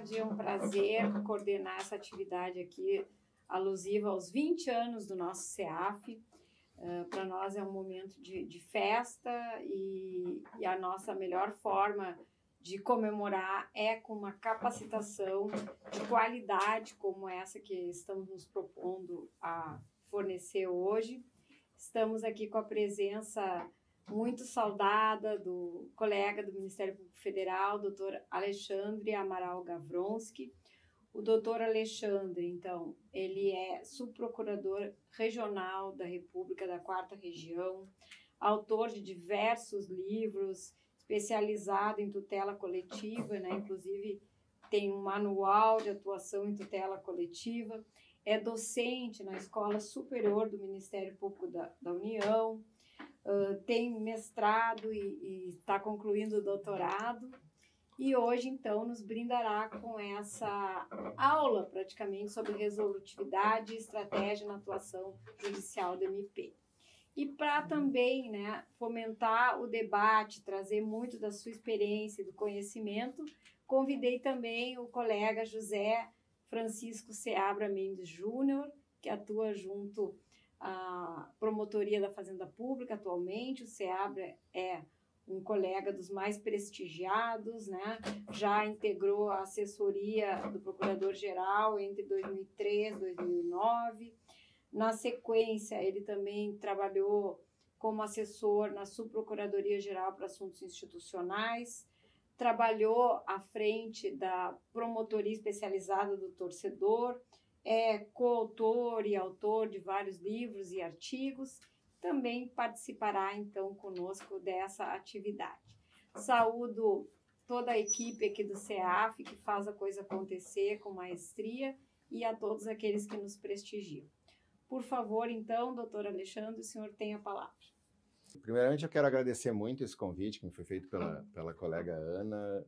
tarde, é um prazer coordenar essa atividade aqui alusiva aos 20 anos do nosso CEAF. Uh, ah, Para nós é um momento de, de festa e, e, a nossa melhor forma de comemorar é com uma capacitação de qualidade como essa que estamos nos propondo a fornecer hoje. Estamos aqui com a presença muito saudada do colega do Ministério Público Federal, doutor Alexandre Amaral Gavronski. O doutor Alexandre, então, ele é subprocurador regional da República da Quarta Região, autor de diversos livros, especializado em tutela coletiva, né? inclusive tem um manual de atuação em tutela coletiva, é docente na Escola Superior do Ministério Público da, da União, tem mestrado e está concluindo o doutorado. E hoje, então, nos brindará com essa aula, praticamente, sobre resolutividade e estratégia na atuação judicial do MP. E para também né, fomentar o debate, trazer muito da sua experiência e do conhecimento, convidei também o colega José Francisco Seabra Mendes Júnior, que atua junto a Promotoria da Fazenda Pública atualmente, o SEABRA é um colega dos mais prestigiados, né? já integrou a assessoria do Procurador-Geral entre 2003 e 2009. Na sequência, ele também trabalhou como assessor na Subprocuradoria-Geral para Assuntos Institucionais, trabalhou à frente da Promotoria Especializada do Torcedor, é coautor e autor de vários livros e artigos, também participará então conosco dessa atividade. Saúdo toda a equipe aqui do CEAF que faz a coisa acontecer com maestria e a todos aqueles que nos prestigiam. Por favor, então, doutor Alexandre, o senhor tem a palavra. Primeiramente, eu quero agradecer muito esse convite que me foi feito pela, pela colega Ana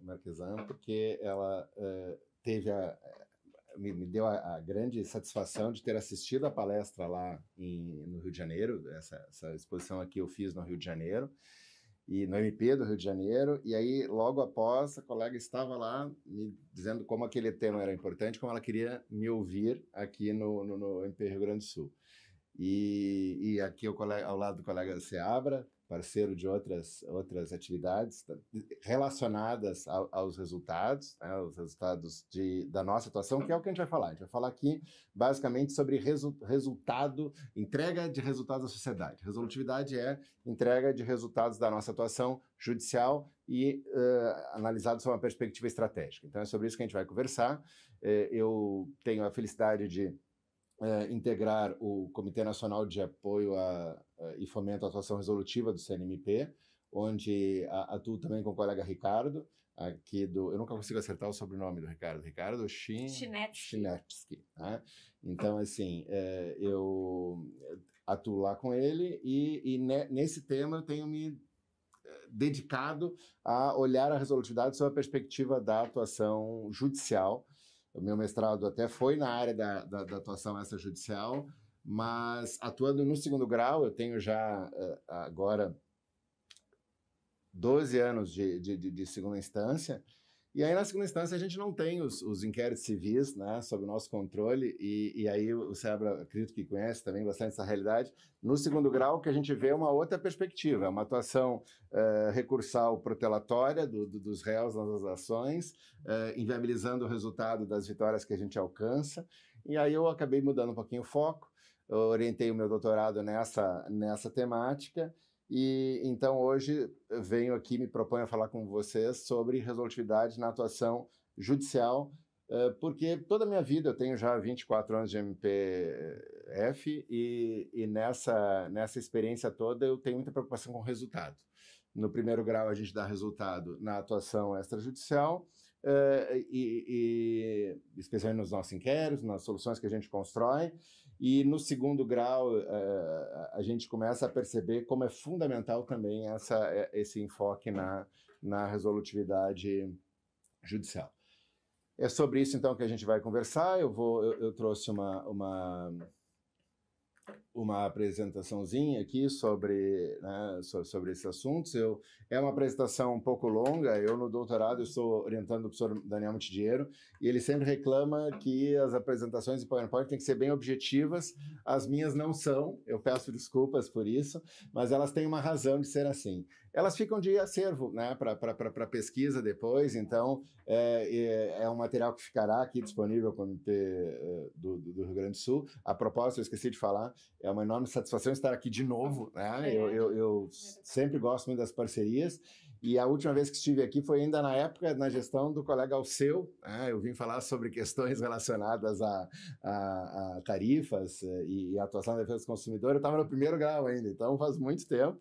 Marquesan, porque ela uh, teve a, me, me deu a, a, grande satisfação de ter assistido a palestra lá em, no Rio de Janeiro, essa, essa exposição aqui eu fiz no Rio de Janeiro, e no MP do Rio de Janeiro, e aí logo após a colega estava lá me dizendo como aquele tema era importante, como ela queria me ouvir aqui no, no, no MP Rio Grande do Sul. E, e aqui colega, ao lado do colega Seabra, parceiro de outras, outras atividades tá, relacionadas a, aos resultados, né, os resultados de, da nossa atuação, que é o que a gente vai falar. A gente vai falar aqui basicamente sobre resu resultado, entrega de resultados à sociedade. Resolutividade é entrega de resultados da nossa atuação judicial e uh, analisado sob uma perspectiva estratégica. Então é sobre isso que a gente vai conversar. Eh, eu tenho a felicidade de é, integrar o Comitê Nacional de Apoio a, a, e Fomento à Atuação Resolutiva do CNMP, onde atuo também com o colega Ricardo, aqui do. Eu nunca consigo acertar o sobrenome do Ricardo. Ricardo Chin, Chinetsky. Né? Então, assim, é, eu atuo lá com ele e, e ne, nesse tema eu tenho me é, dedicado a olhar a resolutividade sob a perspectiva da atuação judicial o meu mestrado até foi na área da, da, da atuação extrajudicial, mas atuando no segundo grau, eu tenho já eh, agora 12 anos de, de, de segunda instância, e aí, na segunda instância, a gente não tem os, os inquéritos civis né, sob o nosso controle, e, e aí o Sebra, acredito que conhece também bastante essa realidade. No segundo grau, que a gente vê uma outra perspectiva, é uma atuação uh, recursal protelatória do, do, dos réus nas ações, uh, inviabilizando o resultado das vitórias que a gente alcança. E aí eu acabei mudando um pouquinho o foco, eu orientei o meu doutorado nessa, nessa temática e então hoje venho aqui me proponho a falar com vocês sobre resolutividade na atuação judicial, eh, porque toda a minha vida eu tenho já 24 anos de MPF e, e nessa nessa experiência toda eu tenho muita preocupação com o resultado. No primeiro grau a gente dá resultado na atuação extrajudicial Uh, e, e, especialmente nos nossos inquéritos, nas soluções que a gente constrói. E no segundo grau, uh, a gente começa a perceber como é fundamental também essa, eh, esse enfoque na, na resolutividade judicial. É sobre isso então que a gente vai conversar. Eu vou, eu, eu trouxe uma, uma uma apresentaçãozinha aqui sobre, né, sobre esses assuntos. Eu, é uma apresentação um pouco longa. Eu, no doutorado, estou orientando o professor Daniel Montidiero e ele sempre reclama que as apresentações em PowerPoint têm que ser bem objetivas. As minhas não são, eu peço desculpas por isso, mas elas têm uma razão de ser assim elas ficam de acervo né, para pesquisa depois, então é, é, é um material que ficará aqui disponível quando é, o Comitê do, do, Rio Grande do Sul. A propósito, eu esqueci de falar, é uma enorme satisfação estar aqui de novo. Né? É. Eu, eu, eu sempre gosto muito das parcerias e a última vez que estive aqui foi ainda na época, na gestão do colega Alceu. Né? Eu vim falar sobre questões relacionadas a, a, a tarifas e, e atuação da defesa do consumidor. Eu estava no primeiro grau ainda, então faz muito tempo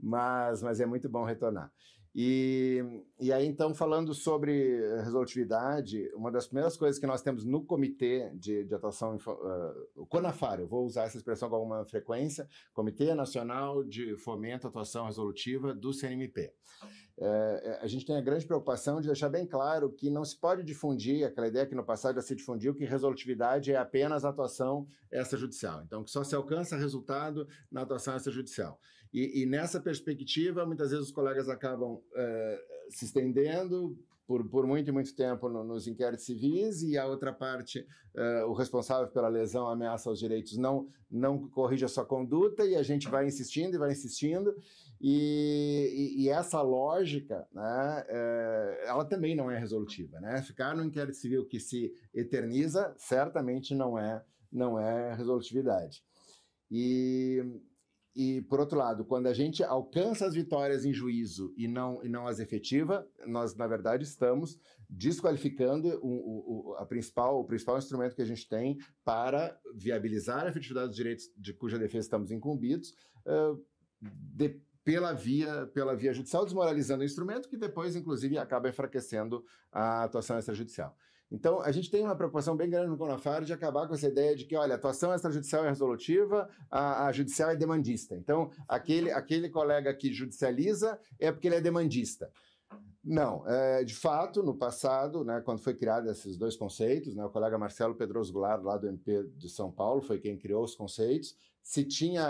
mas, mas é muito bom retornar. E, e aí, então, falando sobre resolutividade, uma das primeiras coisas que nós temos no comitê de, de atuação, uh, o CONAFAR, eu vou usar essa expressão com alguma frequência, Comitê Nacional de Fomento à Atuação Resolutiva do CNMP. Uh, eh, a gente tem a grande preocupação de deixar bem claro que não se pode difundir aquela ideia que no passado já se difundiu que resolutividade é apenas atuação extrajudicial. Então, que só se alcança resultado na atuação extrajudicial. E, e, nessa perspectiva, muitas vezes os colegas acabam uh, se estendendo por, por, muito e muito tempo no, nos inquéritos civis e a outra parte, uh, o responsável pela lesão, ameaça aos direitos, não, não corrige a sua conduta e a gente vai insistindo e vai insistindo. E, e, e essa lógica, né, uh, ela também não é resolutiva. Né? Ficar no inquérito civil que se eterniza certamente não é, não é resolutividade. E e, por outro lado, quando a gente alcança as vitórias em juízo e não, e não as efetiva, nós, na verdade, estamos desqualificando o, o, a principal, o principal instrumento que a gente tem para viabilizar a efetividade dos direitos de cuja defesa estamos incumbidos, uh, de, pela, via, pela via judicial, desmoralizando o instrumento, que depois, inclusive, acaba enfraquecendo a atuação extrajudicial. Então, a gente tem uma preocupação bem grande no Conafário de acabar com essa ideia de que, olha, a atuação extrajudicial é resolutiva, a, a judicial é demandista. Então, aquele, aquele colega que judicializa é porque ele é demandista. Não, é, de fato, no passado, né, quando foi criado esses dois conceitos, né, o colega Marcelo Pedroso Goulart, lá do MP de São Paulo, foi quem criou os conceitos, se tinha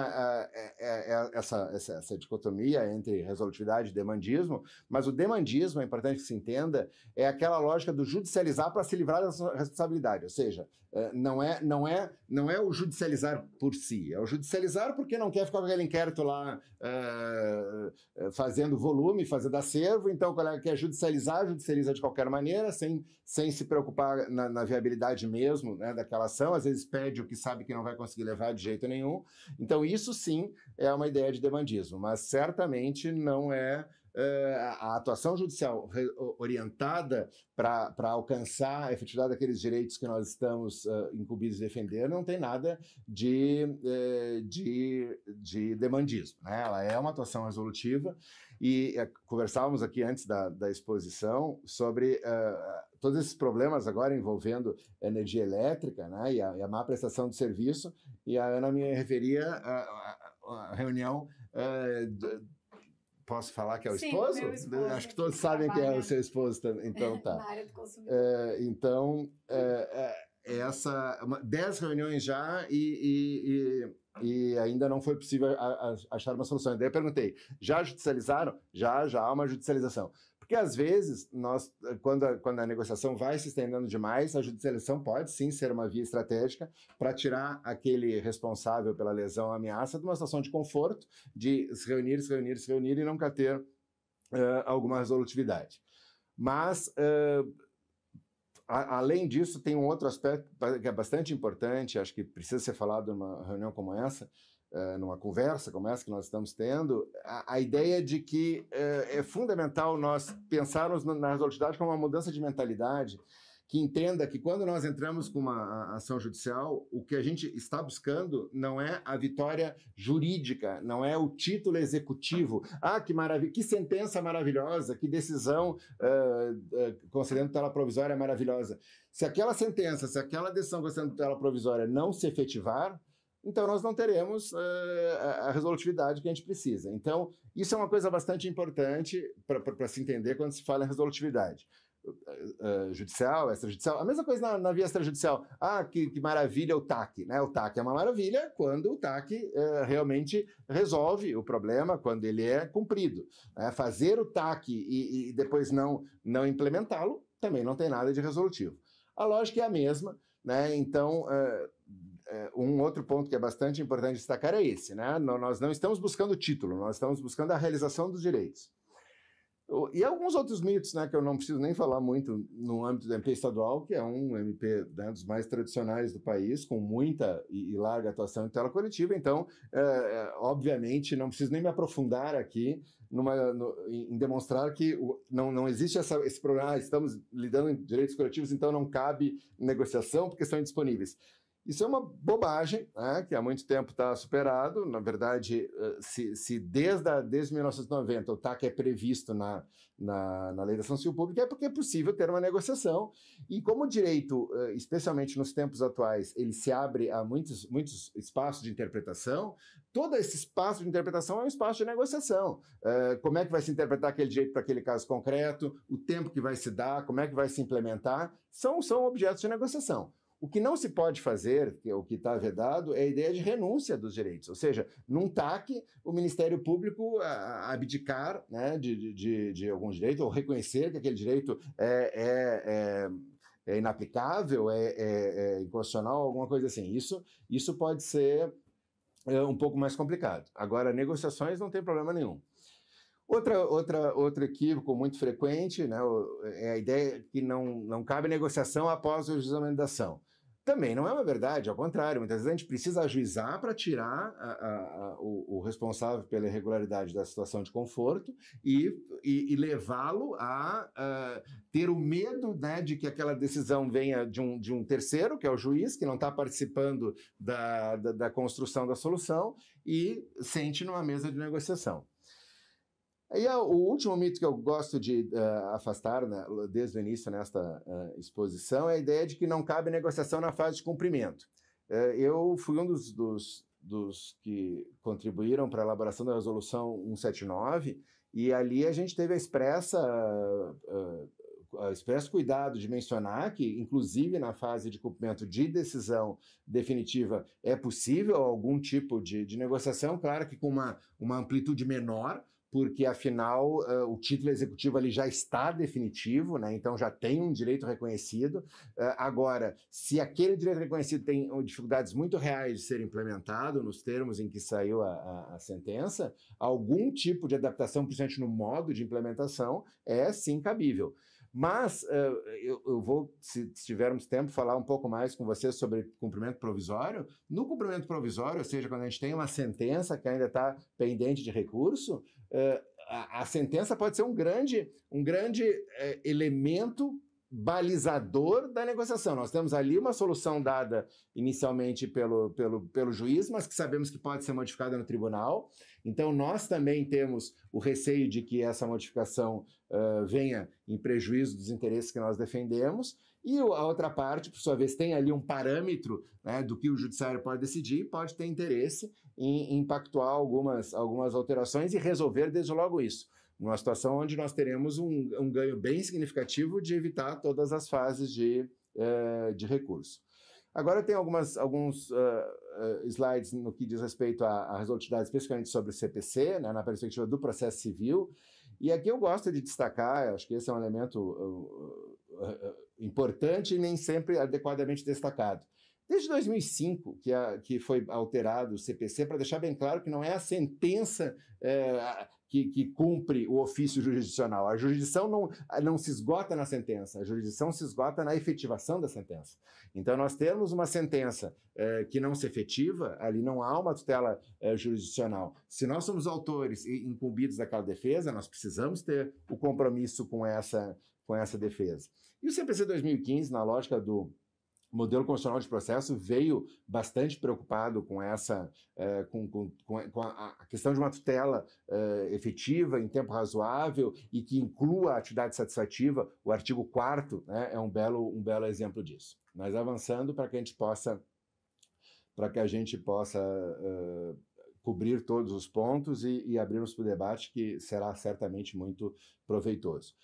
uh, essa, essa, essa, dicotomia entre resolutividade e demandismo, mas o demandismo, é importante que se entenda, é aquela lógica do judicializar para se livrar da responsabilidade. Ou seja, eh, não é, não é, não é o judicializar por si, é o judicializar porque não quer ficar com aquele inquérito lá eh, eh, fazendo volume, fazendo acervo, então o colega quer judicializar, judicializa de qualquer maneira, sem, sem se preocupar na, na viabilidade mesmo né, daquela ação, às vezes pede o que sabe que não vai conseguir levar de jeito nenhum. Então isso sim é uma ideia de demandismo, mas certamente não é eh, a atuação judicial orientada para alcançar a efetividade daqueles direitos que nós estamos eh, incumbidos de defender não tem nada de, eh, de, de demandismo. Né? Ela é uma atuação resolutiva e conversávamos aqui antes da, da exposição sobre uh, todos esses problemas agora envolvendo energia elétrica né? e, a, e a má prestação de serviço e a Ana me referia à, à reunião uh, Posso falar que é o Sim, esposo? esposo? Acho que todos sabem que é o seu esposo também. Então tá. Na área do consumidor. É, então, é, é, é, essa. Uma, dez reuniões já e, e, e, e, ainda não foi possível achar uma solução. Daí eu perguntei: já judicializaram? Já, já há uma judicialização. E às vezes, nós, quando, a, quando a negociação vai se estendendo demais, a judicialização pode sim ser uma via estratégica para tirar aquele responsável pela lesão ameaça de uma situação de conforto, de se reunir, se reunir, se reunir e nunca ter uh, alguma resolutividade. Mas. Uh, além disso, tem um outro aspecto que é bastante importante, acho que precisa ser falado numa reunião como essa, eh, numa conversa como essa que nós estamos tendo, a, a ideia de que uh, é fundamental nós pensarmos na resolutividade como uma mudança de mentalidade que entenda que quando nós entramos com uma ação judicial, o que a gente está buscando não é a vitória jurídica, não é o título executivo. Ah, que maravilha, que sentença maravilhosa, que decisão uh, uh, concedendo tela provisória maravilhosa. Se aquela sentença, se aquela decisão concedendo tela provisória não se efetivar, então nós não teremos uh, a resolutividade que a gente precisa. Então, isso é uma coisa bastante importante para se entender quando se fala em resolutividade. Uh, judicial, extrajudicial, a mesma coisa na, na via extrajudicial. Ah, que, que, maravilha o TAC, né? O TAC é uma maravilha quando o TAC realmente resolve o problema, quando ele é cumprido. Né? fazer o TAC e, e depois não, não implementá-lo também não tem nada de resolutivo. A lógica é a mesma, né? Então, uh, eh, um outro ponto que é bastante importante destacar é esse, né? Nós não estamos buscando o título, nós estamos buscando a realização dos direitos. E alguns outros mitos, né, que eu não preciso nem falar muito no âmbito do MP estadual, que é um MP né, dos mais tradicionais do país, com muita e, e larga atuação em tela coletiva. Então, é, obviamente, não preciso nem me aprofundar aqui numa, no, em demonstrar que o, não, não existe essa, esse problema, ah, estamos lidando em direitos coletivos, então não cabe negociação porque são indisponíveis. Isso é uma bobagem, né, que há muito tempo está superado. Na verdade, se, se desde, a, desde 1990 o TAC é previsto na, na, na, Lei da Ação Civil Pública, é porque é possível ter uma negociação. E como o direito, especialmente nos tempos atuais, ele se abre a muitos, muitos espaços de interpretação, todo esse espaço de interpretação é um espaço de negociação. Como é que vai se interpretar aquele direito para aquele caso concreto, o tempo que vai se dar, como é que vai se implementar, são, são objetos de negociação. O que não se pode fazer, que é o que está vedado, é a ideia de renúncia dos direitos. Ou seja, num TAC, o Ministério Público abdicar né, de, de, de algum direito, ou reconhecer que aquele direito é, é, é é inaplicável, é, é, é, inconstitucional, alguma coisa assim. Isso, isso pode ser é, um pouco mais complicado. Agora, negociações não tem problema nenhum. Outra, outra, outro equívoco muito frequente né, é a ideia que não, não cabe negociação após o juizamento da ação. Também não é uma verdade, ao contrário, muitas vezes a gente precisa ajuizar para tirar a, a, a, o, o, responsável pela irregularidade da situação de conforto e, e, e levá-lo a, ter o medo né, de que aquela decisão venha de um, de um terceiro, que é o juiz, que não está participando da, da, da construção da solução, e sente numa mesa de negociação. E é o último mito que eu gosto de uh, afastar né, desde o início nesta uh, exposição é a ideia de que não cabe negociação na fase de cumprimento. Uh, eu fui um dos, dos, dos que contribuíram para a elaboração da resolução 179 e ali a gente teve a expressa expresso cuidado de mencionar que, inclusive na fase de cumprimento de decisão definitiva, é possível algum tipo de, de negociação, claro que com uma, uma amplitude menor, porque afinal uh, o título executivo ali já está definitivo, né? então já tem um direito reconhecido. Uh, agora, se aquele direito reconhecido tem dificuldades muito reais de ser implementado nos termos em que saiu a, a, a sentença, algum tipo de adaptação, principalmente no modo de implementação, é sim cabível. Mas uh, eu, eu, vou, se, se tivermos tempo, falar um pouco mais com vocês sobre cumprimento provisório. No cumprimento provisório, ou seja, quando a gente tem uma sentença que ainda está pendente de recurso, ah, a, a, sentença pode ser um grande, um grande é, elemento balizador da negociação. Nós temos ali uma solução dada inicialmente pelo, pelo, pelo juiz, mas que sabemos que pode ser modificada no tribunal. Então, nós também temos o receio de que essa modificação uh, venha em prejuízo dos interesses que nós defendemos. E a outra parte, por sua vez, tem ali um parâmetro né, do que o judiciário pode decidir, e pode ter interesse, em impactuar algumas, algumas alterações e resolver desde logo isso. Numa situação onde nós teremos um, um ganho bem significativo de evitar todas as fases de, eh, de recurso. Agora tem algumas, alguns uh, slides no que diz respeito à, à resolutividade especificamente sobre o CPC, né, na perspectiva do processo civil. E aqui eu gosto de destacar, acho que esse é um elemento uh, uh importante e nem sempre adequadamente destacado. Desde 2005 que, a, que foi alterado o CPC para deixar bem claro que não é a sentença é, que, que, cumpre o ofício jurisdicional. A jurisdição não, não se esgota na sentença, a jurisdição se esgota na efetivação da sentença. Então, nós temos uma sentença é, que não se efetiva, ali não há uma tutela é, jurisdicional. Se nós somos autores e incumbidos daquela defesa, nós precisamos ter o compromisso com essa, com essa defesa. E o CPC 2015, na lógica do o modelo constitucional de processo veio bastante preocupado com essa, é, com, com, com, a, a questão de uma tutela é, efetiva em tempo razoável e que inclua a atividade satisfativa. O artigo 4 né, é um belo, um belo exemplo disso. Mas avançando para que a gente possa para que a gente possa uh, cobrir todos os pontos e, e abrirmos para o debate que será certamente muito proveitoso.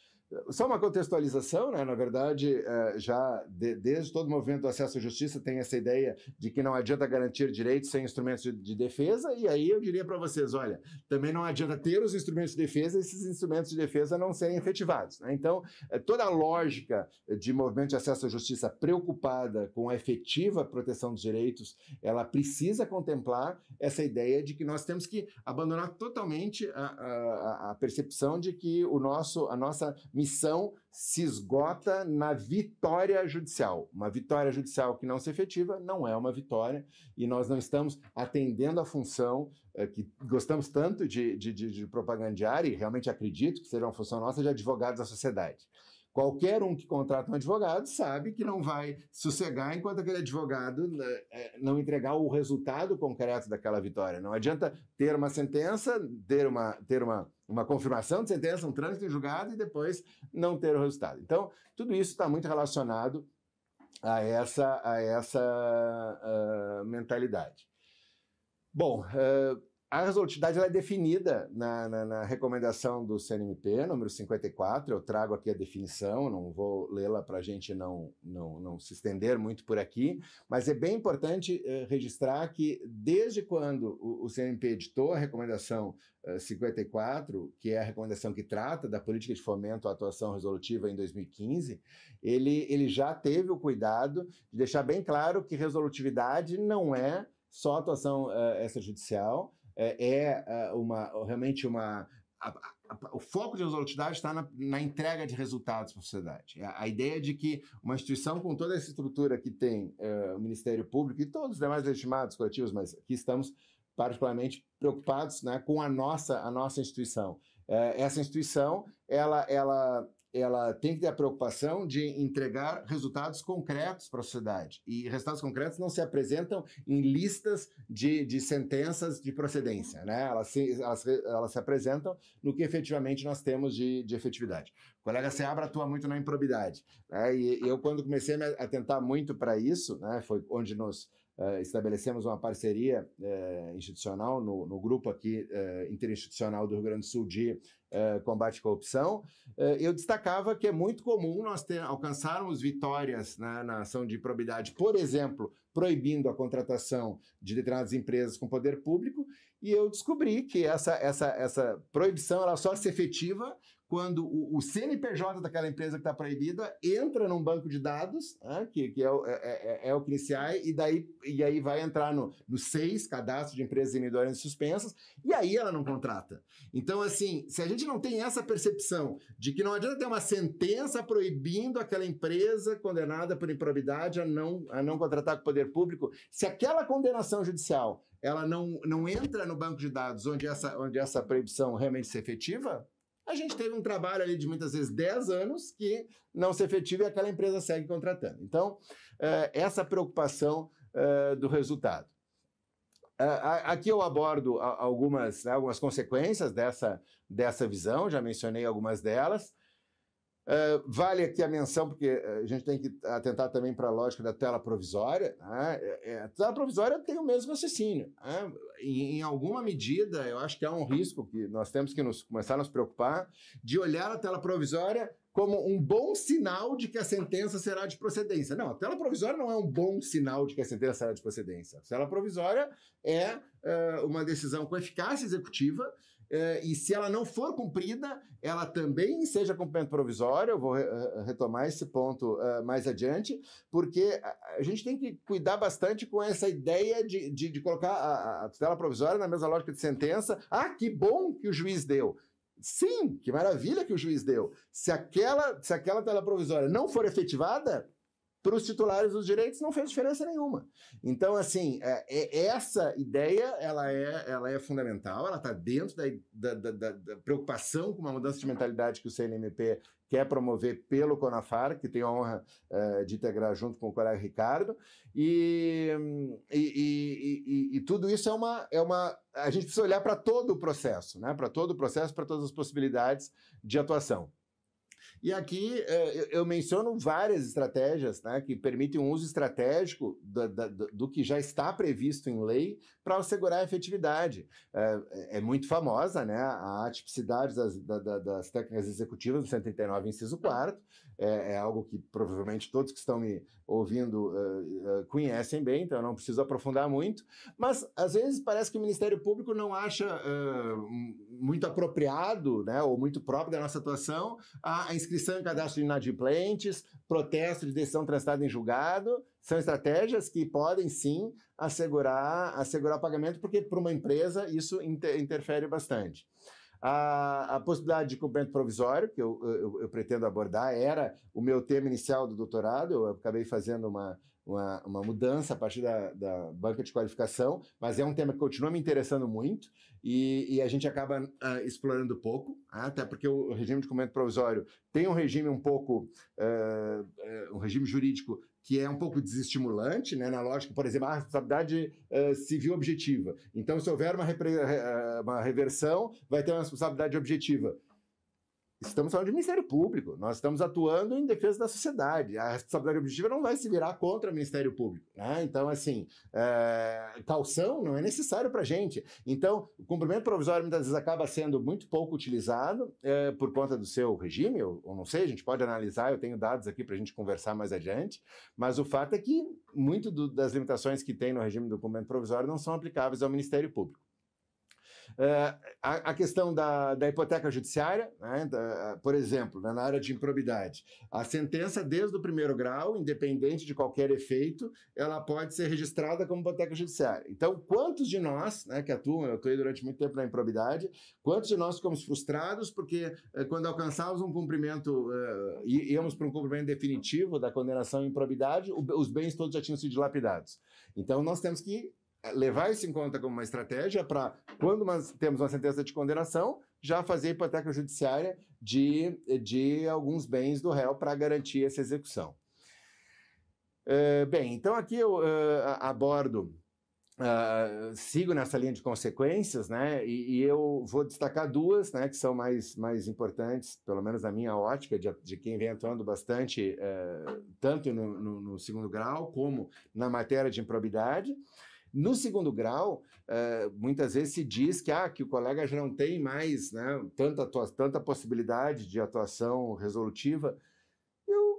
Só uma contextualização, né? na verdade, é, já desde todo o movimento do acesso à justiça tem essa ideia de que não adianta garantir direitos sem instrumentos de defesa, e aí eu diria para vocês: olha, também não adianta ter os instrumentos de defesa e esses instrumentos de defesa não serem efetivados. Né? Então, é, toda a lógica de movimento de acesso à justiça preocupada com a efetiva proteção dos direitos, ela precisa contemplar essa ideia de que nós temos que abandonar totalmente a, a, a percepção de que o nosso, a nossa missão se esgota na vitória judicial. Uma vitória judicial que não se efetiva não é uma vitória e nós não estamos atendendo a função é, que gostamos tanto de, de, de, de propagandear e realmente acredito que seja uma função nossa de advogados da sociedade. Qualquer um que contrata um advogado sabe que não vai sossegar enquanto aquele advogado né, eh, não entregar o resultado concreto daquela vitória. Não adianta ter uma sentença, ter uma, ter uma uma confirmação de sentença, um trânsito em julgado e depois não ter o resultado. Então, tudo isso está muito relacionado a essa, a essa uh, mentalidade. Bom, uh, a resolutividade é definida na, na, na, recomendação do CNMP, número 54. Eu trago aqui a definição, não vou lê-la para a gente não, não, não se estender muito por aqui, mas é bem importante eh, registrar que, desde quando o, o CNMP editou a recomendação eh, 54, que é a recomendação que trata da política de fomento à atuação resolutiva em 2015, ele, ele já teve o cuidado de deixar bem claro que resolutividade não é só atuação uh, extrajudicial, é, é, é uma, realmente uma. A, a, a, o foco de resultado está na, na entrega de resultados para a sociedade. É, a, ideia de que uma instituição com toda essa estrutura que tem é, o Ministério Público e todos os demais legitimados coletivos, mas aqui estamos particularmente preocupados né, com a nossa, a nossa instituição. essa instituição, ela, ela ela tem que ter a preocupação de entregar resultados concretos para a sociedade. E resultados concretos não se apresentam em listas de, de sentenças de procedência, né? Elas se, elas, elas se apresentam no que efetivamente nós temos de, de efetividade. O colega Seabra atua muito na improbidade. Né? E, eu, quando comecei a me atentar muito para isso, né? foi onde nos eh, estabelecemos uma parceria eh, institucional no, no grupo aqui eh, interinstitucional do Rio Grande do Sul de combate à corrupção. eu destacava que é muito comum nós ter, alcançarmos vitórias na, né, na ação de probidade, por exemplo, proibindo a contratação de determinadas empresas com poder público, e eu descobri que essa, essa, essa proibição ela só se efetiva quando o, o CNPJ daquela empresa que está proibida entra num banco de dados, né, que, que é, o, é, é, é, é o CNCI, e, daí, e aí vai entrar no, no seis cadastro de empresas inidoras e suspensas, e aí ela não contrata. Então, assim, se a gente não tem essa percepção de que não adianta ter uma sentença proibindo aquela empresa condenada por improbidade a não, a não contratar com o poder público, se aquela condenação judicial ela não, não entra no banco de dados onde essa, onde essa proibição realmente se efetiva, a gente teve um trabalho ali de muitas vezes 10 anos que não se efetiva e aquela empresa segue contratando. Então, eh, essa preocupação eh, do resultado. Eh, aqui eu abordo algumas, né, algumas consequências dessa, dessa visão, já mencionei algumas delas. Ah, vale aqui a menção, porque ah, a gente tem que atentar também para a lógica da tela provisória. Né? É, a é, tela provisória tem o mesmo assassínio. Né? Em, em, alguma medida, eu acho que há um risco que nós temos que nos, começar a nos preocupar de olhar a tela provisória como um bom sinal de que a sentença será de procedência. Não, a tela provisória não é um bom sinal de que a sentença será de procedência. A tela provisória é uh, uma decisão com eficácia executiva eh, e se ela não for cumprida, ela também seja cumprimento provisório. Eu vou re eh, eh, retomar esse ponto uh, mais adiante, porque a gente tem que cuidar bastante com essa ideia de, de, de colocar a, a tutela provisória na mesma lógica de sentença. Ah, que bom que o juiz deu. Sim, que maravilha que o juiz deu. Se aquela, se aquela tela provisória não for efetivada, para os titulares dos direitos não fez diferença nenhuma. Então, assim, é, é, essa ideia ela é, ela é fundamental, ela está dentro da, da, da, da, preocupação com uma mudança de mentalidade que o CNMP quer promover pelo Conafar, que tenho a honra é, de integrar junto com o colega Ricardo, e, e, e, e tudo isso é uma, é uma a gente precisa olhar para todo o processo, né? para todo o processo, para todas as possibilidades de atuação. E aqui é, eu menciono várias estratégias né, que permitem um uso estratégico do, do, do que já está previsto em lei para assegurar a efetividade. É, é, é muito famosa né, a atipicidade das, das técnicas executivas do 139, inciso 4, tá é, é algo que provavelmente todos que estão me ouvindo uh, uh, conhecem bem, então eu não preciso aprofundar muito, mas às vezes parece que o Ministério Público não acha uh, muito apropriado, né, ou muito próprio da nossa atuação, a, inscrição em cadastro de inadimplentes, protesto de decisão transitada em julgado, são estratégias que podem sim assegurar, assegurar o pagamento, porque para uma empresa isso inter interfere bastante. A, a possibilidade de cumprimento provisório, que eu, eu, eu, pretendo abordar, era o meu tema inicial do doutorado, eu acabei fazendo uma, uma, uma mudança a partir da, da, banca de qualificação, mas é um tema que continua me interessando muito e, e a gente acaba uh, explorando pouco, ah, até porque o regime de cumprimento provisório tem um regime um pouco, uh, um regime jurídico que é um pouco desestimulante, né, na lógica, por exemplo, ah, a responsabilidade uh, eh, civil objetiva. Então, se houver uma, eh, eh, uma reversão, vai ter uma responsabilidade objetiva. Estamos falando de Ministério Público, nós estamos atuando em defesa da sociedade. A responsabilidade objetiva não vai se virar contra o Ministério Público. Né? Então, assim, é, calção não é necessário para a gente. Então, o cumprimento provisório muitas vezes acaba sendo muito pouco utilizado é, por conta do seu regime, ou, ou, não sei, a gente pode analisar, eu tenho dados aqui para a gente conversar mais adiante, mas o fato é que muito do, das limitações que tem no regime do cumprimento provisório não são aplicáveis ao Ministério Público. Eh, a, questão da, da hipoteca judiciária, né, da, por exemplo, né, na área de improbidade. A sentença, desde o primeiro grau, independente de qualquer efeito, ela pode ser registrada como hipoteca judiciária. Então, quantos de nós, né, que atuam, eu atuei durante muito tempo na improbidade, quantos de nós ficamos frustrados porque eh, quando alcançávamos um cumprimento, uh, íamos para um cumprimento definitivo da condenação à improbidade, os bens todos já tinham sido dilapidados. Então, nós temos que levar isso em conta como uma estratégia para, quando nós temos uma sentença de condenação, já fazer a hipoteca judiciária de, de alguns bens do réu para garantir essa execução. Eh, bem, então aqui eu uh, abordo, uh, sigo nessa linha de consequências, né? E, e, eu vou destacar duas, né? Que são mais, mais importantes, pelo menos na minha ótica, de, de quem vem atuando bastante, eh, tanto no, no, no, segundo grau como na matéria de improbidade. No segundo grau, eh, muitas vezes se diz que, ah, que o colega já não tem mais né, tanta, tanta possibilidade de atuação resolutiva,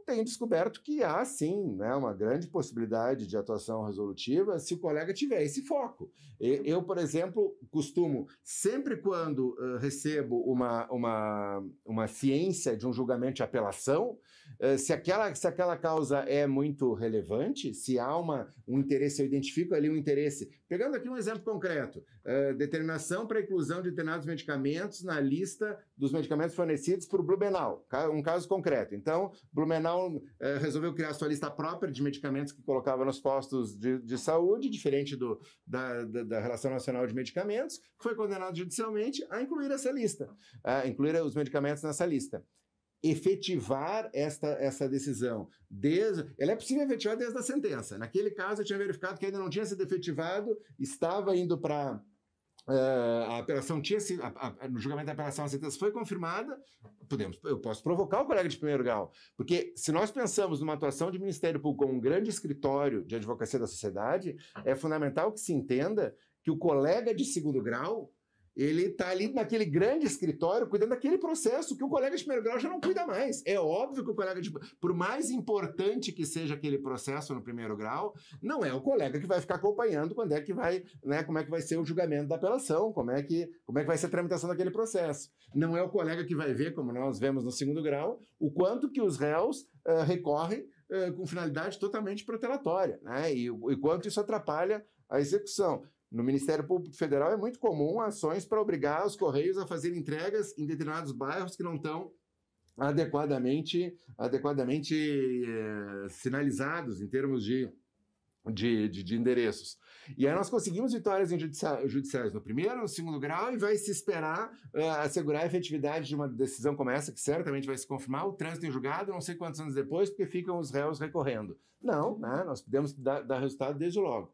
tenho descoberto que há sim né, uma grande possibilidade de atuação resolutiva se o colega tiver esse foco. Uhum. Eu, por exemplo, costumo, sempre quando uh, recebo uma, uma, uma ciência de um julgamento de apelação, uh, se, aquela, se aquela causa é muito relevante, se há uma, um interesse, eu identifico ali um interesse Pegando aqui um exemplo concreto, uh, determinação para inclusão de determinados medicamentos na lista dos medicamentos fornecidos por Blumenau, um caso concreto. Então, Blumenau uh, resolveu criar sua lista própria de medicamentos que colocava nos postos de, de saúde, diferente do, da, da, da, Relação Nacional de Medicamentos, foi condenado judicialmente a incluir essa lista, a incluir os medicamentos nessa lista efetivar esta, essa decisão. Desde, ela é possível efetivar desde a sentença. Naquele caso, eu tinha verificado que ainda não tinha sido efetivado, estava indo para. Uh, eh, a apelação tinha sido. no julgamento da apelação, a sentença foi confirmada. Podemos, eu posso provocar o colega de primeiro grau. Porque se nós pensamos numa atuação de Ministério Público como um grande escritório de advocacia da sociedade, é fundamental que se entenda que o colega de segundo grau ele está ali naquele grande escritório cuidando daquele processo que o colega de primeiro grau já não cuida mais. É óbvio que o colega de. Por mais importante que seja aquele processo no primeiro grau, não é o colega que vai ficar acompanhando quando é que vai, né? Como é que vai ser o julgamento da apelação, como é que, como é que vai ser a tramitação daquele processo. Não é o colega que vai ver, como nós vemos no segundo grau, o quanto que os réus uh, recorrem uh, com finalidade totalmente protelatória, né? E, e quanto isso atrapalha a execução. No Ministério Público Federal é muito comum ações para obrigar os correios a fazer entregas em determinados bairros que não estão adequadamente, adequadamente é, sinalizados em termos de, de, de, de, endereços. E aí nós conseguimos vitórias em judiciais no primeiro, no segundo grau, e vai se esperar eh, assegurar a efetividade de uma decisão como essa, que certamente vai se confirmar, o trânsito em julgado, não sei quantos anos depois, porque ficam os réus recorrendo. Não, né? nós podemos dar, dar resultado desde logo.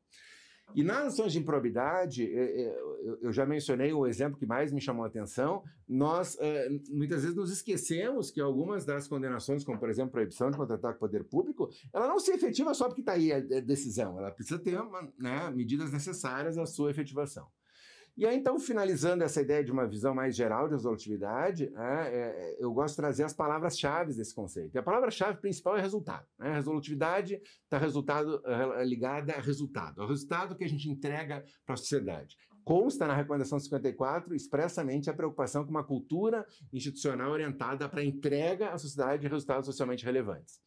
E nas ações de improbidade, é, é, eu já mencionei o exemplo que mais me chamou a atenção, nós é, muitas vezes nos esquecemos que algumas das condenações, como por exemplo a proibição de contratar com o poder público, ela não se efetiva só porque está aí a decisão, ela precisa ter uma, né, medidas necessárias à sua efetivação. E aí, então, finalizando essa ideia de uma visão mais geral de resolutividade, né, é, é, eu gosto de trazer as palavras-chave desse conceito. E a palavra-chave principal é resultado. Né? resolutividade está é, eh, eh, ligada a resultado, ao resultado que a gente entrega para a sociedade. Consta na Recomendação 54 expressamente a preocupação com uma cultura institucional orientada para a entrega à sociedade de resultados socialmente relevantes.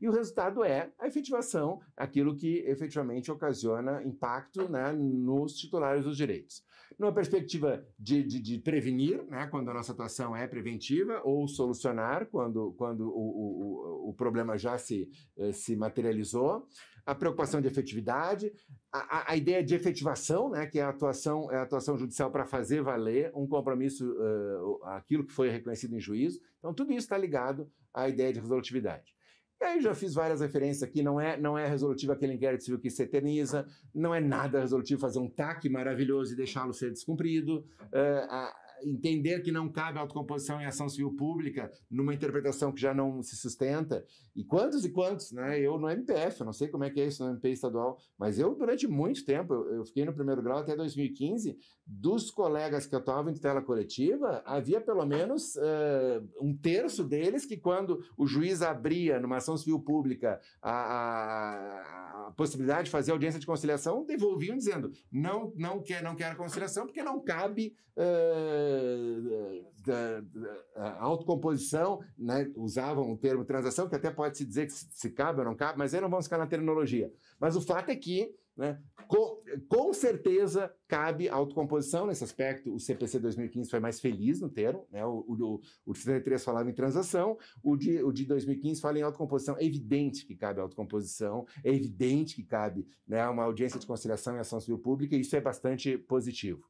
E o resultado é a efetivação, aquilo que efetivamente ocasiona impacto né, nos titulares dos direitos numa perspectiva de, de, de, prevenir, né, quando a nossa atuação é preventiva, ou solucionar, quando, quando o, o, o problema já se, eh, se materializou, a preocupação de efetividade, a, a ideia de efetivação, né, que é a atuação, é a atuação judicial para fazer valer um compromisso, uh, aquilo que foi reconhecido em juízo. Então, tudo isso está ligado à ideia de resolutividade. É, e aí já fiz várias referências aqui, não é, não é resolutivo aquele inquérito civil que se eterniza, não é nada resolutivo fazer um TAC maravilhoso e deixá-lo ser descumprido, é, entender que não cabe autocomposição em ação civil pública numa interpretação que já não se sustenta, e quantos e quantos, né? Eu no MPF, eu não sei como é que é isso no MP estadual, mas eu durante muito tempo, eu, eu fiquei no primeiro grau até 2015, dos colegas que atuavam em tela coletiva, havia pelo menos uh, um terço deles que, quando o juiz abria numa ação civil pública a, a, a, possibilidade de fazer audiência de conciliação, devolviam dizendo não, não quer, não quer a conciliação porque não cabe uh, da, da, autocomposição, né? usavam o termo transação, que até pode se dizer que se, se cabe ou não cabe, mas aí não vamos ficar na terminologia. Mas o fato é que né? Com, com, certeza cabe autocomposição nesse aspecto. O CPC 2015 foi mais feliz no termo, né? o, o, o, falava em transação, o de, o de 2015 fala em autocomposição. É evidente que cabe autocomposição, é evidente que cabe né, uma audiência de conciliação em ação civil pública, e isso é bastante positivo.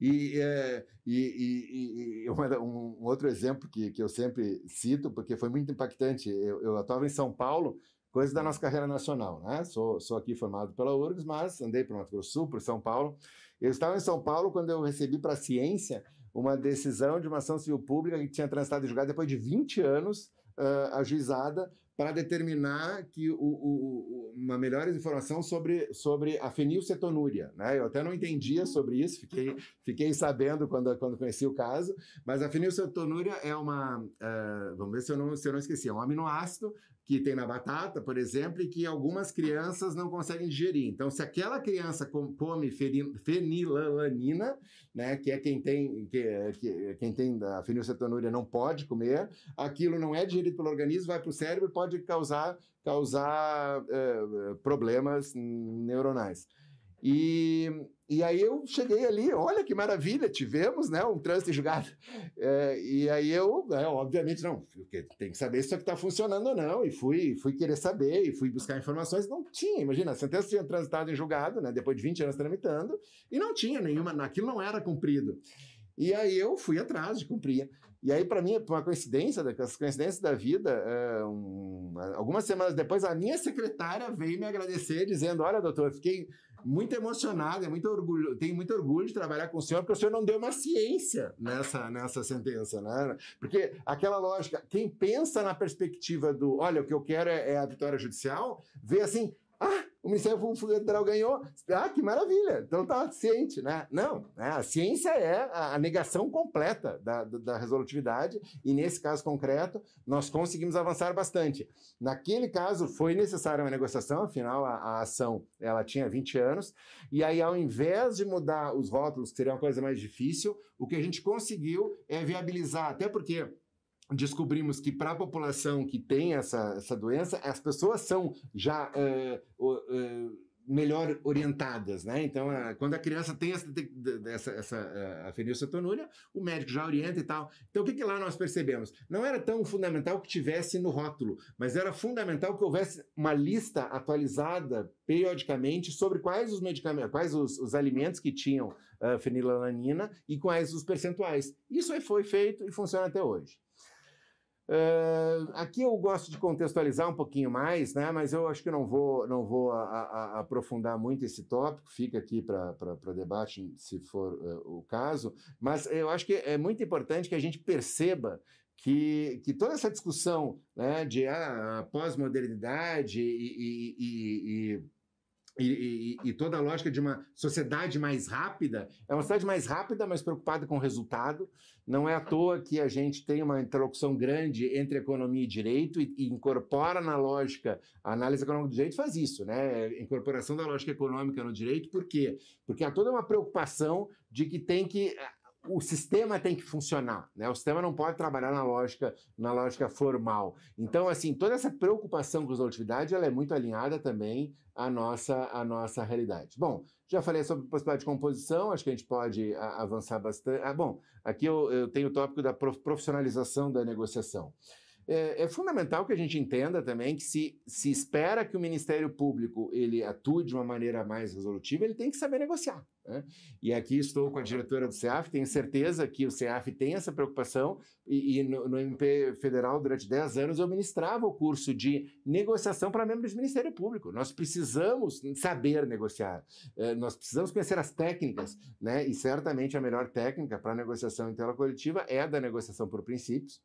E, é, e, e, e um, outro exemplo que, que eu sempre cito, porque foi muito impactante, eu, eu atuava em São Paulo coisas da nossa carreira nacional, né? Sou, sou aqui formado pela URGS, mas andei para o Mato Grosso do Sul, para São Paulo. Eu estava em São Paulo quando eu recebi para a ciência uma decisão de uma ação civil pública que tinha transitado e julgado depois de 20 anos uh, ajuizada para determinar que o, o, o, uma melhor informação sobre, sobre a fenilcetonúria. Né? Eu até não entendia sobre isso, fiquei, fiquei sabendo quando, quando conheci o caso, mas a fenilcetonúria é uma, uh, vamos ver se eu não, se eu não esqueci, é um aminoácido que tem na batata, por exemplo, e que algumas crianças não conseguem digerir. Então, se aquela criança come fenilalanina, né, que é quem tem que, que quem tem a fenilcetonúria não pode comer, aquilo não é digerido pelo organismo, vai para o cérebro, e pode causar causar eh, eh, problemas neuronais. E e aí eu cheguei ali, olha que maravilha, tivemos né, um trânsito julgado. É, e aí eu, é, obviamente, não, tem que saber se isso é aqui está funcionando ou não. E fui, fui querer saber, e fui buscar informações. Não tinha, imagina, a sentença tinha transitado em julgado, né, depois de 20 anos tramitando, e não tinha nenhuma, aquilo não era cumprido. E aí eu fui atrás de cumprir. E aí, para mim, é uma coincidência, das coincidências da vida, é, um, algumas semanas depois, a minha secretária veio me agradecer, dizendo: Olha, doutor, fiquei muito emocionado, é muito orgulho, tenho muito orgulho de trabalhar com o senhor, porque o senhor não deu uma ciência nessa, nessa sentença, né? Porque aquela lógica, quem pensa na perspectiva do, olha, o que eu quero é, é a vitória judicial, vê assim, ah, o Ministério Público Federal ganhou. Ah, que maravilha! Então tá ciente, né? Não, né? a ciência é a negação completa da, da resolutividade, e nesse caso concreto, nós conseguimos avançar bastante. Naquele caso, foi necessária uma negociação, afinal, a, a ação ela tinha 20 anos, e aí, ao invés de mudar os rótulos, que seria uma coisa mais difícil, o que a gente conseguiu é viabilizar, até porque descobrimos que para a população que tem essa, essa doença, as pessoas são já uh, uh, melhor orientadas, né? Então, uh, quando a criança tem essa, essa, essa a fenilcetonúria, o médico já orienta e tal. Então, o que, que lá nós percebemos? Não era tão fundamental que tivesse no rótulo, mas era fundamental que houvesse uma lista atualizada periodicamente sobre quais os medicamentos, quais os, os alimentos que tinham fenilalanina e quais os percentuais. Isso aí foi feito e funciona até hoje. Uh, aqui eu gosto de contextualizar um pouquinho mais, né? mas eu acho que não vou, não vou a, a, aprofundar muito esse tópico, fica aqui para debate, se for uh, o caso. Mas eu acho que é muito importante que a gente perceba que, que toda essa discussão né, de ah, pós-modernidade e, e, e, e e, e, toda a lógica de uma sociedade mais rápida, é uma sociedade mais rápida, mas preocupada com o resultado. Não é à toa que a gente tem uma interlocução grande entre economia e direito e, e incorpora na lógica, a análise econômica do direito faz isso, né? Incorporação da lógica econômica no direito, por quê? Porque há toda uma preocupação de que tem que o sistema tem que funcionar, né? O sistema não pode trabalhar na lógica, na lógica formal. Então, assim, toda essa preocupação com a utilidade, ela é muito alinhada também à nossa, à nossa realidade. Bom, já falei sobre a possibilidade de composição, acho que a gente pode a, avançar bastante. Ah, bom, aqui eu, eu tenho o tópico da profissionalização da negociação. É, é, fundamental que a gente entenda também que se, se espera que o Ministério Público ele atue de uma maneira mais resolutiva, ele tem que saber negociar. Né? E aqui estou com a diretora do CEAF, tenho certeza que o CEAF tem essa preocupação e, e no, no, MP Federal, durante 10 anos, eu ministrava o curso de negociação para membros do Ministério Público. Nós precisamos saber negociar, é, nós precisamos conhecer as técnicas, né? e certamente a melhor técnica para negociação em tela coletiva é a da negociação por princípios,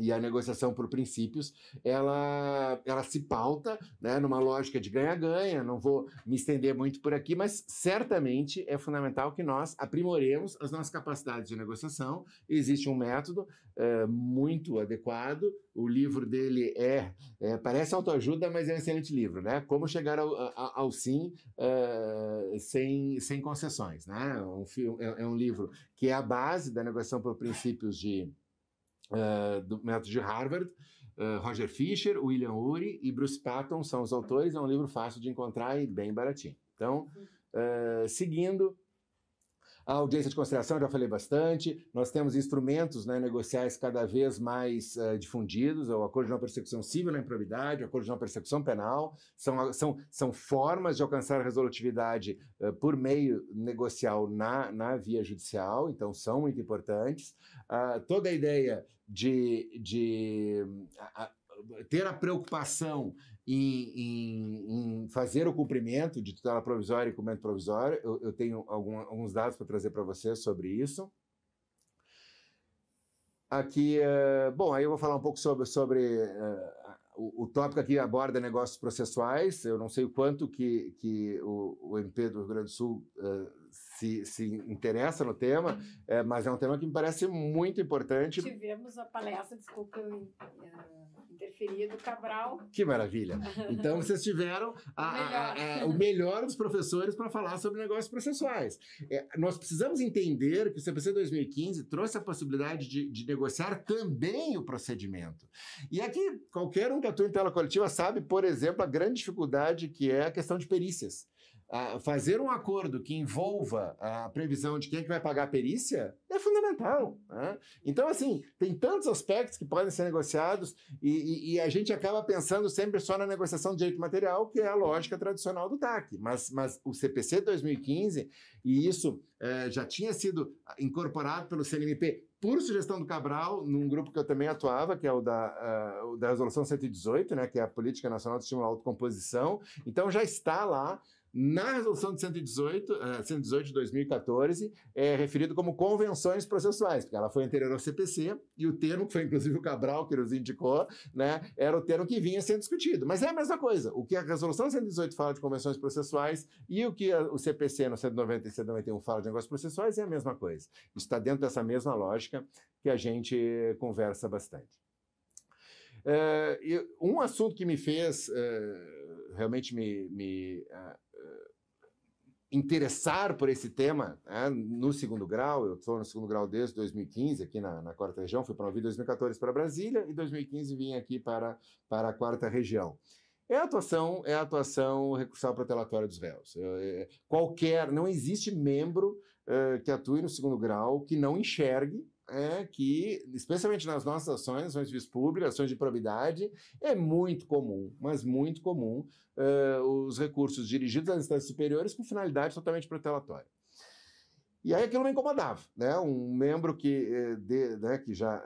e a negociação por princípios, ela, ela se pauta né, numa lógica de ganha-ganha. Não vou me estender muito por aqui, mas certamente é fundamental que nós aprimoremos as nossas capacidades de negociação. Existe um método é, muito adequado. O livro dele é, é, parece autoajuda, mas é um excelente livro, né? Como chegar ao, ao, ao sim eh, sem, sem concessões, né? Um, é, é um livro que é a base da negociação por princípios de Uh, do método de Harvard, uh, Roger Fisher, William Ury e Bruce Patton são os autores. É um livro fácil de encontrar e bem baratinho. Então, uh, seguindo, a audiência de conciliação, já falei bastante. Nós temos instrumentos né, negociais cada vez mais uh, difundidos, é o acordo de não persecução civil na improbidade, o acordo de não persecução penal. São, são, são formas de alcançar a resolutividade uh, por meio negocial na, na via judicial, então são muito importantes. Uh, toda a ideia de, de a, a, ter a preocupação em, em, em, fazer o cumprimento de tutela provisória e cumprimento provisório. Eu, eu tenho algum, alguns dados para trazer para vocês sobre isso. Aqui, uh, bom, aí eu vou falar um pouco sobre, sobre uh, o, o, tópico aqui aborda negócios processuais. Eu não sei o quanto que, que o, o MP do Rio Grande do Sul uh, se, se interessa no tema, é, mas é um tema que me parece muito importante. Tivemos a palestra, desculpa, eu interferia do Cabral. Que maravilha! Então vocês tiveram a, a, a, o melhor dos professores para falar sobre negócios processuais. É, nós precisamos entender que o CPC 2015 trouxe a possibilidade de, de negociar também o procedimento. E aqui, é qualquer um que atua em tela coletiva sabe, por exemplo, a grande dificuldade que é a questão de perícias fazer um acordo que envolva a previsão de quem é que vai pagar a perícia é fundamental. Né? Então, assim, tem tantos aspectos que podem ser negociados e, e, e, a gente acaba pensando sempre só na negociação de direito material, que é a lógica tradicional do TAC. Mas, mas o CPC 2015, e isso é, já tinha sido incorporado pelo CNMP por sugestão do Cabral, num grupo que eu também atuava, que é o da, uh, da Resolução 118, né, que é a Política Nacional de Estímulo à Autocomposição. Então já está lá na resolução de 118, 118 eh, de 2014, é referido como convenções processuais, porque ela foi anterior ao CPC, e o termo, que foi inclusive o Cabral que nos indicou, né, era o termo que vinha sendo discutido. Mas é a mesma coisa. O que a resolução 118 fala de convenções processuais e o que a, o CPC no 190 e 191 fala de negócios processuais é a mesma coisa. Está dentro dessa mesma lógica que a gente conversa bastante. Uh, um assunto que me fez uh, realmente me, me uh, interessar por esse tema né? no segundo grau. Eu estou no segundo grau desde 2015 aqui na, na quarta região. Fui promovido em 2014 para Brasília e 2015 vim aqui para, para a quarta região. É a atuação, é a atuação recursal protelatória dos véus. É, qualquer, não existe membro que atue no segundo grau que não enxergue é que, especialmente nas nossas ações, ações de serviço público, ações de probidade, é muito comum, mas muito comum, uh, os recursos dirigidos às instâncias superiores com finalidade totalmente protelatória. E aí aquilo me incomodava, né? Um membro que, eh, de, né, que já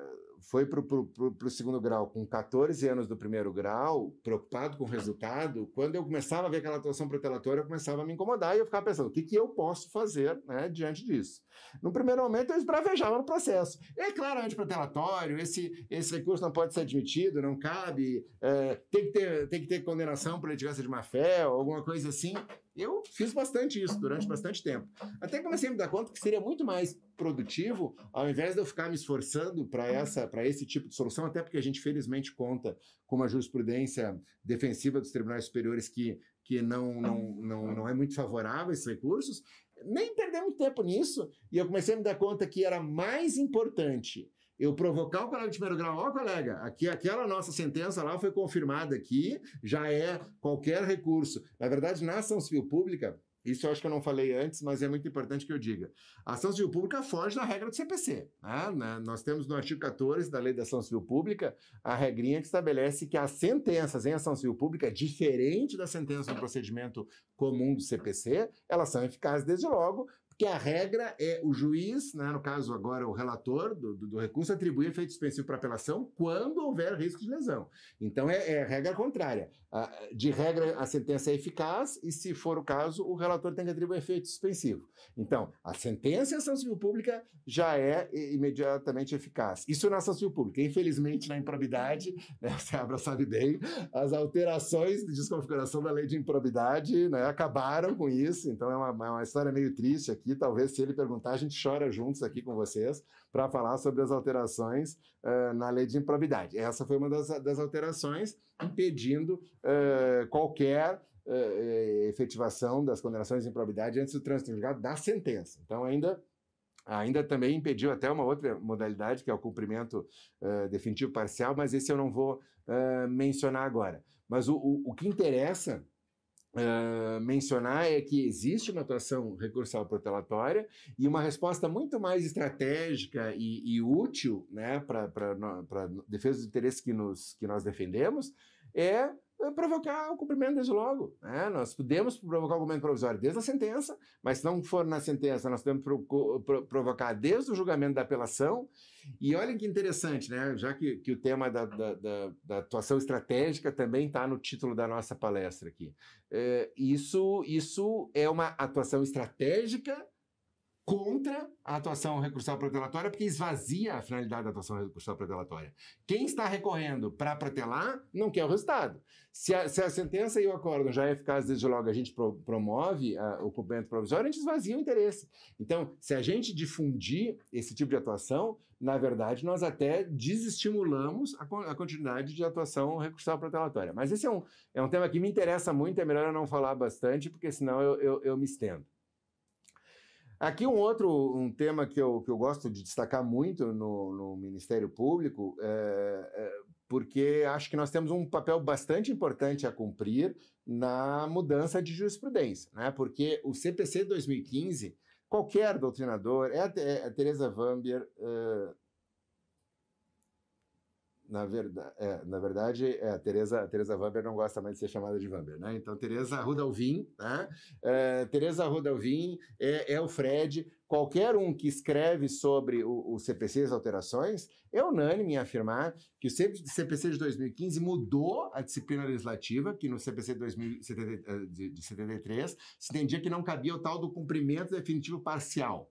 foi para o segundo grau com 14 anos do primeiro grau, preocupado com o resultado, quando eu começava a ver aquela atuação protelatória, eu começava a me incomodar e eu ficava pensando, o que, que eu posso fazer né, diante disso? No primeiro momento, eu esbravejava no processo. É claro, antiprotelatório, esse, esse recurso não pode ser admitido, não cabe, é, tem, que ter, tem que ter condenação por litigância de má-fé, alguma coisa assim. Eu fiz bastante isso durante bastante tempo. Até comecei a me dar conta que seria muito mais produtivo, ao invés de eu ficar me esforçando para essa para esse tipo de solução, até porque a gente felizmente conta com uma jurisprudência defensiva dos tribunais superiores que, que não, não, não, não é muito favorável a esses recursos, nem perder muito tempo nisso, e eu comecei a me dar conta que era mais importante eu provocar o colega de primeiro grau, ó, colega, aqui aquela nossa sentença lá foi confirmada aqui, já é qualquer recurso. Na verdade, na ação civil pública, isso eu acho que eu não falei antes, mas é muito importante que eu diga. A ação civil pública foge da regra do CPC. Né? Nós temos no artigo 14 da Lei da Ação Civil Pública a regrinha que estabelece que as sentenças em ação civil pública, diferente da sentença no procedimento comum do CPC, elas são eficazes desde logo, porque a regra é o juiz, né, no caso agora o relator do, do, do recurso, atribuir efeito suspensivo para apelação quando houver risco de lesão. Então é, é regra contrária. De regra, a sentença é eficaz e, se for o caso, o relator tem que atribuir efeito suspensivo. Então, a sentença em ação civil pública já é imediatamente eficaz. Isso na ação civil pública. Infelizmente, na improbidade, né, você sabe bem, as alterações de desconfiguração da lei de improbidade né, acabaram com isso. Então é uma, é uma história meio triste aqui aqui, talvez se ele perguntar, a gente chora juntos aqui com vocês para falar sobre as alterações uh, na lei de improbidade. Essa foi uma das, das alterações impedindo uh, qualquer uh, efetivação das condenações de improbidade antes do trânsito em julgado da sentença. Então, ainda ainda também impediu até uma outra modalidade, que é o cumprimento uh, definitivo parcial, mas esse eu não vou uh, mencionar agora. Mas o, o, o que interessa Uh, mencionar é que existe uma atuação recursal protelatória e uma resposta muito mais estratégica e, e útil né, para defesa dos interesses que, nos, que nós defendemos é, é provocar o cumprimento desde logo. Né? Nós podemos provocar o cumprimento provisório desde a sentença, mas se não for na sentença, nós podemos pro, pro, provocar desde o julgamento da apelação e olha que interessante, né? Já que, que o tema da, da, da, da atuação estratégica também está no título da nossa palestra aqui. É, isso, isso é uma atuação estratégica contra a atuação recursal protelatória, porque esvazia a finalidade da atuação recursal protelatória. Quem está recorrendo para protelar não quer o resultado. Se a, se a, sentença e o acordo já é eficaz desde logo, a gente pro, promove a, o cumprimento provisório, a gente esvazia o interesse. Então, se a gente difundir esse tipo de atuação, na verdade, nós até desestimulamos a, a continuidade de atuação recursal protelatória. Mas esse é um, é um tema que me interessa muito, é melhor eu não falar bastante, porque senão eu, eu, eu me estendo. Aqui um outro um tema que eu, que eu gosto de destacar muito no, no Ministério Público, é, é, porque acho que nós temos um papel bastante importante a cumprir na mudança de jurisprudência, né? porque o CPC 2015 qualquer doutrinador, é a, é a Teresa Vambier, uh, eh, na verdade, é, na verdade, é, a Teresa, a Teresa Vamber não gosta mais de ser chamada de Vamber, né? Então, Teresa Rudalvin, né? É, Teresa Rudalvin é, é, o Fred. Qualquer um que escreve sobre o, o CPC e as alterações é unânime em afirmar que o CPC de 2015 mudou a disciplina legislativa, que no CPC eh, de, de, de 73 se entendia que não cabia o tal do cumprimento definitivo parcial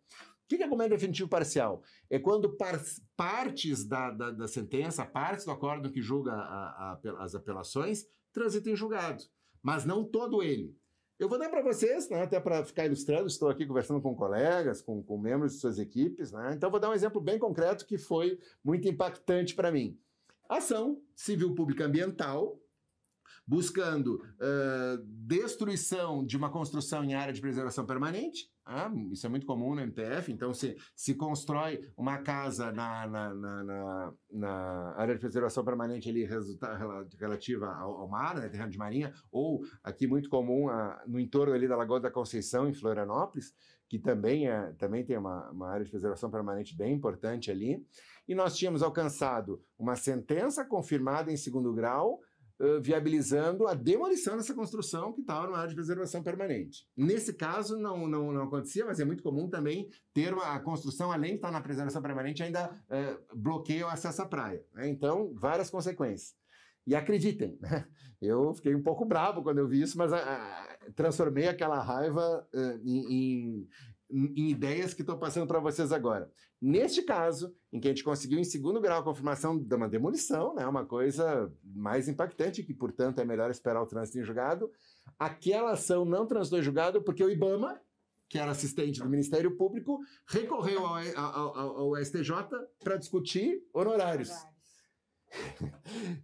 que, que é definitivo parcial? É quando par partes da, da, da, sentença, partes do acórdão que julga a, a, as apelações, transitam em julgado, mas não todo ele. Eu vou dar para vocês, né, até para ficar ilustrando, estou aqui conversando com colegas, com, com membros de suas equipes, né, então vou dar um exemplo bem concreto que foi muito impactante para mim. Ação civil pública ambiental buscando uh, destruição de uma construção em área de preservação permanente. Ah, isso é muito comum no MTF. então se, se constrói uma casa na, na, na, na área de preservação permanente ali resulta, relativa ao, ao mar, né, terreno de marinha, ou aqui muito comum a, ah, no entorno ali da Lagoa da Conceição, em Florianópolis, que também, é, também tem uma, uma área de preservação permanente bem importante ali. E nós tínhamos alcançado uma sentença confirmada em segundo grau, eh, viabilizando a demolição dessa construção que estava tá numa área de preservação permanente. Nesse caso, não, não, não acontecia, mas é muito comum também ter uma, a construção, além de estar na preservação permanente, ainda uh, eh, bloqueia o acesso à praia. Né? Então, várias consequências. E acreditem, né? eu fiquei um pouco bravo quando eu vi isso, mas a, ah, a, ah, transformei aquela raiva uh, em, em ideias que estou passando para vocês agora. Neste caso, em que a gente conseguiu em segundo grau a confirmação de uma demolição, né, uma coisa mais impactante, que portanto é melhor esperar o trânsito em julgado, aquela ação não transitou em julgado porque o IBAMA, que era assistente do Ministério Público, recorreu ao, ao, ao, ao STJ para discutir honorários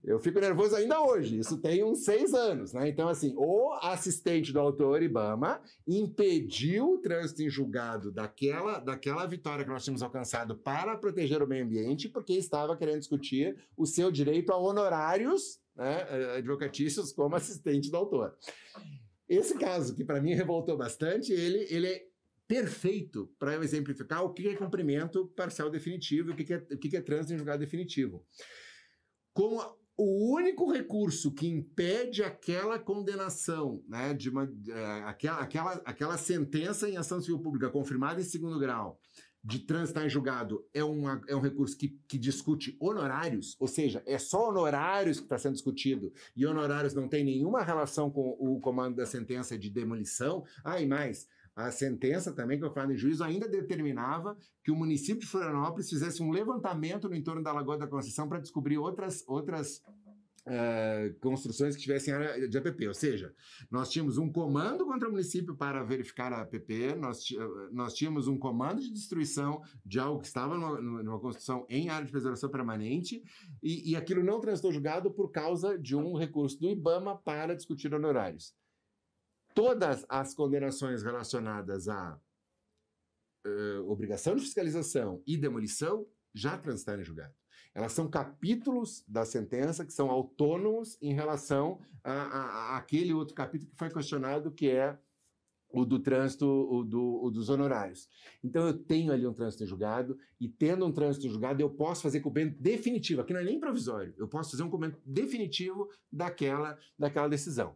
eu fico nervoso ainda hoje. Isso tem uns seis anos, né? Então, assim, o assistente do autor Ibama impediu o trânsito em julgado daquela, daquela vitória que nós tínhamos alcançado para proteger o meio ambiente, porque estava querendo discutir o seu direito a honorários né, eh, advocatícios como assistente do autor. Esse caso, que para mim revoltou bastante, ele, ele é perfeito para eu exemplificar o que é cumprimento parcial definitivo e o que é, o que é trânsito em julgado definitivo como o único recurso que impede aquela condenação, né, de uma, é, aquela, aquela, aquela sentença em ação civil pública confirmada em segundo grau de transitar em julgado é, uma, é um recurso que, que discute honorários, ou seja, é só honorários que está sendo discutido e honorários não tem nenhuma relação com o comando da sentença de demolição. Ah, e mais, a sentença também, que eu falei em juízo, ainda determinava que o município de Florianópolis fizesse um levantamento no entorno da Lagoa da Conceição para descobrir outras, outras Uh, construções que tivessem área de APP. Ou seja, nós tínhamos um comando contra o município para verificar a APP, nós, eh, nós tínhamos um comando de destruição de algo que estava numa, numa construção em área de preservação permanente, e, e aquilo não transitou julgado por causa de um recurso do IBAMA para discutir honorários todas as condenações relacionadas à uh, obrigação de fiscalização e demolição já transitaram em julgado. Elas são capítulos da sentença que são autônomos em relação a, a, a aquele outro capítulo que foi questionado, que é o do trânsito, o, do, o, dos honorários. Então eu tenho ali um trânsito em julgado e tendo um trânsito em julgado eu posso fazer cumprimento definitivo, aqui não é nem provisório, eu posso fazer um cumprimento definitivo daquela, daquela decisão.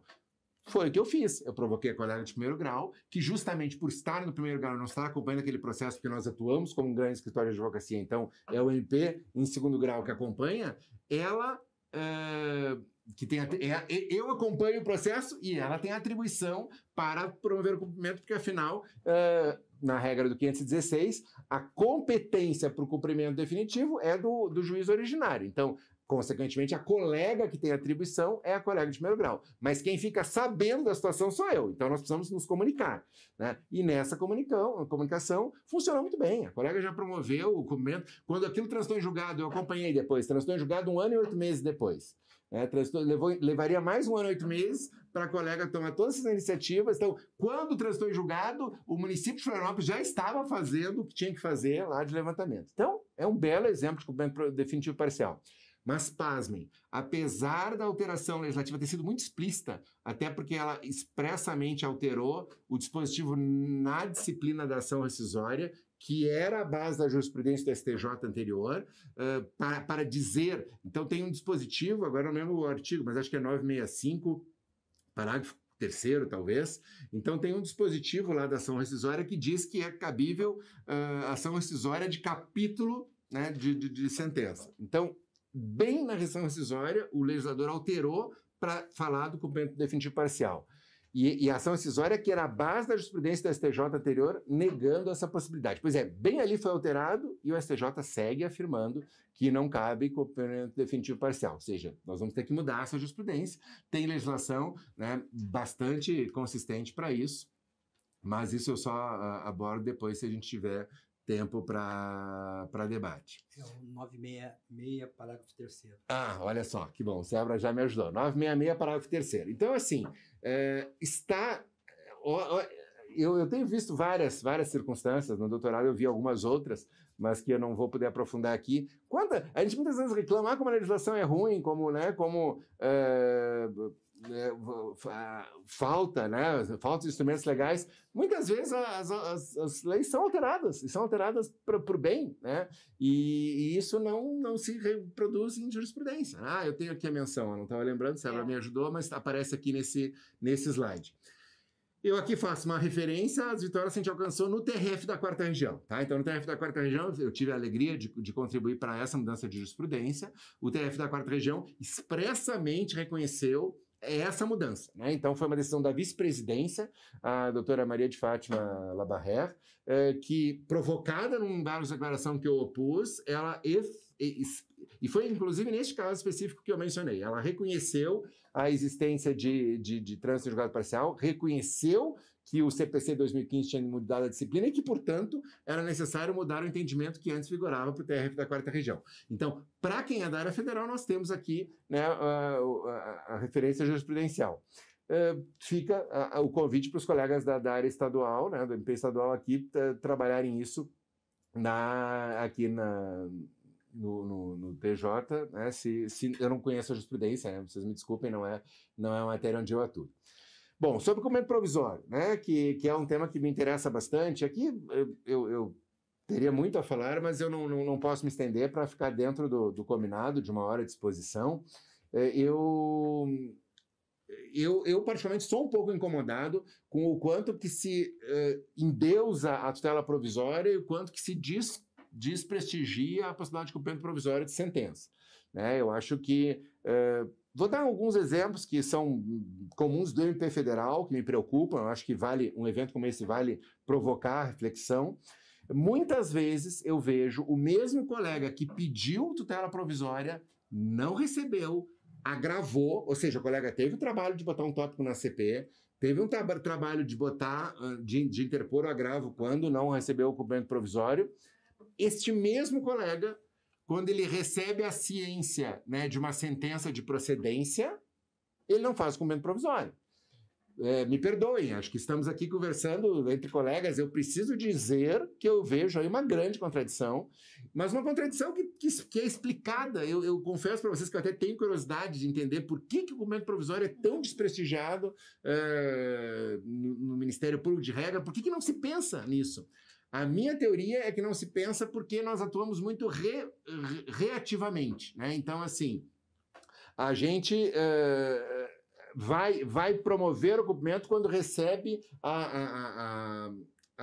Foi o que eu fiz. Eu provoquei a colega de primeiro grau, que justamente por estar no primeiro grau, não estar acompanhando aquele processo que nós atuamos como um grande escritório de advocacia, então é o MP em segundo grau que acompanha, ela. É, que tem é, eu acompanho o processo e ela tem atribuição para promover o cumprimento, porque afinal, é, na regra do 516, a competência para o cumprimento definitivo é do, do juiz originário. Então, Consequentemente, a colega que tem atribuição é a colega de primeiro grau. Mas quem fica sabendo da situação sou eu. Então nós precisamos nos comunicar. Né? E nessa comunicação funcionou muito bem. A colega já promoveu o cumprimento. Quando aquilo em julgado, eu acompanhei depois. em julgado um ano e oito meses depois. É, levou, levaria mais um ano e oito meses para a colega tomar todas essas iniciativas. Então, quando o em julgado, o município de Florianópolis já estava fazendo o que tinha que fazer lá de levantamento. Então, é um belo exemplo de cumprimento definitivo parcial. Mas pasmem, apesar da alteração legislativa ter sido muito explícita, até porque ela expressamente alterou o dispositivo na disciplina da ação rescisória, que era a base da jurisprudência do STJ anterior, uh, para, para dizer. Então, tem um dispositivo, agora não lembro o artigo, mas acho que é 965, parágrafo terceiro, talvez. Então, tem um dispositivo lá da ação rescisória que diz que é cabível uh, ação rescisória de capítulo né, de, de, de sentença. Então, bem na restrição rescisória, o legislador alterou para falar do cumprimento definitivo parcial. E, e, a ação rescisória, que era a base da jurisprudência do STJ anterior, negando essa possibilidade. Pois é, bem ali foi alterado e o STJ segue afirmando que não cabe cumprimento definitivo parcial. Ou seja, nós vamos ter que mudar essa jurisprudência. Tem legislação né, bastante consistente para isso. Mas isso eu só ah, abordo depois se a gente tiver tempo para debate. É o 966, parágrafo terceiro. Ah, olha só, que bom, o Sebra já me ajudou. 966, parágrafo terceiro. Então, assim, é, está... Ó, ó, eu, eu, tenho visto várias, várias circunstâncias, no doutorado eu vi algumas outras, mas que eu não vou poder aprofundar aqui. Quanta, a gente muitas vezes reclama ah, como a legislação é ruim, como, né, como... É, né, falta, né? Falta de instrumentos legais. Muitas vezes as, as, as leis são alteradas, e são alteradas para o bem, né? E, e, isso não, não se reproduz em jurisprudência. Ah, eu tenho aqui a menção, eu não estava lembrando, se ela é. me ajudou, mas aparece aqui nesse, nesse slide. Eu aqui faço uma referência às vitórias que a gente alcançou no TRF da quarta região. Tá? Então, no TRF da quarta região, eu tive a alegria de, de contribuir para essa mudança de jurisprudência. O TRF da quarta região expressamente reconheceu é essa mudança. Né? Então, foi uma decisão da vice-presidência, a doutora Maria de Fátima Labarré, eh, que, provocada num de declaração que eu opus, ela e foi inclusive neste caso específico que eu mencionei. Ela reconheceu a existência de, de, de trânsito de julgado parcial, reconheceu que o CPC 2015 tinha mudado a disciplina e que, portanto, era necessário mudar o entendimento que antes vigorava para o TRF da quarta região. Então, para quem é da área federal, nós temos aqui né, a, a, a, referência jurisprudencial. Uh, fica a, o convite para os colegas da, da, área estadual, né, do MP estadual aqui, trabalharem isso na, aqui na, no, no, no, DJ, né, se, se, eu não conheço a jurisprudência, né, vocês me desculpem, não é, não é uma matéria onde eu atuo. Bom, sobre o comando provisório, né, que, que é um tema que me interessa bastante, aqui eu, eu, eu teria muito a falar, mas eu não, não, não posso me estender para ficar dentro do, do combinado de uma hora de exposição. É, eu, eu, eu, particularmente, sou um pouco incomodado com o quanto que se uh, endeusa a tutela provisória e o quanto que se desprestigia a possibilidade de cumprimento provisório de sentença. Né? Eu acho que... Uh, Vou dar alguns exemplos que são comuns do MP federal, que me preocupam. Eu acho que vale um evento como esse vale provocar reflexão. Muitas vezes eu vejo o mesmo colega que pediu tutela provisória não recebeu, agravou, ou seja, o colega teve o trabalho de botar um tópico na CP, teve um tra trabalho de botar, de, de interpor o agravo quando não recebeu o cumprimento provisório. Este mesmo colega quando ele recebe a ciência né, de uma sentença de procedência, ele não faz cumprimento provisório. É, me perdoem, acho que estamos aqui conversando entre colegas. Eu preciso dizer que eu vejo aí uma grande contradição, mas uma contradição que, que, que é explicada. Eu, eu confesso para vocês que eu até tenho curiosidade de entender por que, que o cumprimento provisório é tão desprestigiado é, no, no, Ministério Público de Regra, por que, que não se pensa nisso? A minha teoria é que não se pensa porque nós atuamos muito re, re, reativamente. Né? Então, assim, a gente uh, vai, vai promover o cumprimento quando recebe a, a, a,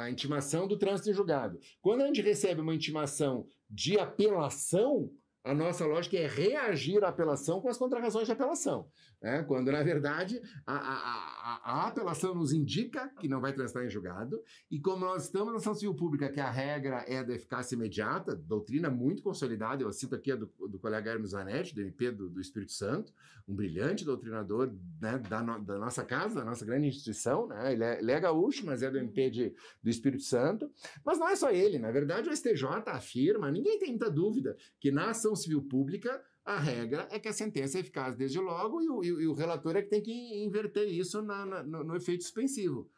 a, intimação do trânsito em julgado. Quando a gente recebe uma intimação de apelação, a nossa lógica é reagir à apelação com as contrarrazões de apelação, né? quando, na verdade, a, a, a, a, apelação nos indica que não vai transitar em julgado, e como nós estamos na ação civil pública, que a regra é da eficácia imediata, doutrina muito consolidada, eu cito aqui a do, do colega Hermes Zanetti, do MP do, do, Espírito Santo, um brilhante doutrinador né, da, no, da, nossa casa, da nossa grande instituição, né? ele, é, ele é gaúcho, mas é do MP de, do Espírito Santo, mas não é só ele, na verdade o STJ afirma, ninguém tem muita dúvida, que na ação ação civil pública, a regra é que a sentença é eficaz desde logo e o, e o relator é que tem que inverter isso na, na, no, no, efeito suspensivo.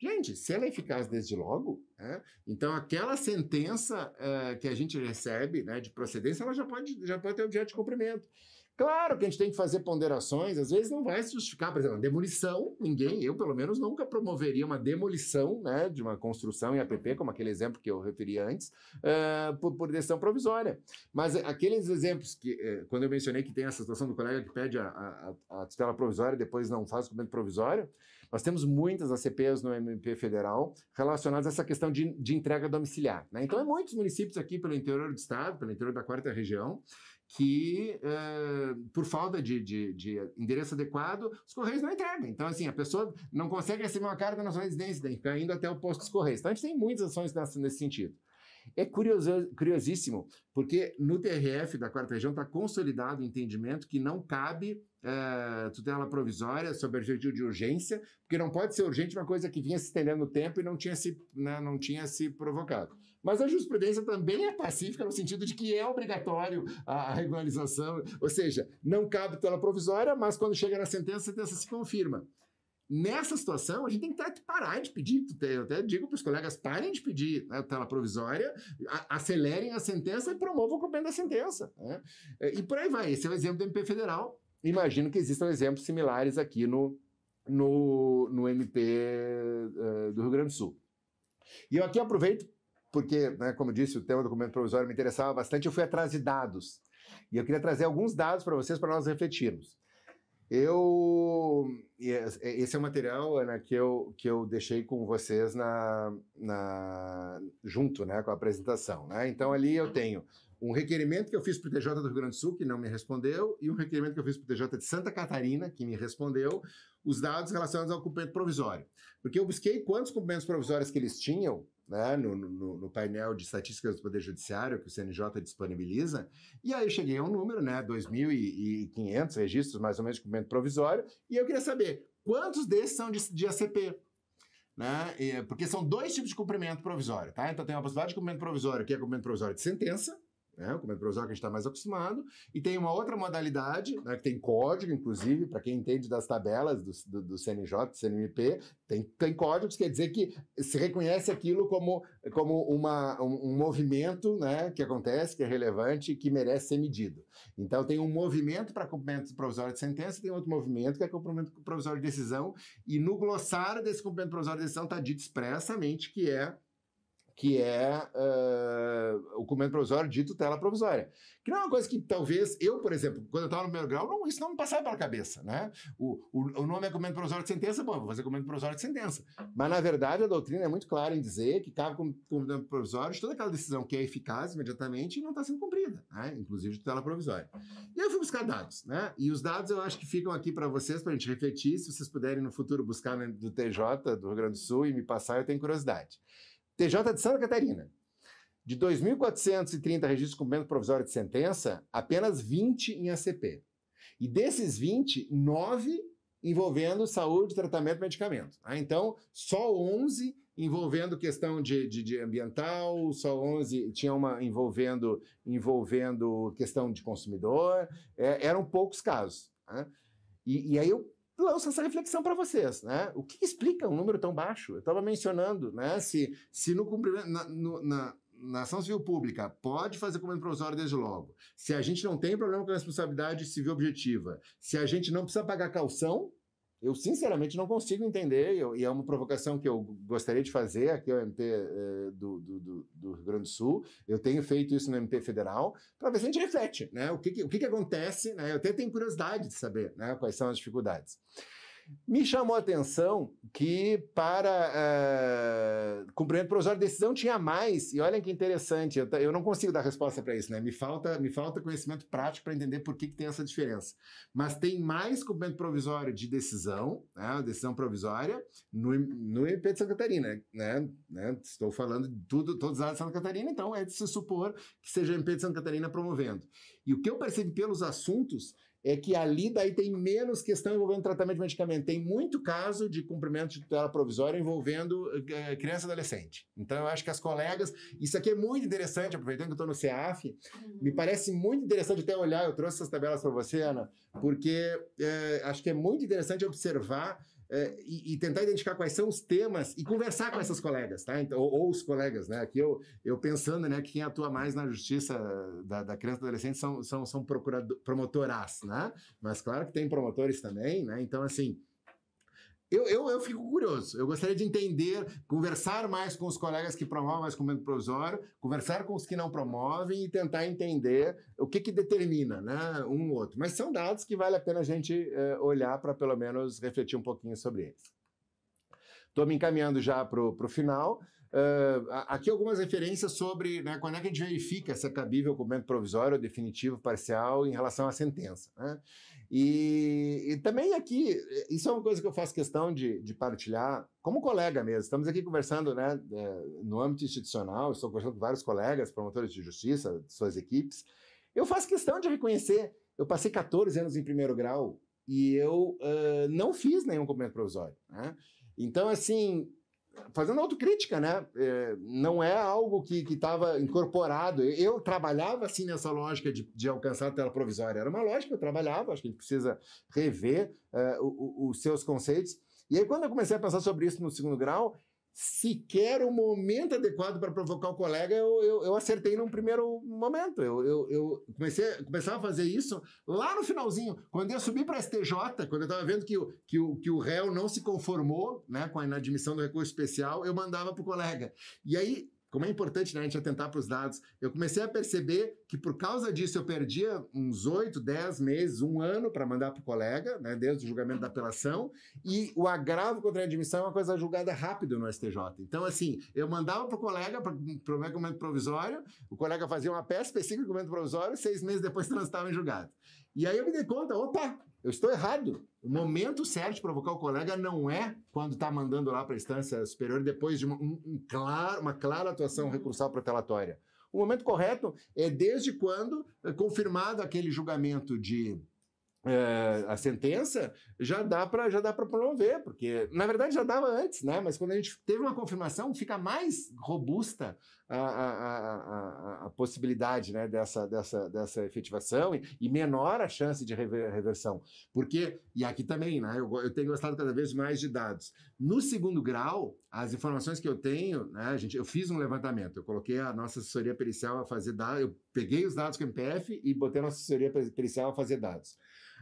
Gente, se ela é eficaz desde logo, né, então aquela sentença é, que a gente recebe né, de procedência, ela já pode, já pode ter objeto de cumprimento. Claro que a gente tem que fazer ponderações, às vezes não vai se justificar, por exemplo, demolição, ninguém, eu pelo menos nunca promoveria uma demolição né, de uma construção em APP, como aquele exemplo que eu referi antes, uh, por, por decisão provisória. Mas aqueles exemplos que, uh, quando eu mencionei que tem essa situação do colega que pede a, a, a tutela provisória e depois não faz o documento provisório, nós temos muitas ACPs no MP federal relacionadas a essa questão de, de entrega domiciliar. Né? Então, é muitos municípios aqui pelo interior do estado, pelo interior da quarta região, que, eh, por falta de, de, de, endereço adequado, os Correios não entregam. Então, assim, a pessoa não consegue receber uma carga na sua residência, tem que indo até o posto dos Correios. Então, a gente tem muitas ações nessa, nesse sentido. É curioso, curiosíssimo, porque no TRF da quarta região está consolidado o entendimento que não cabe eh, tutela provisória sobre objetivo de urgência, porque não pode ser urgente uma coisa que vinha se estendendo no tempo e não tinha se, né, não tinha se provocado. Mas a jurisprudência também é pacífica no sentido de que é obrigatório a regularização, ou seja, não cabe tela provisória, mas quando chega na sentença, a sentença se confirma. Nessa situação, a gente tem que tá, parar de pedir. Eu até digo para os colegas: parem de pedir a né, tela provisória, acelerem a sentença e promovam o cumprimento da sentença. Né? É, e por aí vai. Esse é o exemplo do MP Federal. Imagino que existam exemplos similares aqui no, no, no MP uh, eh, do Rio Grande do Sul. E eu aqui aproveito porque, né, como disse, o tema do documento provisório me interessava bastante, eu fui atrás de dados. E eu queria trazer alguns dados para vocês, para nós refletirmos. Eu. É, é, esse é o material, Ana, né, que eu, que eu deixei com vocês na, na, junto né, com a apresentação. Né? Então, ali eu tenho um requerimento que eu fiz para o TJ do Rio Grande do Sul, que não me respondeu, e um requerimento que eu fiz para o TJ de Santa Catarina, que me respondeu, os dados relacionados ao cumprimento provisório. Porque eu busquei quantos cumprimentos provisórios que eles tinham né, no, no, no, painel de estatísticas do Poder Judiciário que o CNJ disponibiliza, e aí eu cheguei a um número, né, 2.500 registros, mais ou menos, de cumprimento provisório, e eu queria saber quantos desses são de, de ACP? Né? E, porque são dois tipos de cumprimento provisório, tá? Então tem uma possibilidade de cumprimento provisório, que é cumprimento provisório de sentença, né? o comando é provisório que a gente está mais acostumado, e tem uma outra modalidade, né, que tem código, inclusive, para quem entende das tabelas do, do, do, CNJ, do CNMP, tem, tem códigos, quer dizer que se reconhece aquilo como, como uma, um, um movimento né, que acontece, que é relevante que merece ser medido. Então, tem um movimento para cumprimento provisório de sentença, tem outro movimento que é cumprimento provisório de decisão, e no glossário desse cumprimento provisório de decisão está dito expressamente que é que é uh, o comando provisório dito tela provisória. Que não é uma coisa que talvez eu, por exemplo, quando eu estava no meu grau, não, isso não me passava pela cabeça, né? O, o, o nome é comando provisório de sentença, bom, vou fazer comando provisório de sentença. Mas, na verdade, a doutrina é muito clara em dizer que cabe com comando provisório toda aquela decisão que é eficaz imediatamente e não está sendo cumprida, né? Inclusive de tela provisória. E eu fui buscar dados, né? E os dados eu acho que ficam aqui para vocês, para a gente refletir, se vocês puderem no futuro buscar do TJ, do Rio Grande do Sul, e me passar, eu tenho curiosidade. TJ de Santa Catarina. De 2.430 registros de cumprimento provisório de sentença, apenas 20 em ACP. E desses 20, 9 envolvendo saúde, tratamento e medicamento. Ah, então, só 11 envolvendo questão de, de, de, ambiental, só 11 tinha uma envolvendo, envolvendo questão de consumidor, é, eram poucos casos. Né? E, e, aí eu lança essa reflexão para vocês, né? O que explica um número tão baixo? Eu estava mencionando, né? Se, se no cumprimento, na, no, na, na ação civil pública pode fazer comando provisório desde logo. Se a gente não tem problema com a responsabilidade civil objetiva, se a gente não precisa pagar calção, eu, sinceramente, não consigo entender, e é uma provocação que eu gostaria de fazer aqui ao MP eh, do, do, do, Rio Grande do Sul. Eu tenho feito isso no MP federal, para ver se a gente reflete né? o, que, que o que, que, acontece. Né? Eu até tenho curiosidade de saber né? quais são as dificuldades. Me chamou a atenção que para uh, cumprimento provisório de decisão tinha mais, e olha que interessante, eu, eu não consigo dar resposta para isso, né? Me falta, me falta conhecimento prático para entender por que, que tem essa diferença. Mas tem mais cumprimento provisório de decisão, né? decisão provisória, no, no MP de Santa Catarina, né? né? Estou falando de tudo, todos os lados de Santa Catarina, então é de se supor que seja o MP de Santa Catarina promovendo. E o que eu percebi pelos assuntos é que ali daí tem menos questão envolvendo tratamento de medicamento. Tem muito caso de cumprimento de tutela provisória envolvendo eh, eh, criança e adolescente. Então, eu acho que as colegas. Isso aqui é muito interessante, aproveitando que eu estou no CEAF, uhum. me parece muito interessante até olhar. Eu trouxe essas tabelas para você, Ana, porque eh, acho que é muito interessante observar é, e, e, tentar identificar quais são os temas e conversar com essas colegas, tá? Então, ou, ou, os colegas, né? Aqui eu, eu pensando, né, que quem atua mais na justiça da, da criança e adolescente são, são, são promotoras, né? Mas claro que tem promotores também, né? Então, assim, eu, eu, eu fico curioso. Eu gostaria de entender, conversar mais com os colegas que promovem as comendo provisório, conversar com os que não promovem e tentar entender o que, que determina né, um ou outro. Mas são dados que vale a pena a gente eh, olhar para pelo menos refletir um pouquinho sobre eles. Estou me encaminhando já para o final. Uh, aqui algumas referências sobre né, quando é que a gente verifica se é cabível o cumprimento provisório, definitivo, parcial, em relação à sentença. Né? E, e, também aqui, isso é uma coisa que eu faço questão de, de partilhar, como colega mesmo. Estamos aqui conversando né, é, no âmbito institucional, estou conversando com vários colegas, promotores de justiça, suas equipes. Eu faço questão de reconhecer. Eu passei 14 anos em primeiro grau e eu uh, não fiz nenhum cumprimento provisório. Né? Então, assim, fazendo autocrítica, né? É, não é algo que estava incorporado. Eu, eu trabalhava assim nessa lógica de, de alcançar a tela provisória. Era uma lógica que eu trabalhava, acho que a gente precisa rever é, o, o, os seus conceitos. E aí, quando eu comecei a pensar sobre isso no segundo grau, sequer o momento adequado para provocar o colega, eu, eu, eu, acertei num primeiro momento. Eu, eu, eu comecei começava a fazer isso lá no finalzinho. Quando eu subi para a STJ, quando eu estava vendo que, o, que, o, que o réu não se conformou né, com a inadmissão do recurso especial, eu mandava para o colega. E aí como é importante né, a gente atentar para os dados. Eu comecei a perceber que por causa disso eu perdia uns 8, 10 meses, um ano para mandar para o colega, né, desde o julgamento da apelação, e o agravo contra a admissão é uma coisa julgada rápido no STJ. Então, assim, eu mandava para o colega para o documento provisório, o colega fazia uma peça específica do documento provisório, seis meses depois transitava em julgado. E aí eu me dei conta, opa, eu estou errado. O momento certo de provocar o colega não é quando está mandando lá para a instância superior depois de uma, um, um claro, uma clara atuação recursal protelatória. O momento correto é desde quando é confirmado aquele julgamento de é, a sentença, já dá para já dá para promover, porque na verdade já dava antes, né? Mas quando a gente teve uma confirmação, fica mais robusta a, a, a, a possibilidade, né, dessa, dessa, dessa efetivação e, e, menor a chance de reversão, porque e aqui também, né? Eu, eu tenho gostado cada vez mais de dados. No segundo grau, as informações que eu tenho, né, gente, eu fiz um levantamento, eu coloquei a nossa assessoria pericial a fazer dados, eu peguei os dados com o MPF e botei a nossa assessoria pericial a fazer dados.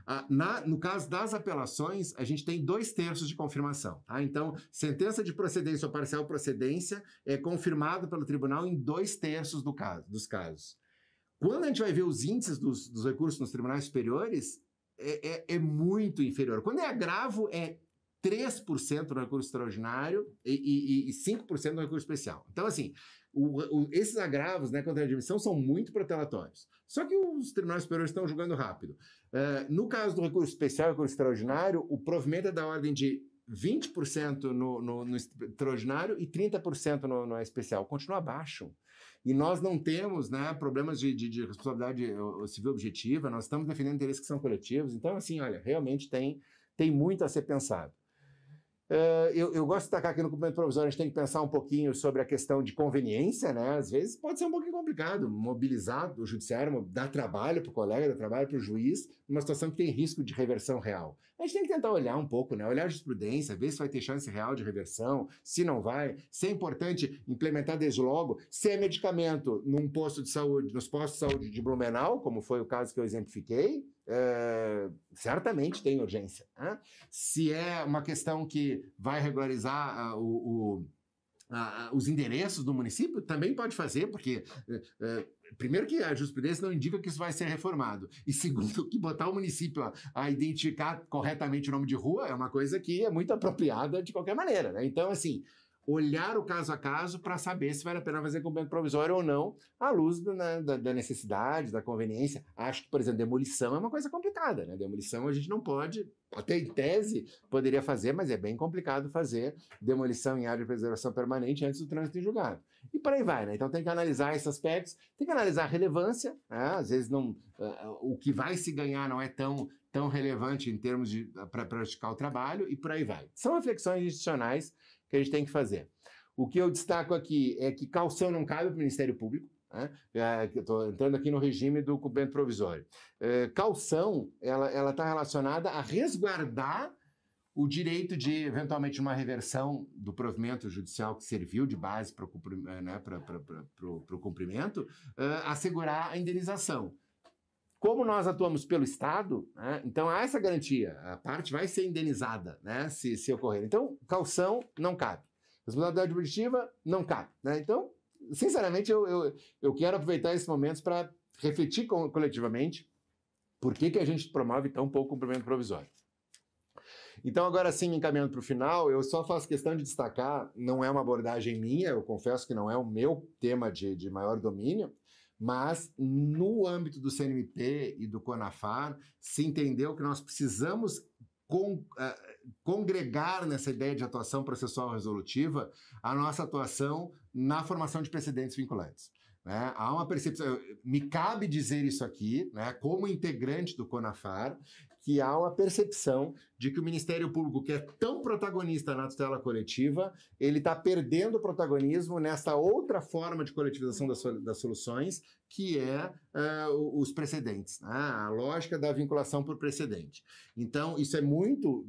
Ah, na, no caso das apelações, a gente tem dois terços de confirmação. Tá? Então, sentença de procedência ou parcial procedência é confirmada pelo tribunal em dois terços do caso, dos casos. Quando a gente vai ver os índices dos, dos recursos nos tribunais superiores, é, é, é, muito inferior. Quando é agravo, é 3% no recurso extraordinário e, e, e 5% no recurso especial. Então, assim, o, o, esses agravos né, contra a admissão são muito protelatórios. Só que os tribunais superiores estão julgando rápido. Uh, no caso do recurso especial e recurso extraordinário, o provimento é da ordem de 20% no, no, no, extraordinário e 30% no, no especial. Continua abaixo. E nós não temos né, problemas de, de, de responsabilidade eh, civil objetiva, nós estamos defendendo interesses que são coletivos. Então, assim, olha, realmente tem, tem muito a ser pensado. Eh, eu, eu, gosto de destacar aqui no cumprimento provisório, a gente tem que pensar um pouquinho sobre a questão de conveniência, né? Às vezes pode ser um pouquinho complicado mobilizar o judiciário, dar trabalho para o colega, dar trabalho para o juiz, numa situação que tem risco de reversão real. A gente tem que tentar olhar um pouco, né? Olhar a jurisprudência, ver se vai ter chance real de reversão, se não vai, se é importante implementar desde logo, se é medicamento num posto de saúde, nos postos de saúde de Blumenau, como foi o caso que eu exemplifiquei, é, certamente tem urgência. Né? Se é uma questão que vai regularizar ah, o, o, os endereços do município, também pode fazer, porque eh, eh, primeiro que a jurisprudência não indica que isso vai ser reformado. E segundo, que botar o município a, a, identificar corretamente o nome de rua é uma coisa que é muito apropriada de qualquer maneira. Né? Então, assim, olhar o caso a caso para saber se vale a pena fazer banco provisório ou não, à luz do, né, da, da, necessidade, da conveniência. Acho que, por exemplo, demolição é uma coisa complicada, né? Demolição a gente não pode, até em tese, poderia fazer, mas é bem complicado fazer demolição em área de preservação permanente antes do trânsito em julgado. E por aí vai, né? Então tem que analisar esses aspectos, tem que analisar a relevância, né? às vezes não, uh, o que vai se ganhar não é tão tão relevante em termos de ah, para praticar o trabalho e por aí vai. São reflexões institucionais que a gente tem que fazer. O que eu destaco aqui é que calção não cabe para o Ministério Público. Né? É, Estou entrando aqui no regime do cumprimento provisório. É, calção, ela está relacionada a resguardar o direito de, eventualmente, uma reversão do provimento judicial que serviu de base para o cumprimento, né, pra, pra, pra, pro, pro cumprimento uh, assegurar a indenização. Como nós atuamos pelo Estado, né, então há essa garantia, a parte vai ser indenizada né, se, se ocorrer. Então, calção não cabe. Responsabilidade objetiva não cabe. Né? Então, sinceramente, eu, eu, eu quero aproveitar esses momentos para refletir co coletivamente por que, que a gente promove tão pouco cumprimento provisório. Então, agora sim, encaminhando para o final, eu só faço questão de destacar: não é uma abordagem minha, eu confesso que não é o meu tema de, de maior domínio, mas, no âmbito do CNMP e do CONAFAR, se entendeu que nós precisamos con, eh, congregar nessa ideia de atuação processual resolutiva a nossa atuação na formação de precedentes vinculantes. Né? Há uma percepção, me cabe dizer isso aqui, né, como integrante do CONAFAR, que há uma percepção de que o Ministério Público, que é tão protagonista na tutela coletiva, ele está perdendo o protagonismo nessa outra forma de coletivização das, das soluções, que é uh, os precedentes, né? a lógica da vinculação por precedente. Então, isso é muito.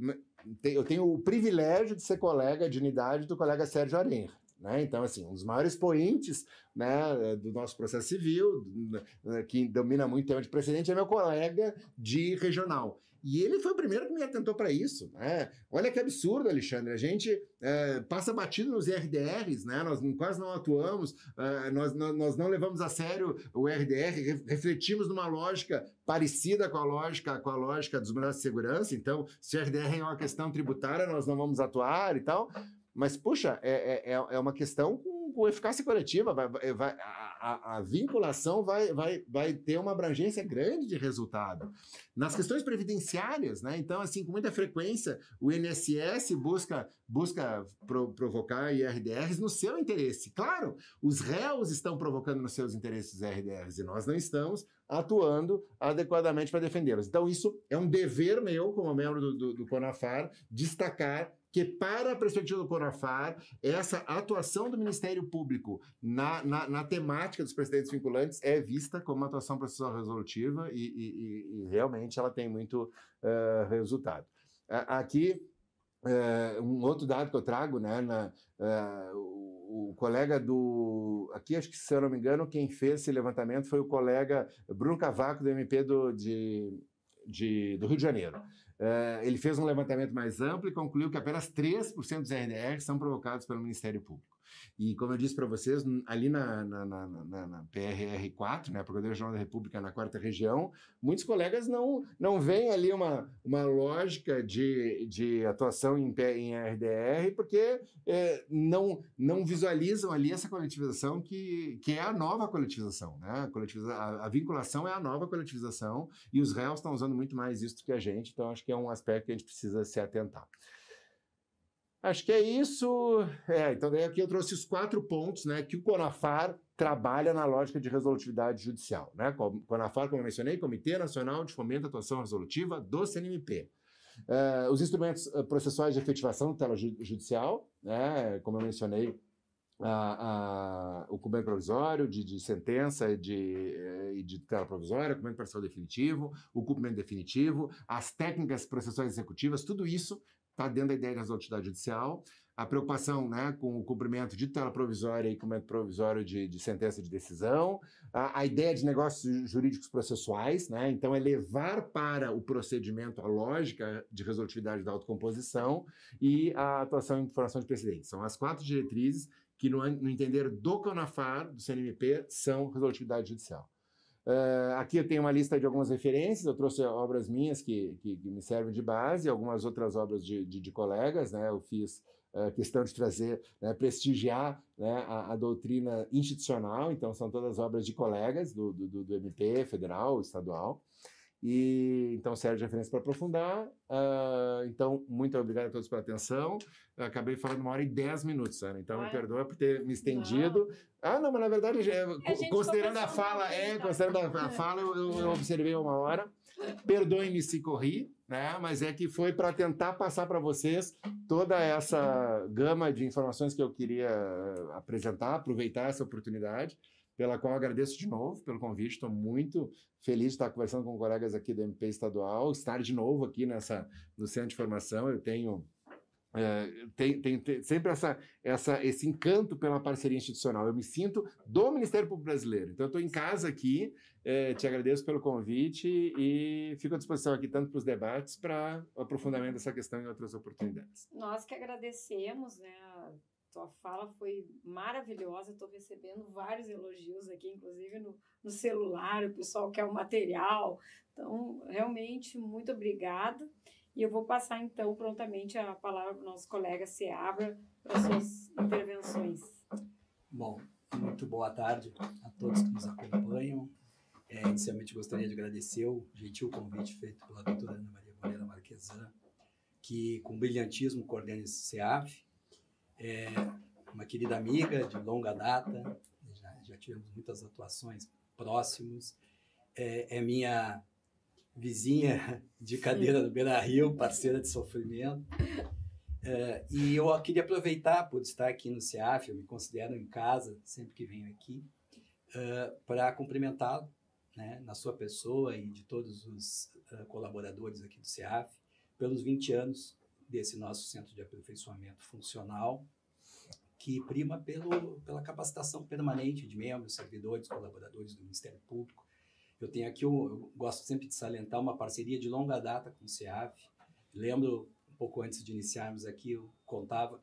Eu tenho o privilégio de ser colega de unidade do colega Sérgio Arenha. Né? Então, assim, um dos maiores poentes né, do nosso processo civil, né, que domina muito tema de precedente, é meu colega de regional. E ele foi o primeiro que me atentou para isso. Né? Olha que absurdo, Alexandre. A gente é, passa batido nos RDRs, né? nós quase não atuamos, é, nós, nós não levamos a sério o RDR, refletimos numa lógica parecida com a lógica, com a lógica dos braços de segurança. Então, se o RDR é uma questão tributária, nós não vamos atuar e tal. Mas, puxa, é, é, é, é uma questão com, com eficácia coletiva. Vai, vai, a, a, vinculação vai, vai, vai ter uma abrangência grande de resultado. Nas questões previdenciárias, né? Então, assim, com muita frequência, o INSS busca, busca pro, provocar IRDRs no seu interesse. Claro, os réus estão provocando nos seus interesses IRDRs e nós não estamos atuando adequadamente para defendê-los. Então, isso é um dever meu, como membro do, do, do CONAFAR, destacar que, para a perspectiva do CONAFAR, essa atuação do Ministério Público na, na, na temática dos precedentes vinculantes é vista como uma atuação processual resolutiva e, e, e realmente ela tem muito uh, resultado. Aqui, uh, um outro dado que eu trago, né, na, uh, o colega do. Aqui, acho que, se eu não me engano, quem fez esse levantamento foi o colega Bruno Cavaco, do MP do, de, de do Rio de Janeiro. Eh, ele fez um levantamento mais amplo e concluiu que apenas 3% dos RDR são provocados pelo Ministério Público. E como eu disse para vocês, ali na, na, na, na PRR4, né, Procuradoria Geral da República, na quarta região, muitos colegas não, não veem ali uma, uma lógica de, de atuação em, em RDR, porque é, não, não visualizam ali essa coletivização que, que é a nova coletivização. Né? A, coletiviza, a, a vinculação é a nova coletivização e os réus estão usando muito mais isso do que a gente, então acho que é um aspecto que a gente precisa se atentar. Acho que é isso. É, então daí aqui eu trouxe os quatro pontos, né, que o Conafar trabalha na lógica de resolutividade judicial, né? Conafar, como eu mencionei, Comitê Nacional de Fomento à Atuação Resolutiva do CNMP. É, os instrumentos eh, processuais de efetivação do tela judicial, né, como eu mencionei, o cumprimento provisório de, de sentença e de, eh, de tutela provisória, cumprimento parcial definitivo, o cumprimento definitivo, as técnicas processuais executivas, tudo isso está dentro da ideia de resolutividade judicial. A preocupação né, com o cumprimento de tela provisória e cumprimento provisório de, de sentença de decisão. A, a, ideia de negócios jurídicos processuais, né, então é levar para o procedimento a lógica de resolutividade da autocomposição e a atuação em formação de precedentes. São as quatro diretrizes que, no, no entender do CONAFAR, do CNMP, são resolutividade judicial. Uh, aqui eu tenho uma lista de algumas referências, eu trouxe obras minhas que, que, que me servem de base, algumas outras obras de, de, de colegas, né? Eu fiz uh, questão de trazer, né, prestigiar né, a, a, doutrina institucional, então são todas obras de colegas do, do, do MP federal, estadual. E então serve de é referência para aprofundar. Uh, então, muito obrigado a todos pela atenção. Eu acabei falando uma hora e dez minutos, Ana. Então, Ai. me perdoa por ter me estendido. Não. Ah, não, mas na verdade, é, é, a considerando a fala, é, então. considerando a, fala, eu, eu observei uma hora. Perdoem-me se corri, né? Mas é que foi para tentar passar para vocês toda essa gama de informações que eu queria ah, apresentar, aproveitar essa oportunidade pela qual agradeço de novo pelo convite. Estou muito feliz de estar conversando com colegas aqui do MP Estadual, estar de novo aqui nessa, no Centro de Formação. Eu tenho é, tem, tem, tem, sempre essa, essa, esse encanto pela parceria institucional. Eu me sinto do Ministério Público Brasileiro. Então, eu estou em casa aqui, é, te agradeço pelo convite e fico à disposição aqui tanto para os debates, para aprofundamento dessa questão e outras oportunidades. Nós que agradecemos, né? Tua fala foi maravilhosa. Estou recebendo vários elogios aqui, inclusive no, no celular. O pessoal quer o material. Então, realmente, muito obrigada. E eu vou passar, então, prontamente a palavra para o nosso colega Seabra para suas intervenções. Bom, muito boa tarde a todos que nos acompanham. É, inicialmente, gostaria de agradecer o gentil convite feito pela doutora Ana Maria Moreira Marquesan, que, com brilhantismo, coordena esse CEAF é uma querida amiga de longa data, já, já tivemos muitas atuações próximos, é, é minha vizinha de cadeira do Beira Rio, parceira de sofrimento. É, e eu queria aproveitar por estar aqui no CEAF, eu me considero em casa sempre que venho aqui, é, para cumprimentá-lo né, na sua pessoa e de todos os é, colaboradores aqui do CEAF pelos 20 anos desse nosso centro de aperfeiçoamento funcional, que prima pelo, pela capacitação permanente de membros, servidores, colaboradores do Ministério Público. Eu tenho aqui, um, eu gosto sempre de salientar uma parceria de longa data com o SEAF. Lembro, um pouco antes de iniciarmos aqui, eu contava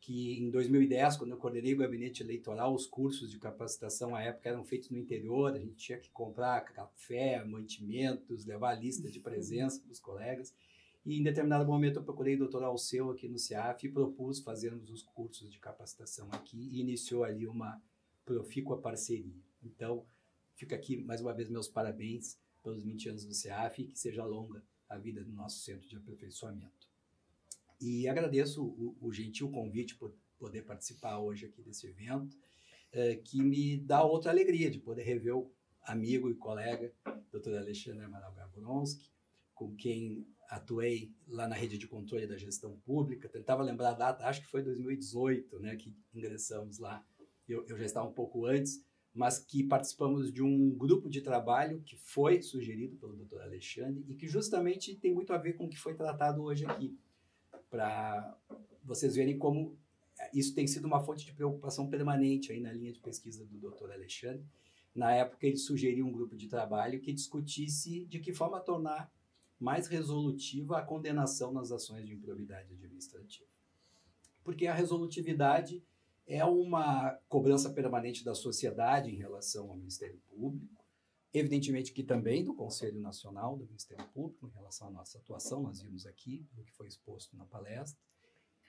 que em 2010, quando eu coordenei o gabinete eleitoral, os cursos de capacitação à época eram feitos no interior, a gente tinha que comprar café, mantimentos, levar a lista de presença dos colegas. E em determinado momento eu procurei o doutor Alceu aqui no CEAF e propus fazermos os cursos de capacitação aqui e iniciou ali uma profícua parceria. Então, fica aqui mais uma vez meus parabéns pelos 20 anos do CEAF e que seja longa a vida do nosso centro de aperfeiçoamento. E agradeço o, o gentil convite por poder participar hoje aqui desse evento, é, que me dá outra alegria de poder rever o amigo e colega, Dr. Alexandre Amaral Gabronski, com quem atuei lá na rede de controle da gestão pública, tentava lembrar a data, acho que foi 2018, né, que ingressamos lá. Eu, eu já estava um pouco antes, mas que participamos de um grupo de trabalho que foi sugerido pelo Dr. Alexandre e que justamente tem muito a ver com o que foi tratado hoje aqui, para vocês verem como é, isso tem sido uma fonte de preocupação permanente aí na linha de pesquisa do Dr. Alexandre. Na época ele sugeriu um grupo de trabalho que discutisse de que forma tornar mais resolutiva a condenação nas ações de improbidade administrativa. Porque a resolutividade é uma cobrança permanente da sociedade em relação ao Ministério Público, evidentemente que também do Conselho Nacional do Ministério Público em relação à nossa atuação, nós vimos aqui o que foi exposto na palestra,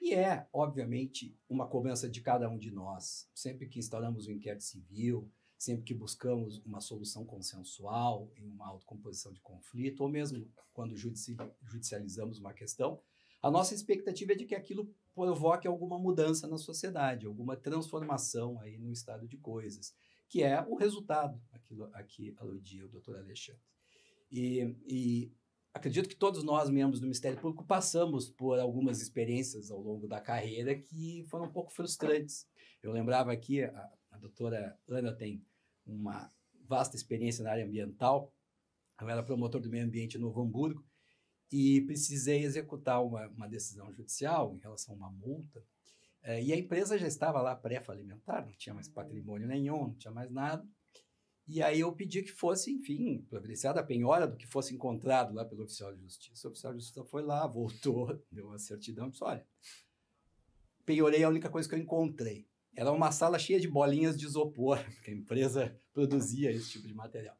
e é, obviamente, uma cobrança de cada um de nós. Sempre que instauramos um inquérito civil, sempre que buscamos uma solução consensual em uma autocomposição de conflito, ou mesmo quando judicializamos uma questão, a nossa expectativa é de que aquilo provoque alguma mudança na sociedade, alguma transformação aí no estado de coisas, que é o resultado aquilo a que aludia o doutor Alexandre. E, e acredito que todos nós, membros do Ministério Público, passamos por algumas experiências ao longo da carreira que foram um pouco frustrantes. Eu lembrava aqui, a, a doutora Ana tem uma vasta experiência na área ambiental. Eu era promotor do meio ambiente em Novo Hamburgo e precisei executar uma, uma decisão judicial em relação a uma multa. É, e a empresa já estava lá pré-falimentar, não tinha mais uhum. patrimônio nenhum, não tinha mais nada. E aí eu pedi que fosse, enfim, providenciada a penhora do que fosse encontrado lá pelo oficial de justiça. O oficial de justiça foi lá, voltou, deu uma certidão e disse: olha, penhorei é a única coisa que eu encontrei. Era é uma sala cheia de bolinhas de isopor, porque a empresa produzia esse tipo de material.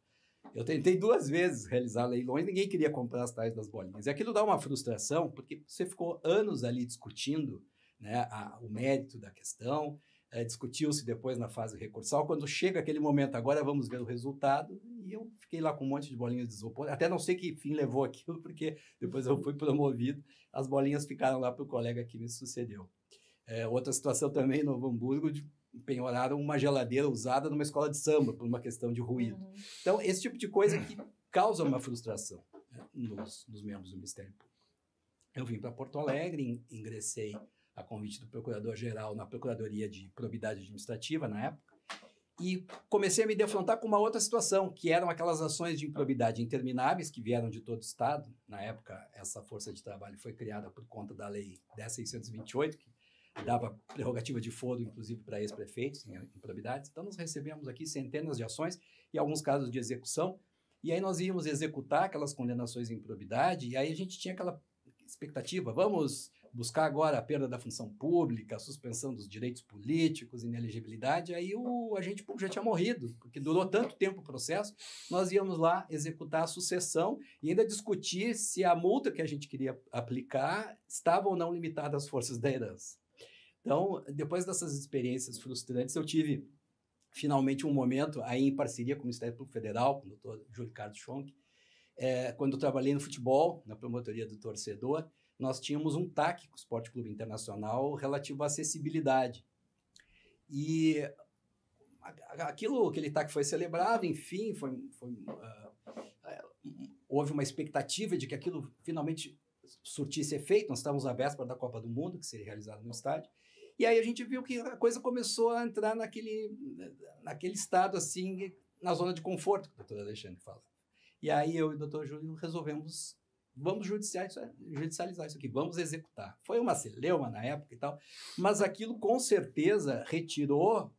Eu tentei duas vezes realizar leilões, ninguém queria comprar as tais das bolinhas. E aquilo dá uma frustração, porque você ficou anos ali discutindo né, a, o mérito da questão, é, discutiu-se depois na fase recursal. Quando chega aquele momento, agora vamos ver o resultado, e eu fiquei lá com um monte de bolinhas de isopor. Até não sei que fim levou aquilo, porque depois eu fui promovido, as bolinhas ficaram lá para o colega que me sucedeu. É, outra situação também, em Novo Hamburgo, de, penhoraram uma geladeira usada numa escola de samba por uma questão de ruído. Uhum. Então, esse tipo de coisa que causa uma frustração né, nos, nos, membros do Ministério Público. Eu vim para Porto Alegre, ingressei a convite do Procurador-Geral na Procuradoria de Probidade Administrativa, na época, e comecei a me defrontar com uma outra situação, que eram aquelas ações de improbidade intermináveis que vieram de todo o Estado. Na época, essa força de trabalho foi criada por conta da Lei 10.628, que dava prerrogativa de foro, inclusive, para ex-prefeitos em improbidades. Então, nós recebemos aqui centenas de ações e alguns casos de execução. E aí nós íamos executar aquelas condenações em improbidade, e aí a gente tinha aquela expectativa, vamos buscar agora a perda da função pública, a suspensão dos direitos políticos, inelegibilidade, aí o agente público já tinha morrido, porque durou tanto tempo o processo, nós íamos lá executar a sucessão e ainda discutir se a multa que a gente queria aplicar estava ou não limitada às forças da herança. Então, depois dessas experiências frustrantes, eu tive finalmente um momento, aí em parceria com o Ministério Público Federal, com o doutor Júlio Carlos Schonk, é, eh, quando eu trabalhei no futebol, na promotoria do torcedor, nós tínhamos um TAC com o Esporte Clube Internacional relativo à acessibilidade. E aquilo, aquele TAC foi celebrado, enfim, foi, foi uh, houve uma expectativa de que aquilo finalmente surtisse efeito. Nós estávamos à véspera da Copa do Mundo, que seria realizada no estádio. E aí a gente viu que a coisa começou a entrar naquele, naquele estado assim, na zona de conforto que o doutor Alexandre fala. E aí eu e o doutor Júlio resolvemos, vamos judicializar isso aqui, vamos executar. Foi uma celeuma na época e tal, mas aquilo com certeza retirou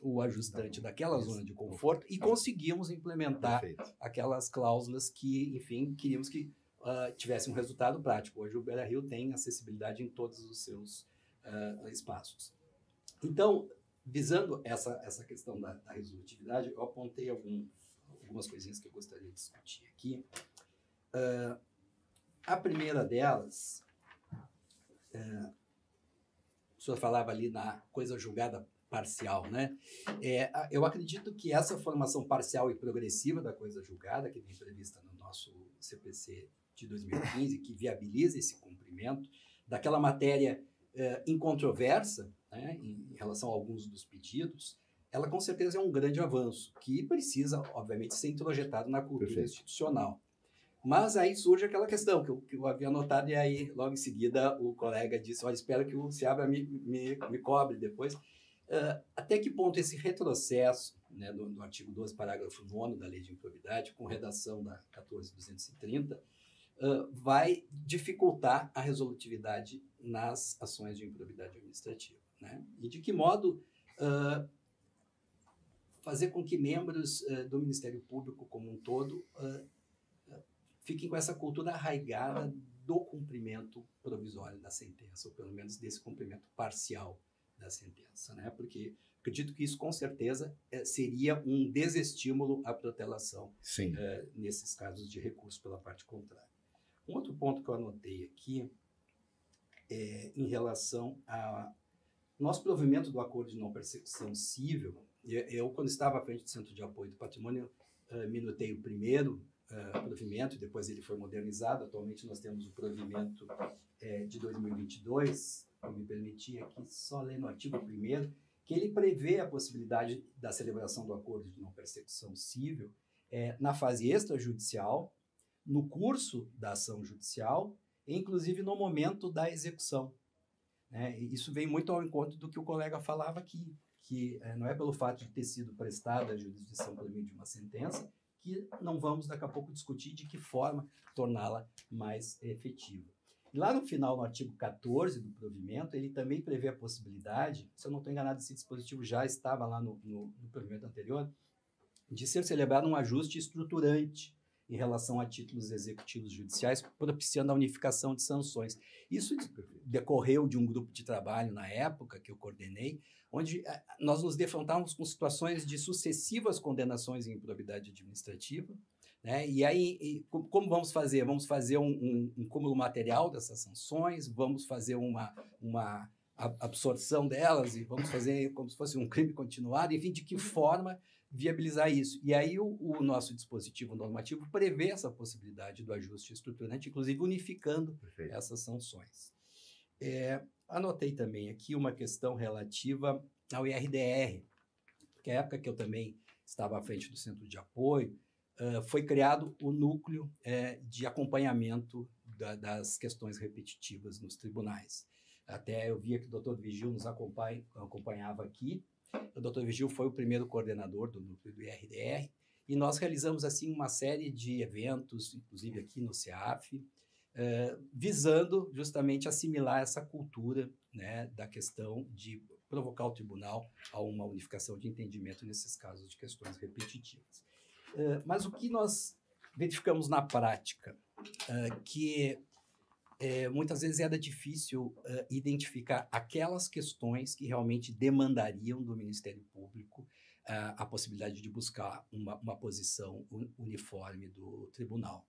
o ajustante tá daquela zona de conforto e tá conseguimos implementar Perfeito. aquelas cláusulas que, enfim, queríamos que uh, ah, tivesse um resultado prático. Hoje o Beira Rio tem acessibilidade em todos os seus uh, espaços. Então, visando essa, essa questão da, da resolutividade, eu apontei algumas coisinhas que eu gostaria de discutir aqui. Uh, a primeira delas, uh, o senhor falava ali na coisa julgada parcial, né? É, eu acredito que essa formação parcial e progressiva da coisa julgada, que vem prevista no nosso CPC de 2015, que viabiliza esse cumprimento daquela matéria é, eh, incontroversa né, em relação a alguns dos pedidos, ela com certeza é um grande avanço, que precisa, obviamente, ser introjetado na cultura Perfeito. institucional. Mas aí surge aquela questão que eu, que eu, havia anotado e aí logo em seguida o colega disse: Olha, espero que o Seabra me, me, me cobre depois. Uh, até que ponto esse retrocesso né, do, do artigo 12, parágrafo 9 da Lei de Improbidade, com redação da 14230, vai dificultar a resolutividade nas ações de improbidade administrativa. Né? E de que modo uh, fazer com que membros uh, do Ministério Público como um todo fiquem com essa cultura arraigada do cumprimento provisório da sentença, ou pelo menos desse cumprimento parcial da sentença, né? Porque acredito que isso com certeza é, seria um desestímulo à protelação nesses casos de recurso pela parte contrária. Um outro ponto que eu anotei aqui é em relação a nosso provimento do acordo de não persecução civil. É, é, eu, quando estava à frente do Centro de Apoio do Patrimônio, ah, minutei o primeiro ah, provimento, depois ele foi modernizado. Atualmente nós temos o provimento é, de 2022, eu me permitir aqui só ler no artigo primeiro, que ele prevê a possibilidade da celebração do acordo de não persecução civil na fase extrajudicial, no curso da ação judicial, inclusive no momento da execução. É, isso vem muito ao encontro do que o colega falava aqui, que é, não é pelo fato de ter sido prestada a jurisdição pelo meio de uma sentença que não vamos daqui a pouco discutir de que forma torná-la mais efetiva. E lá no final, no artigo 14 do provimento, ele também prevê a possibilidade, se eu não estou enganado, esse dispositivo já estava lá no, no, no provimento anterior, de ser celebrado um ajuste estruturante em relação a títulos executivos judiciais, propiciando a unificação de sanções. Isso decorreu de um grupo de trabalho na época que eu coordenei, onde eh, nós nos defrontávamos com situações de sucessivas condenações em improbidade administrativa. Né? E aí, e como vamos fazer? Vamos fazer um, um, um cúmulo material dessas sanções, vamos fazer uma, uma absorção delas e vamos fazer como se fosse um crime continuado, enfim, de que uhum. forma viabilizar isso. E aí o, o, nosso dispositivo normativo prevê essa possibilidade do ajuste estruturante, inclusive unificando Perfeito. essas sanções. É, anotei também aqui uma questão relativa ao IRDR, que é a época que eu também estava à frente do centro de apoio, uh, foi criado o núcleo é, de acompanhamento da, das questões repetitivas nos tribunais. Até eu via que o doutor Vigil nos acompanha, acompanhava aqui, o Dr. Vigil foi o primeiro coordenador do núcleo do IRDR e nós realizamos assim uma série de eventos, inclusive aqui no CEAF, eh, visando justamente assimilar essa cultura né, da questão de provocar o tribunal a uma unificação de entendimento nesses casos de questões repetitivas. Eh, mas o que nós verificamos na prática, eh, que é, muitas vezes era difícil uh, identificar aquelas questões que realmente demandariam do Ministério Público uh, a possibilidade de buscar uma, uma posição un, uniforme do tribunal.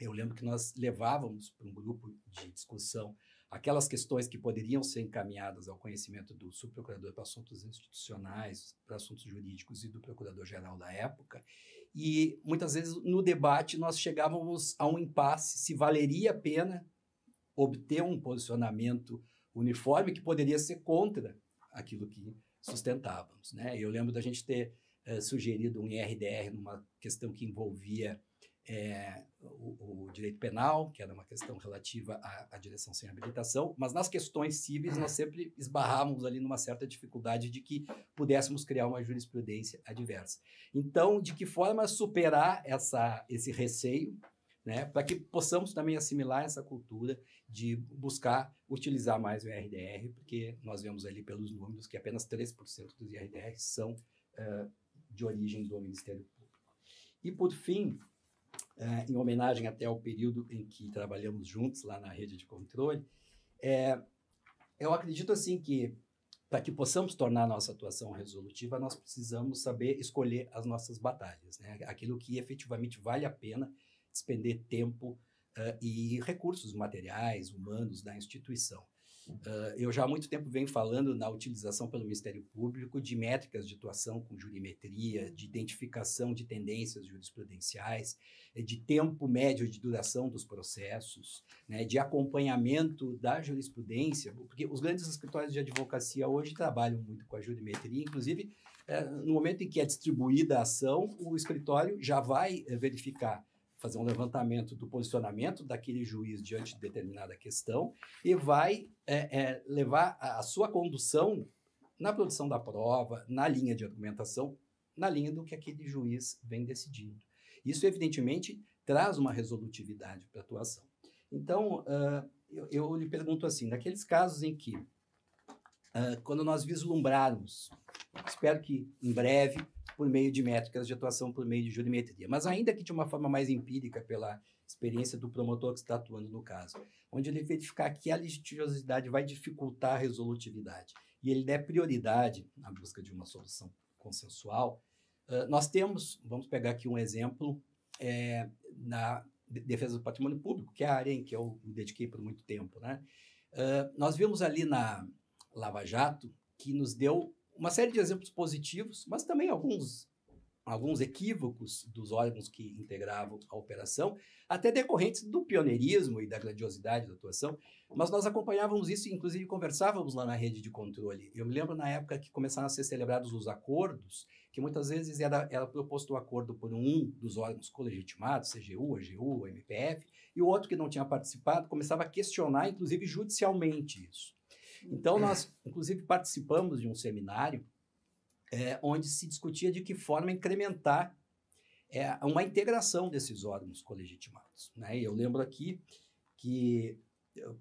Eu lembro que nós levávamos para um grupo de discussão aquelas questões que poderiam ser encaminhadas ao conhecimento do subprocurador para assuntos institucionais, para assuntos jurídicos e do procurador-geral da época. E muitas vezes no debate nós chegávamos a um impasse se valeria a pena obter um posicionamento uniforme que poderia ser contra aquilo que sustentávamos. Né? Eu lembro da gente ter é, sugerido um IRDR numa questão que envolvia é, o, o, direito penal, que era uma questão relativa à, à, direção sem habilitação, mas nas questões cíveis nós sempre esbarrávamos ali numa certa dificuldade de que pudéssemos criar uma jurisprudência adversa. Então, de que forma superar essa, esse receio, né, para que possamos também assimilar essa cultura de buscar utilizar mais o IRDR, porque nós vemos ali pelos números que apenas 3% dos IRDR são uh, de origem do Ministério Público. E, por fim, uh, em homenagem até ao período em que trabalhamos juntos lá na rede de controle, é, eu acredito assim que para que possamos tornar nossa atuação resolutiva, nós precisamos saber escolher as nossas batalhas, né? aquilo que efetivamente vale a pena despender tempo, uh, e recursos materiais, humanos da instituição. Uh, eu já há muito tempo venho falando na utilização pelo Ministério Público de métricas de atuação com jurimetria, de identificação de tendências jurisprudenciais, de tempo médio de duração dos processos, né, de acompanhamento da jurisprudência, porque os grandes escritórios de advocacia hoje trabalham muito com a jurimetria, inclusive é, no momento em que é distribuída a ação, o escritório já vai é, verificar fazer um levantamento do posicionamento daquele juiz diante de determinada questão e vai é, é, levar a, a sua condução na produção da prova, na linha de argumentação, na linha do que aquele juiz vem decidindo. Isso, evidentemente, traz uma resolutividade para a atuação. Então, uh, eu, eu, lhe pergunto assim: naqueles casos em que, uh, quando nós vislumbrarmos, espero que em breve, por meio de métricas de atuação, por meio de jurimetria. Mas ainda que de uma forma mais empírica, pela experiência do promotor que está atuando no caso, onde ele verificar que a litigiosidade vai dificultar a resolutividade e ele der prioridade na busca de uma solução consensual, nós temos, vamos pegar aqui um exemplo, é, na defesa do patrimônio público, que é a área em que eu me dediquei por muito tempo, né? nós vimos ali na Lava Jato que nos deu uma série de exemplos positivos, mas também alguns alguns equívocos dos órgãos que integravam a operação, até decorrentes do pioneirismo e da grandiosidade da atuação, mas nós acompanhávamos isso e inclusive conversávamos lá na rede de controle. Eu me lembro na época que começaram a ser celebrados os acordos, que muitas vezes era, era proposto o um acordo por um dos órgãos colegitimados, CGU, AGU, MPF, e o outro que não tinha participado começava a questionar, inclusive judicialmente, isso. Então, nós, inclusive, participamos de um seminário é, onde se discutia de que forma incrementar é, uma integração desses órgãos colegitimados. Né? Eu lembro aqui que, eu,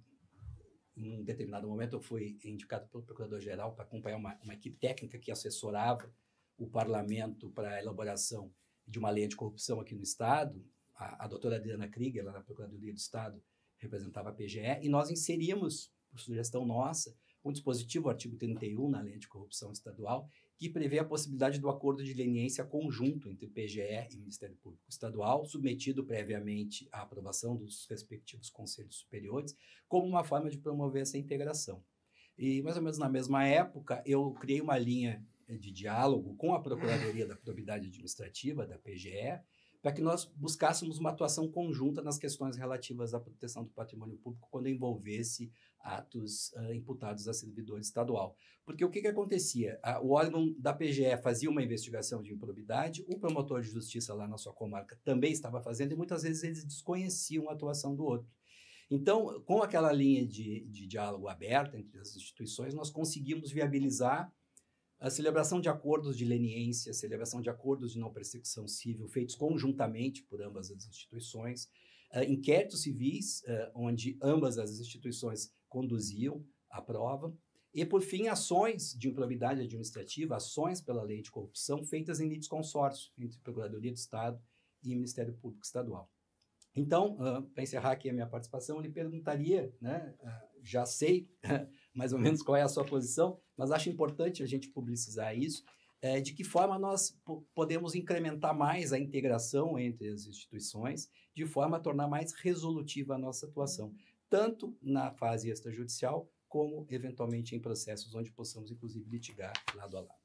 em determinado momento, eu fui indicado pelo Procurador-Geral para acompanhar uma, uma equipe técnica que assessorava o parlamento para a elaboração de uma lei de corrupção aqui no Estado, a, a doutora Adriana Krieger, lá na Procuradoria do Estado, representava a PGE, e nós inserimos por sugestão nossa, um dispositivo, o artigo 31, na lei de corrupção estadual, que prevê a possibilidade do acordo de leniência conjunto entre PGE e Ministério Público Estadual, submetido previamente à aprovação dos respectivos conselhos superiores, como uma forma de promover essa integração. E mais ou menos na mesma época, eu criei uma linha de diálogo com a Procuradoria da Probidade Administrativa, da PGE, para que nós buscássemos uma atuação conjunta nas questões relativas à proteção do patrimônio público quando envolvesse atos uh, imputados a servidores estadual. Porque o que, que acontecia? o órgão da PGE fazia uma investigação de improbidade, o promotor de justiça lá na sua comarca também estava fazendo, e muitas vezes eles desconheciam a atuação do outro. Então, com aquela linha de, de diálogo aberta entre as instituições, nós conseguimos viabilizar a celebração de acordos de leniência, celebração de acordos de não persecução civil feitos conjuntamente por ambas as instituições, uh, inquéritos civis, uh, onde ambas as instituições conduziam a prova, e, por fim, ações de improbidade administrativa, ações pela lei de corrupção feitas em litisconsórcio entre Procuradoria do Estado e Ministério Público Estadual. Então, uh, ah, para encerrar aqui a minha participação, eu lhe perguntaria, né, uh, já sei mais ou menos qual é a sua posição, mas acho importante a gente publicizar isso. É, de que forma nós podemos incrementar mais a integração entre as instituições, de forma a tornar mais resolutiva a nossa atuação, tanto na fase extrajudicial, como eventualmente em processos onde possamos, inclusive, litigar lado a lado.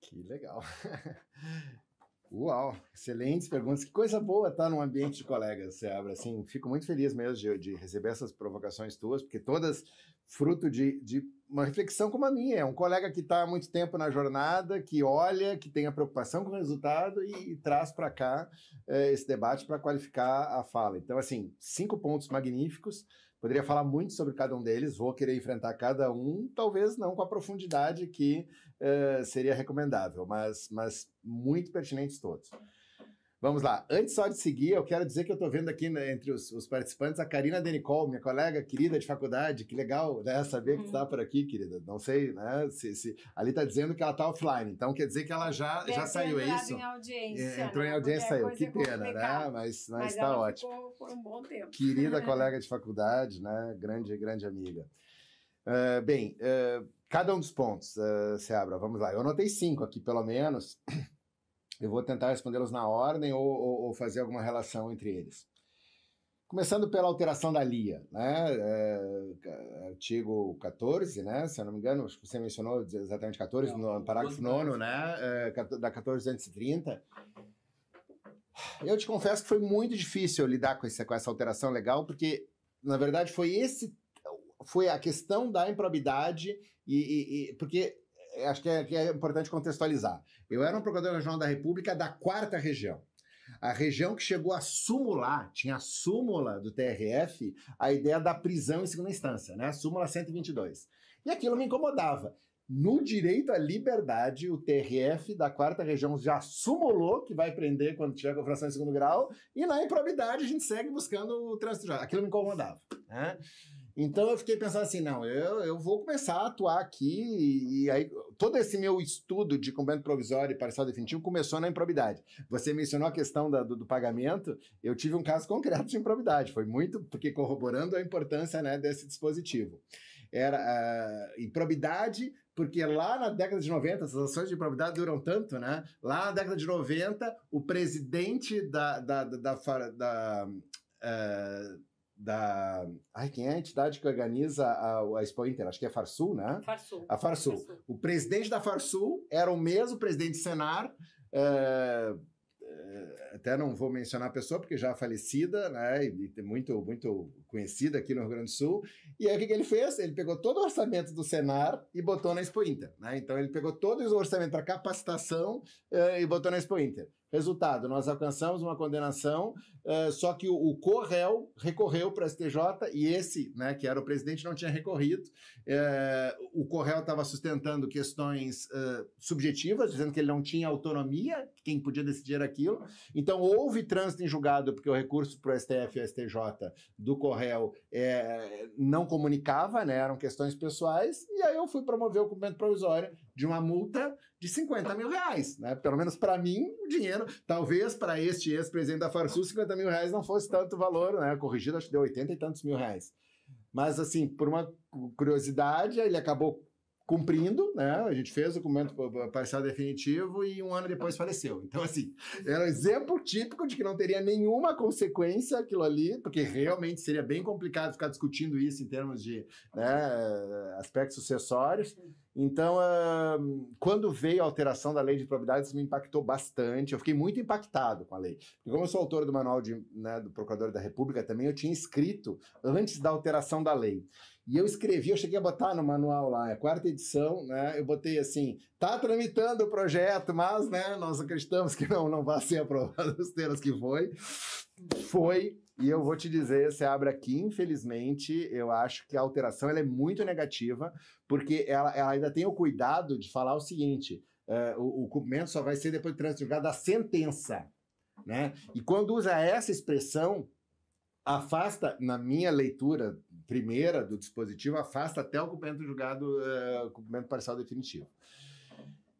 Que legal. Uau, excelentes perguntas. Que coisa boa estar num ambiente de colegas, Seabra. Assim, fico muito feliz mesmo de, de, receber essas provocações tuas, porque todas fruto de, de uma reflexão como a minha. É um colega que está há muito tempo na jornada, que olha, que tem a preocupação com o resultado e, e traz para cá é, esse debate para qualificar a fala. Então, assim, cinco pontos magníficos. Poderia falar muito sobre cada um deles, vou querer enfrentar cada um, talvez não com a profundidade que eh, seria recomendável, mas, mas muito pertinentes todos. Vamos lá. Antes só de seguir, eu quero dizer que eu estou vendo aqui né, entre os, os, participantes a Karina Denicol, minha colega querida de faculdade. Que legal né, saber que está uhum. por aqui, querida. Não sei, né? Se, se... Ali está dizendo que ela está offline, então quer dizer que ela já, já saiu, é isso? Em audiência, é, né, entrou em audiência, saiu. Que é pena, né? Mas está mas tá ótimo. Ficou um bom tempo. Querida colega de faculdade, né? Grande, grande amiga. Uh, bem. Uh Cada um dos pontos, uh, Seabra, vamos lá. Eu anotei cinco aqui, pelo menos. Eu vou tentar respondê-los na ordem ou, ou, ou, fazer alguma relação entre eles. Começando pela alteração da LIA, né? É, artigo 14, né? Se eu não me engano, acho que você mencionou exatamente 14, não, no parágrafo 9, né? É, da 1430. Eu te confesso que foi muito difícil lidar com, esse, com essa alteração legal, porque, na verdade, foi esse foi a questão da improbidade e, e, porque eh, acho que é, que é importante contextualizar. Eu era um procurador regional da República da quarta região. A região que chegou a súmula, tinha a súmula do TRF, a ideia da prisão em segunda instância, né? A súmula 122. E aquilo me incomodava. No direito à liberdade, o TRF da quarta região já sumulou que vai prender quando tiver confração em segundo grau, e na improbidade a gente segue buscando o trânsito já. Aquilo me incomodava. Né? Então eu fiquei pensando assim, não, eu, eu vou começar a atuar aqui e, e aí todo esse meu estudo de cumprimento provisório e parcial definitivo começou na improbidade. Você mencionou a questão da, do, do, pagamento, eu tive um caso concreto de improbidade, foi muito porque corroborando a importância né, desse dispositivo. Era uh, improbidade porque lá na década de 90, essas ações de improbidade duram tanto, né? Lá na década de 90, o presidente da, da, da, da, da uh, da. Ai, quem é a entidade que organiza a, a Expo Inter? Acho que é a Farsul, né? Farsul. A Farsul. Farsul. O presidente da Farsul era o mesmo presidente do Senar. É, é, até não vou mencionar a pessoa, porque já é falecida, né? E muito, muito conhecida aqui no Rio Grande do Sul. E aí o que, que ele fez? Ele pegou todo o orçamento do Senar e botou na Expo Inter. Né? Então ele pegou todo o orçamento para capacitação é, e botou na Expo Inter. Resultado, nós alcançamos uma condenação, eh, só que o, o corréu recorreu para o STJ e esse, né, que era o presidente, não tinha recorrido. Eh, o corréu estava sustentando questões eh, subjetivas, dizendo que ele não tinha autonomia, quem podia decidir era aquilo. Então houve trânsito em julgado porque o recurso para o STF e o STJ do corréu não comunicava, né, eram questões pessoais. E aí eu fui promover o cumprimento provisório de uma multa de 50 mil reais. Né? Pelo menos para mim, o dinheiro, talvez para este ex-presidente da Farsul, 50 mil reais não fosse tanto valor, né? corrigido, acho que deu 80 e tantos mil reais. Mas, assim, por uma curiosidade, ele acabou cumprindo, né? A gente fez o documento parcial definitivo e um ano depois faleceu. Então, assim, era um exemplo típico de que não teria nenhuma consequência aquilo ali, porque realmente seria bem complicado ficar discutindo isso em termos de né, aspectos sucessórios. Então, uh, quando veio a alteração da lei de probidade, isso me impactou bastante. Eu fiquei muito impactado com a lei. Porque, como eu sou autor do manual de, né, do Procurador da República, também eu tinha escrito antes da alteração da lei. E eu escrevi, eu cheguei a botar no manual lá, é a quarta edição, né? Eu botei assim, tá tramitando o projeto, mas, né, nós acreditamos que não, não vai ser aprovado os termos que foi. Foi, e eu vou te dizer, você abre aqui, infelizmente, eu acho que a alteração ela é muito negativa, porque ela, ela ainda tem o cuidado de falar o seguinte, uh, o, o cumprimento só vai ser depois de transfigurado da sentença, né? E quando usa essa expressão, afasta, na minha leitura primeira do dispositivo afasta até o cumprimento do julgado, uh, cumprimento parcial definitivo.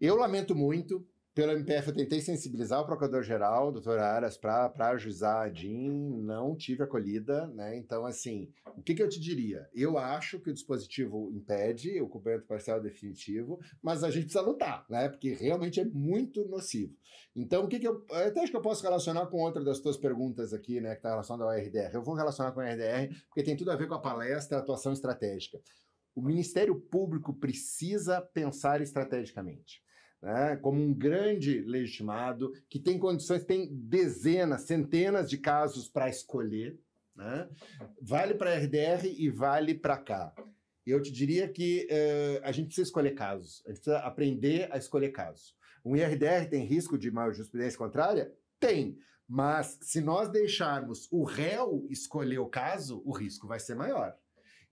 Eu lamento muito, pelo MPF, eu tentei sensibilizar o procurador-geral, doutor Aras, para ajudar a DIN, não tive acolhida, né? Então, assim, o que, que, eu te diria? Eu acho que o dispositivo impede o cumprimento parcial definitivo, mas a gente precisa lutar, né? Porque realmente é muito nocivo. Então, o que, que eu. até acho que eu posso relacionar com outra das tuas perguntas aqui, né? Que está relacionada ao RDR. Eu vou relacionar com o RDR, porque tem tudo a ver com a palestra, a atuação estratégica. O Ministério Público precisa pensar estrategicamente né, como um grande legitimado, que tem condições, tem dezenas, centenas de casos para escolher. Né? Vale para a RDR e vale para cá. Eu te diria que uh, a gente precisa escolher casos, a gente precisa aprender a escolher casos. Um IRDR tem risco de maior jurisprudência contrária? Tem. Mas se nós deixarmos o réu escolher o caso, o risco vai ser maior.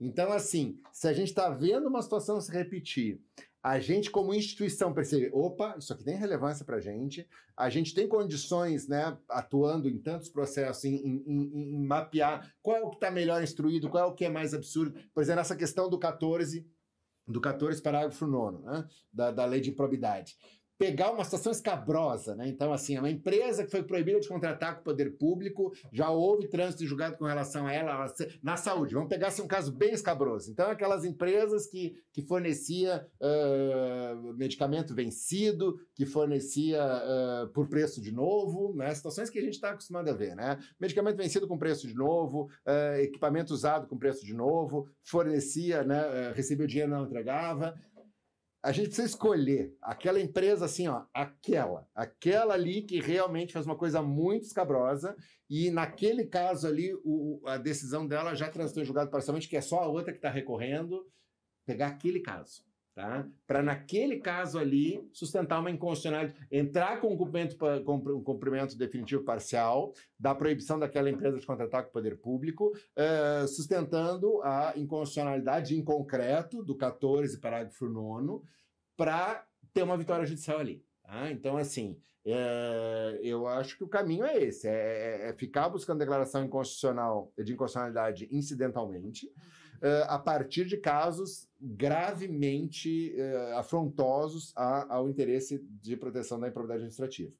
Então, assim, se a gente está vendo uma situação se repetir a gente, como instituição, percebe: opa, isso aqui tem relevância para a gente, a gente tem condições, né, atuando em tantos processos, em, em, em, em mapear qual é o que está melhor instruído, qual é o que é mais absurdo. Por exemplo, essa questão do 14, do 14, parágrafo 9, né, da, da lei de probidade pegar uma situação escabrosa, né? Então, assim, é uma empresa que foi proibida de contratar com o poder público, já houve trânsito julgado com relação a ela, ela na saúde. Vamos pegar assim, um caso bem escabroso. Então, aquelas empresas que, que fornecia uh, medicamento vencido, que fornecia uh, por preço de novo, né? Situações que a gente está acostumado a ver, né? Medicamento vencido com preço de novo, uh, equipamento usado com preço de novo, fornecia, né? recebeu dinheiro não entregava a gente precisa escolher aquela empresa assim, ó, aquela, aquela ali que realmente faz uma coisa muito escabrosa e naquele caso ali o, a decisão dela já transitou em julgado parcialmente, que é só a outra que está recorrendo, pegar aquele caso tá? para, naquele caso ali, sustentar uma inconstitucionalidade, entrar com um cumprimento, cumprimento definitivo parcial da proibição daquela empresa de contratar com o poder público, eh, sustentando a inconstitucionalidade em concreto do 14, parágrafo 9, para ter uma vitória judicial ali. Ah, então, assim, é, eu acho que o caminho é esse: é, é, é ficar buscando declaração inconstitucional de inconstitucionalidade incidentalmente, eh, a partir de casos gravemente eh, afrontosos ao interesse de proteção da improbidade administrativa.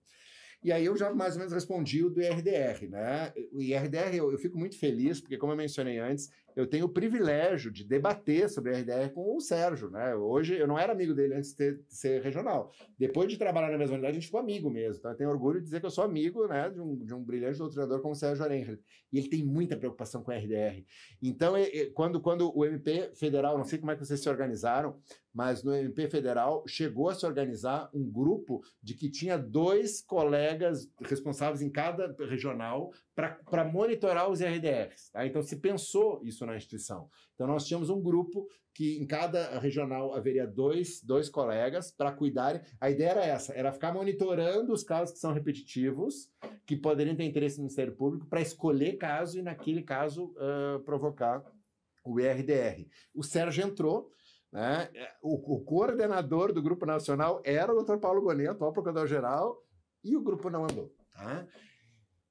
E aí eu já mais ou menos respondi o do IRDR, né? O IRDR eu, eu, fico muito feliz, porque como eu mencionei antes, eu tenho o privilégio de debater sobre a RDR com o Sérgio, né? Hoje eu não era amigo dele antes de, ter, de ser regional. Depois de trabalhar na mesma unidade, a gente ficou amigo mesmo. Então eu tenho orgulho de dizer que eu sou amigo, né, de um, de um brilhante doutrinador como o Sérgio Arenhard. E ele tem muita preocupação com a RDR. Então, quando, quando o MP federal, não sei como é que vocês se organizaram, mas no MP federal chegou a se organizar um grupo de que tinha dois colegas responsáveis em cada regional para monitorar os RDRs. Tá? Então se pensou isso na instituição. Então nós tínhamos um grupo que em cada regional haveria dois, dois colegas para cuidarem. A ideia era essa, era ficar monitorando os casos que são repetitivos, que poderiam ter interesse no Ministério Público, para escolher caso e naquele caso uh, provocar o RDR. O Sérgio entrou, né? o, o, coordenador do Grupo Nacional era o Dr. Paulo Gonet, atual procurador-geral, e o grupo não andou. Tá?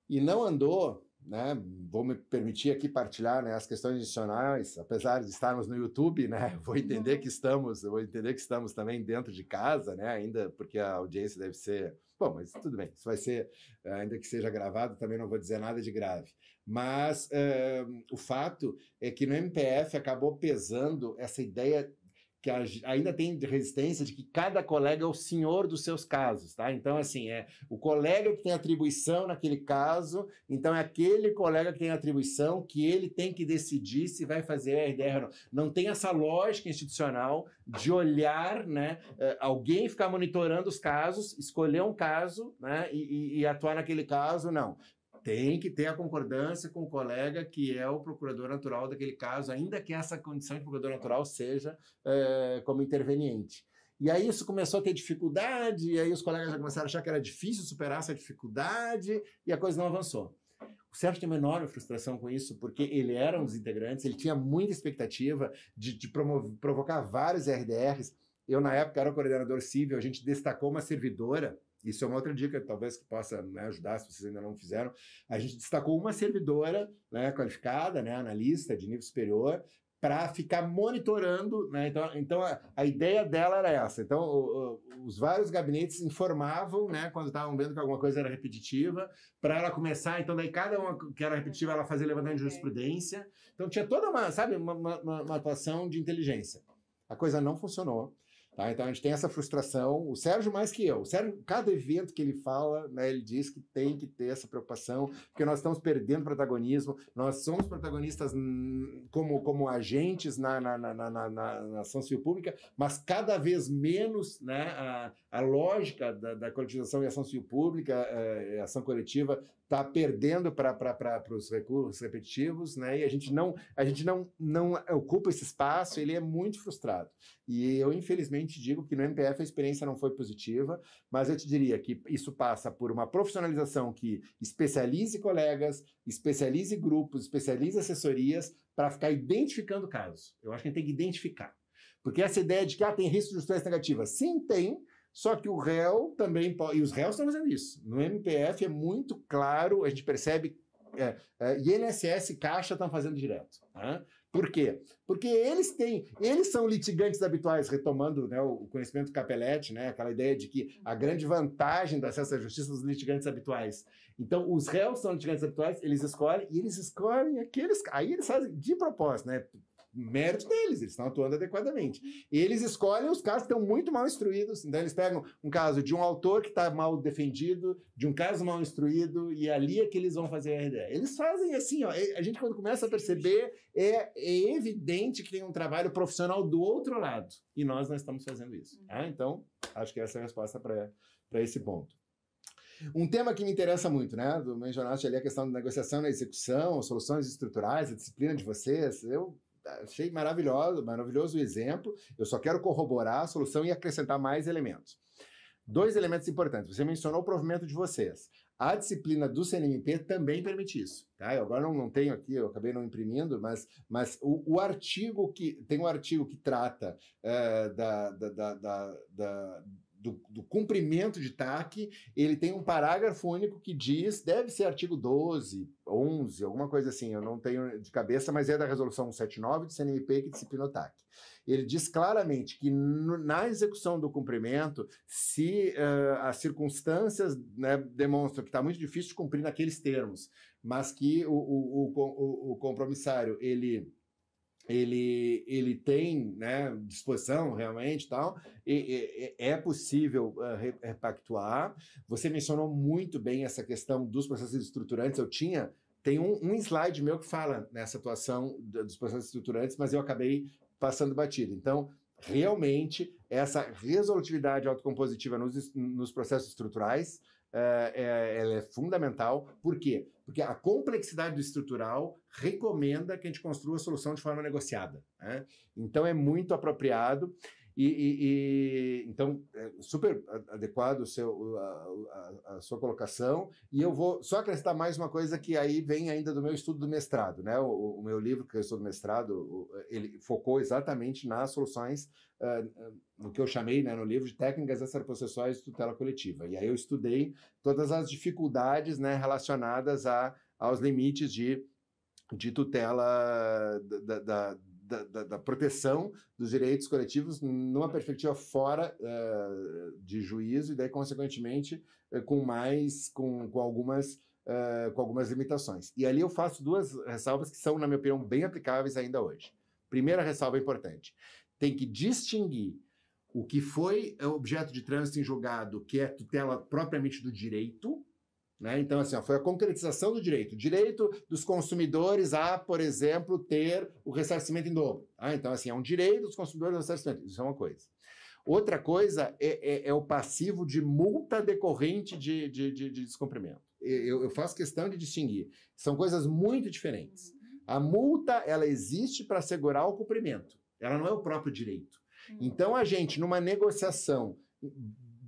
e não andou, né? Vou me permitir aqui partilhar né, as questões adicionais, apesar de estarmos no YouTube, né? Vou entender uhum. que estamos, vou entender que estamos também dentro de casa, né? Ainda porque a audiência deve ser, bom, mas tudo bem, isso vai ser, eh, ainda que seja gravado, também não vou dizer nada de grave. Mas uh, o fato é que no MPF acabou pesando essa ideia que ainda tem resistência de que cada colega é o senhor dos seus casos, tá? Então, assim, é o colega que tem atribuição naquele caso, então é aquele colega que tem atribuição que ele tem que decidir se vai fazer a RDR ou não. Não tem essa lógica institucional de olhar, né? Eh, alguém ficar monitorando os casos, escolher um caso, né? E, e, e atuar naquele caso, não. Tem que ter a concordância com o colega que é o procurador natural daquele caso, ainda que essa condição de procurador natural seja é, como interveniente. E aí isso começou a ter dificuldade, e aí os colegas já começaram a achar que era difícil superar essa dificuldade, e a coisa não avançou. O Sérgio tem uma enorme frustração com isso, porque ele era um dos integrantes, ele tinha muita expectativa de, de provocar vários RDRs. Eu, na época, era o coordenador civil, a gente destacou uma servidora isso é uma outra dica, talvez que possa né, ajudar, se vocês ainda não fizeram. A gente destacou uma servidora né, qualificada, né, analista de nível superior, para ficar monitorando, né? Então, então a, a, ideia dela era essa. Então, o, o, os vários gabinetes informavam, né, quando estavam vendo que alguma coisa era repetitiva, para ela começar. Então, daí cada uma que era repetitiva, ela fazia levantamento de jurisprudência. Então, tinha toda uma, sabe, uma, uma, uma atuação de inteligência. A coisa não funcionou. Tá? Então a gente tem essa frustração, o Sérgio mais que eu. O Sérgio, cada evento que ele fala, né, ele diz que tem que ter essa preocupação, porque nós estamos perdendo protagonismo, nós somos protagonistas hum, como, como agentes na, na, na, na, na, na ação civil pública, mas cada vez menos né, a, a lógica da, da coletivização e ação civil pública, a, eh, a ação coletiva, está perdendo para os recursos repetitivos, né? E a gente não a gente não não ocupa esse espaço, ele é muito frustrado. E eu infelizmente digo que no MPF a experiência não foi positiva, mas eu te diria que isso passa por uma profissionalização que especialize colegas, especialize grupos, especialize assessorias para ficar identificando casos. Eu acho que a gente tem que identificar. Porque essa ideia de que ah, tem risco de justiça negativa, sim, tem, só que o réu também pode, e os réus estão fazendo isso. No MPF é muito claro, a gente percebe é, é, INSS e Caixa estão fazendo direto. Né? Por quê? Porque eles têm, eles são litigantes habituais, retomando né, o conhecimento do né, aquela ideia de que a grande vantagem do acesso à justiça dos litigantes habituais. Então, os réus são litigantes habituais, eles escolhem, e eles escolhem aqueles. Aí eles fazem de propósito, né? mérito deles, eles estão atuando adequadamente. Eles escolhem os casos que estão muito mal instruídos, então eles pegam um caso de um autor que está mal defendido, de um caso mal instruído, e é ali é que eles vão fazer a RDA. Eles fazem assim, ó, a gente quando começa a perceber, é, é evidente que tem um trabalho profissional do outro lado, e nós não estamos fazendo isso. Tá? Uhum. Então, acho que essa é a resposta para esse ponto. Um tema que me interessa muito, né? Do mencionaste ali é a questão da negociação na execução, soluções estruturais, a disciplina de vocês. Eu achei maravilhoso, maravilhoso o exemplo. Eu só quero corroborar a solução e acrescentar mais elementos. Dois elementos importantes. Você mencionou o provimento de vocês. A disciplina do CNMP também permite isso. Tá? Eu agora não, não tenho aqui, eu acabei não imprimindo, mas, mas o, o artigo que. Tem um artigo que trata uh, da, da, da, da do, do, cumprimento de TAC, ele tem um parágrafo único que diz, deve ser artigo 12, 11, alguma coisa assim, eu não tenho de cabeça, mas é da resolução 179 do CNMP que disciplina o TAC. Ele diz claramente que no, na execução do cumprimento, se uh, as circunstâncias né, demonstram que está muito difícil de cumprir naqueles termos, mas que o, o, o, o compromissário, ele ele, ele tem né, disposição realmente tal, e, e, é possível uh, repactuar. Você mencionou muito bem essa questão dos processos estruturantes. Eu tinha tem um, um, slide meu que fala nessa atuação dos processos estruturantes, mas eu acabei passando batido. Então, realmente, essa resolutividade autocompositiva nos, nos processos estruturais, é, é, ela é fundamental. Por quê? Porque a complexidade do estrutural recomenda que a gente construa a solução de forma negociada. Né? Então é muito apropriado. E, e, e, então, é super adequado o seu, a, a, a, sua colocação. E eu vou só acrescentar mais uma coisa que aí vem ainda do meu estudo do mestrado, né? O, o meu livro que eu é estou do mestrado, ele focou exatamente nas soluções, uh, no que eu chamei né, no livro de técnicas extraprocessuais de tutela coletiva. E aí eu estudei todas as dificuldades né, relacionadas a, aos limites de de tutela da, da, da, da, da, proteção dos direitos coletivos numa perspectiva fora uh, de juízo e daí consequentemente uh, com mais com, com algumas uh, com algumas limitações e ali eu faço duas ressalvas que são na minha opinião bem aplicáveis ainda hoje primeira ressalva importante tem que distinguir o que foi objeto de trânsito em julgado que é tutela propriamente do direito né? Então, assim, ó, foi a concretização do direito. O direito dos consumidores a, por exemplo, ter o ressarcimento em dobro. Ah, então, assim, é um direito dos consumidores ao ressarcimento. Isso é uma coisa. Outra coisa é, é, é o passivo de multa decorrente de, de, de, de descumprimento. Eu, eu, faço questão de distinguir. São coisas muito diferentes. A multa, ela existe para assegurar o cumprimento. Ela não é o próprio direito. Hum. Então, a gente, numa negociação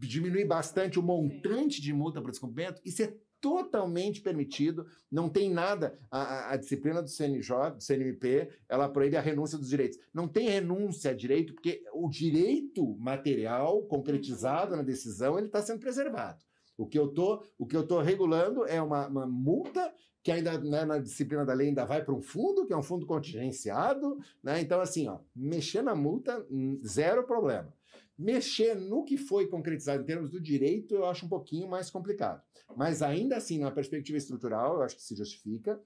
diminuir bastante o montante Sim. de multa por descumprimento, isso é totalmente permitido, não tem nada. A, a, disciplina do CNJ, do CNMP, ela proíbe a renúncia dos direitos. Não tem renúncia a direito, porque o direito material concretizado uhum. na decisão ele está sendo preservado. O que eu tô, o que eu tô regulando é uma, uma multa que ainda né, na disciplina da lei ainda vai para um fundo, que é um fundo contingenciado, né? Então assim, ó, mexer na multa hum, zero problema. Mexer no que foi concretizado em termos do direito, eu acho um pouquinho mais complicado. Mas ainda assim, na perspectiva estrutural, eu acho que se justifica.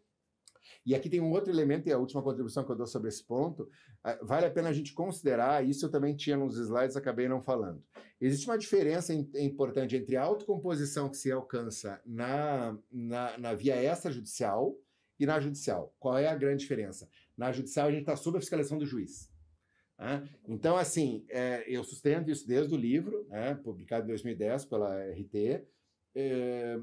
E aqui tem um outro elemento, e a última contribuição que eu dou sobre esse ponto, é, vale a pena a gente considerar, isso eu também tinha nos slides, acabei não falando. Existe uma diferença é importante entre a autocomposição que se alcança na, na, na via extrajudicial e na judicial. Qual é a grande diferença? Na judicial, a gente está sob a fiscalização do juiz. Né? Então, assim, é, eu sustento isso desde o livro, né, publicado em 2010 pela RT, é,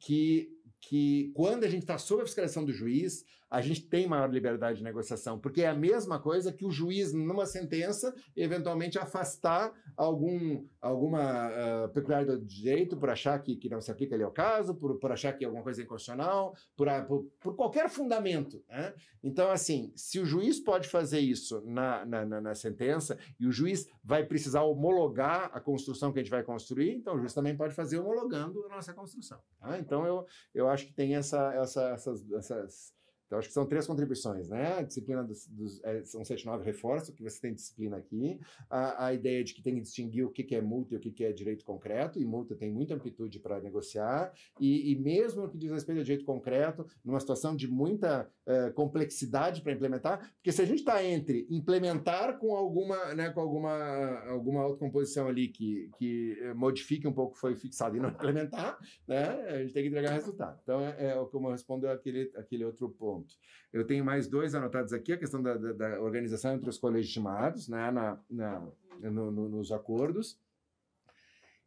que, que quando a gente está sob a fiscalização do juiz, a gente tem maior liberdade de negociação, porque é a mesma coisa que o juiz, numa sentença, eventualmente afastar algum, alguma uh, ah, peculiaridade do direito por achar que, que não se aplica ali ao caso, por, por achar que é alguma coisa é inconstitucional, por, ah, por, por qualquer fundamento. Né? Então, assim, se o juiz pode fazer isso na, na, na, na sentença e o juiz vai precisar homologar a construção que a gente vai construir, então o juiz também pode fazer homologando a nossa construção. Tá? Então, eu, eu acho que tem essa, essa, essas, essas então, acho que são três contribuições, né? A disciplina dos, dos é, são 79 reforço, que você tem disciplina aqui, a, a ideia de que tem que distinguir o que, que é multa e o que, que é direito concreto, e multa tem muita amplitude para negociar, e, e, mesmo no que diz respeito ao direito concreto, numa situação de muita é, complexidade para implementar, porque se a gente está entre implementar com alguma, né, com alguma, alguma autocomposição ali que, que é, modifique um pouco o que foi fixado e não implementar, né, a gente tem que entregar resultado. Então, é, é o que eu respondo aquele àquele outro ponto ponto. Eu tenho mais dois anotados aqui, a questão da, da, da organização entre os colegiados, né, na, na no, no, nos acordos.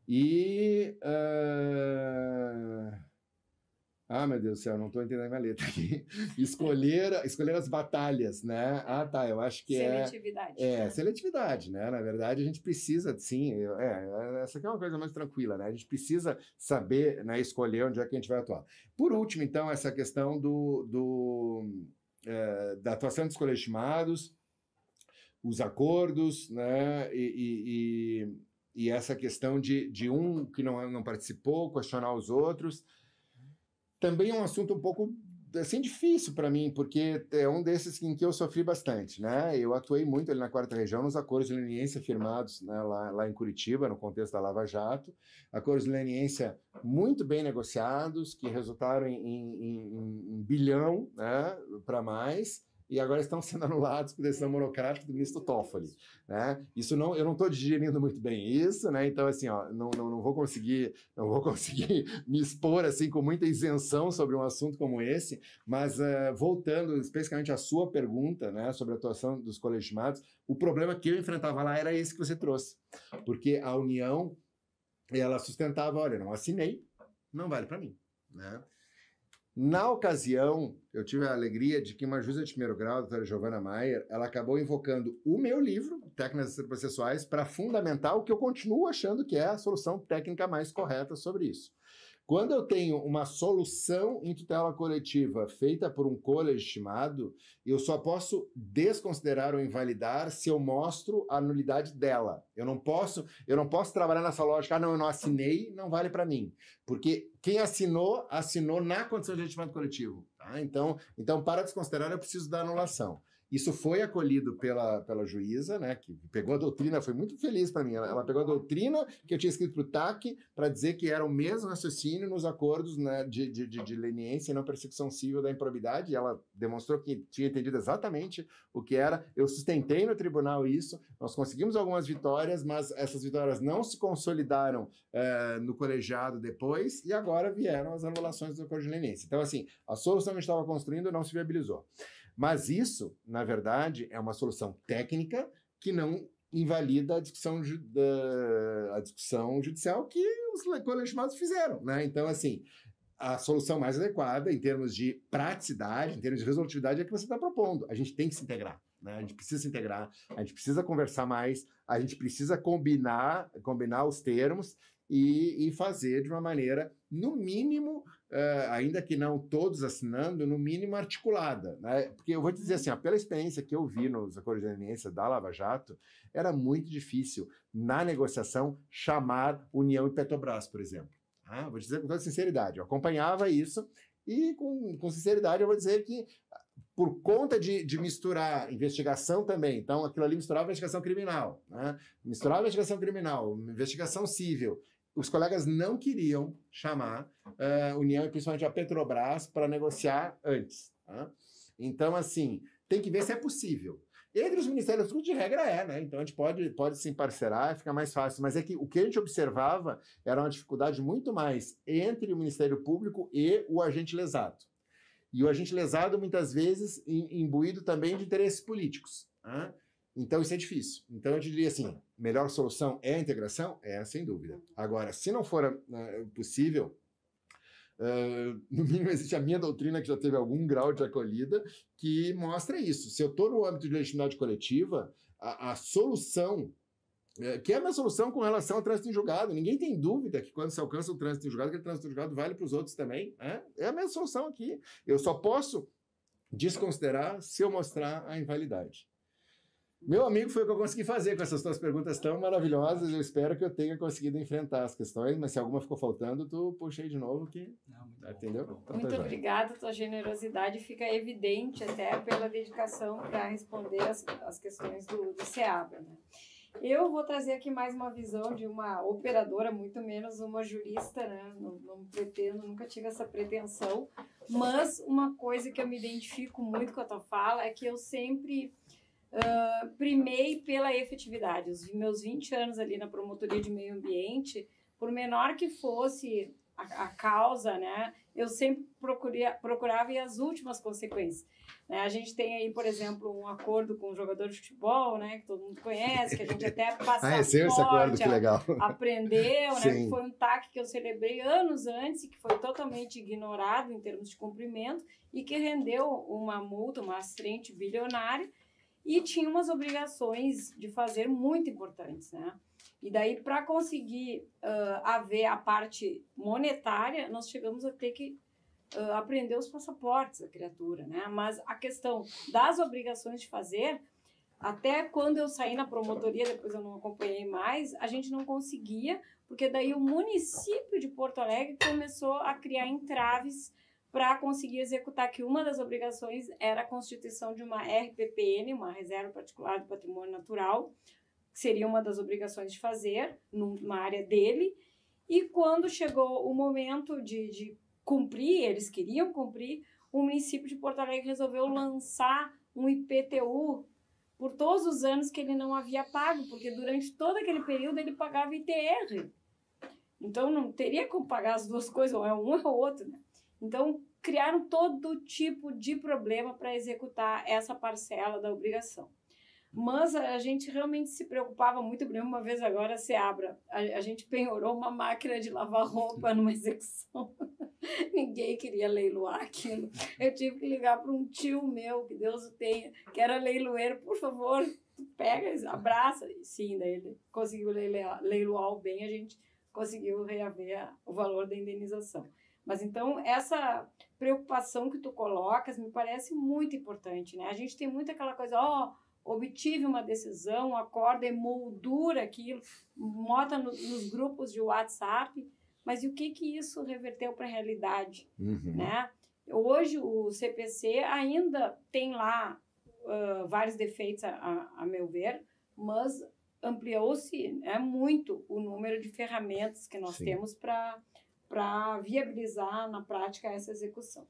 E... Uh... Ah, meu Deus do céu, não estou entendendo minha letra aqui. escolher, escolher as batalhas, né? Ah, tá, eu acho que seletividade, é... Seletividade. É, né? seletividade, né? Na verdade, a gente precisa, sim, é, essa aqui é uma coisa mais tranquila, né? A gente precisa saber, né, escolher onde é que a gente vai atuar. Por último, então, essa questão do, do é, da atuação dos coletivados, os acordos, né? E, e, e, essa questão de, de um que não, não participou, questionar os outros também é um assunto um pouco assim difícil para mim, porque é um desses em que eu sofri bastante, né? Eu atuei muito ali na quarta região nos acordos de leniência firmados né, lá, lá em Curitiba, no contexto da Lava Jato, acordos de leniência muito bem negociados que resultaram em, em, em, em bilhão, né, para mais e agora estão sendo anulados por decisão monocrática do ministro Toffoli, né? Isso não, eu não estou digerindo muito bem isso, né? Então assim, ó, não, não, não vou conseguir, não vou conseguir me expor assim com muita isenção sobre um assunto como esse, mas uh, voltando especificamente à sua pergunta, né, sobre a atuação dos colegiados, o problema que eu enfrentava lá era esse que você trouxe, porque a União ela sustentava, olha, não assinei, não vale para mim, né? Na ocasião, eu tive a alegria de que uma juíza de primeiro grau, a doutora Giovanna Maier, ela acabou invocando o meu livro, Técnicas Processuais, para fundamentar o que eu continuo achando que é a solução técnica mais correta sobre isso. Quando eu tenho uma solução em tutela coletiva feita por um colegitimado, eu só posso desconsiderar ou invalidar se eu mostro a nulidade dela. Eu não posso, eu não posso trabalhar nessa lógica, ah, não, eu não assinei, não vale para mim. Porque quem assinou, assinou na condição de legitimado coletivo. Tá? Então, então, para desconsiderar, eu preciso da anulação. Isso foi acolhido pela, pela juíza, né, que pegou a doutrina, foi muito feliz para mim. Ela, ela, pegou a doutrina que eu tinha escrito para o TAC para dizer que era o mesmo raciocínio nos acordos né, de, de, de, de leniência e não persecução civil da improbidade. E ela demonstrou que tinha entendido exatamente o que era. Eu sustentei no tribunal isso, nós conseguimos algumas vitórias, mas essas vitórias não se consolidaram é, no colegiado depois e agora vieram as anulações do acordo de leniência. Então, assim, a solução que a gente estava construindo não se viabilizou. Mas isso, na verdade, é uma solução técnica que não invalida a discussão, da, a discussão judicial que os colegiados fizeram. Né? Então, assim, a solução mais adequada em termos de praticidade, em termos de resolutividade, é que você está propondo. A gente tem que se integrar. Né? A gente precisa se integrar, a gente precisa conversar mais, a gente precisa combinar, combinar os termos e, e fazer de uma maneira no mínimo, uh, ainda que não todos assinando, no mínimo articulada. Né? Porque eu vou dizer assim, ó, pela experiência que eu vi nos acordos de leniência da Lava Jato, era muito difícil, na negociação, chamar União e Petrobras, por exemplo. Ah, vou dizer com toda sinceridade, eu acompanhava isso e, com, com sinceridade, eu vou dizer que por conta de, de, misturar investigação também, então aquilo ali misturava investigação criminal, né? misturava investigação criminal, investigação civil, os colegas não queriam chamar a eh, União e principalmente a Petrobras para negociar antes. Tá? Então, assim, tem que ver se é possível. Entre os ministérios públicos, de regra é, né? Então a gente pode, pode se emparcerar, fica mais fácil. Mas é que o que a gente observava era uma dificuldade muito mais entre o Ministério Público e o agente lesado. E o agente lesado, muitas vezes, imbuído também de interesses políticos. Né? Então isso é difícil. Então eu diria assim, melhor solução é a integração? É, sem dúvida. Agora, se não for uh, possível, uh, no mínimo existe a minha doutrina que já teve algum grau de acolhida, que mostra isso. Se eu estou no âmbito de legitimidade coletiva, a, a solução é, que é a minha solução com relação ao trânsito em julgado. Ninguém tem dúvida que quando se alcança o trânsito em julgado, aquele trânsito em julgado vale para os outros também. Né? É a minha solução aqui. Eu só posso desconsiderar se eu mostrar a invalidade. Meu amigo, foi o que eu consegui fazer com essas tuas perguntas tão maravilhosas. Eu espero que eu tenha conseguido enfrentar as questões, mas se alguma ficou faltando, tu puxei de novo que. Não, muito entendeu? Bom, então tá muito obrigada, tua generosidade fica evidente até pela dedicação para responder as, as questões do, do SEABRA, né? Eu vou trazer aqui mais uma visão de uma operadora, muito menos uma jurista, né? Não, não, pretendo, nunca tive essa pretensão. Mas uma coisa que eu me identifico muito com a tua fala é que eu sempre ah, primei pela efetividade. Os meus 20 anos ali na promotoria de meio ambiente, por menor que fosse a, a causa, né, eu sempre procuria, procurava e as últimas consequências. Né? A gente tem aí, por exemplo, um acordo com um jogador de futebol, né, que todo mundo conhece, que a gente até passa ah, é seu esse acordo, que legal. aprendeu, né, que foi um TAC que eu celebrei anos antes e que foi totalmente ignorado em termos de cumprimento e que rendeu uma multa, uma astrente bilionária, e tinha umas obrigações de fazer muito importantes, né? E daí, para conseguir uh, haver a parte monetária, nós chegamos a ter que uh, aprender os passaportes da criatura, né? Mas a questão das obrigações de fazer, até quando eu saí na promotoria, depois eu não acompanhei mais, a gente não conseguia, porque daí o município de Porto Alegre começou a criar entraves para conseguir executar que uma das obrigações era a constituição de uma RPPN, uma Reserva Particular do Patrimônio Natural, que seria uma das obrigações de fazer numa área dele. E quando chegou o momento de, de cumprir, eles queriam cumprir, o município de Porto Alegre resolveu lançar um IPTU por todos os anos que ele não havia pago, porque durante todo aquele período ele pagava ITR. Então não teria como pagar as duas coisas, ou é um ou é outro, né? Então, criaram todo tipo de problema para executar essa parcela da obrigação. Mas a gente realmente se preocupava muito, por uma vez agora se abra, a, a gente penhorou uma máquina de lavar roupa numa execução. Ninguém queria leiloar aquilo. Eu tive que ligar para um tio meu, que Deus o tenha, que era leiloeiro, por favor, pega, abraça. E sim, daí ele conseguiu leiloar, leiloar o bem, a gente conseguiu reaver o valor da indenização. Mas então, essa preocupação que tu colocas me parece muito importante, né? A gente tem muito aquela coisa, ó, oh, obtive uma decisão, acorda e moldura aquilo, mota no, nos grupos de WhatsApp, mas e o que que isso reverteu para a realidade, uhum. né? Hoje o CPC ainda tem lá uh, vários defeitos, a, a meu ver, mas ampliou-se né, muito o número de ferramentas que nós Sim. temos para para viabilizar na prática essa execução.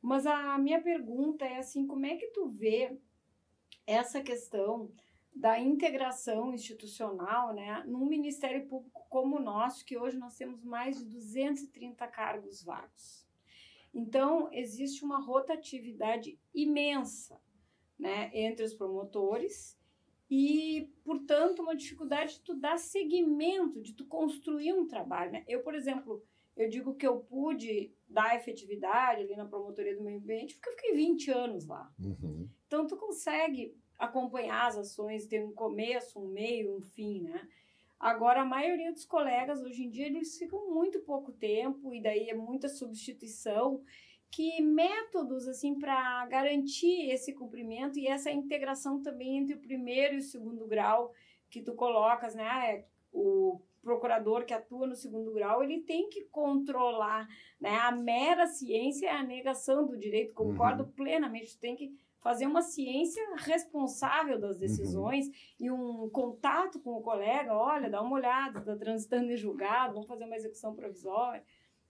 Mas a minha pergunta é assim, como é que tu vê essa questão da integração institucional, né, num Ministério Público como o nosso, que hoje nós temos mais de 230 cargos vagos. Então, existe uma rotatividade imensa, né, entre os promotores e, portanto, uma dificuldade de tu dar seguimento, de tu construir um trabalho. Né? Eu, por exemplo, eu digo que eu pude dar efetividade ali na promotoria do meio ambiente porque eu fiquei 20 anos lá. Uhum. Então, tu consegue acompanhar as ações, ter um começo, um meio, um fim, né? Agora, a maioria dos colegas, hoje em dia, eles ficam muito pouco tempo e daí é muita substituição. Que métodos, assim, para garantir esse cumprimento e essa integração também entre o primeiro e o segundo grau que tu colocas, né? O procurador que atua no segundo grau, ele tem que controlar, né? A mera ciência é a negação do direito, concordo uhum. plenamente, tem que fazer uma ciência responsável das uhum. decisões uhum. e um contato com o colega, olha, dá uma olhada, está transitando em julgado, vamos fazer uma execução provisória.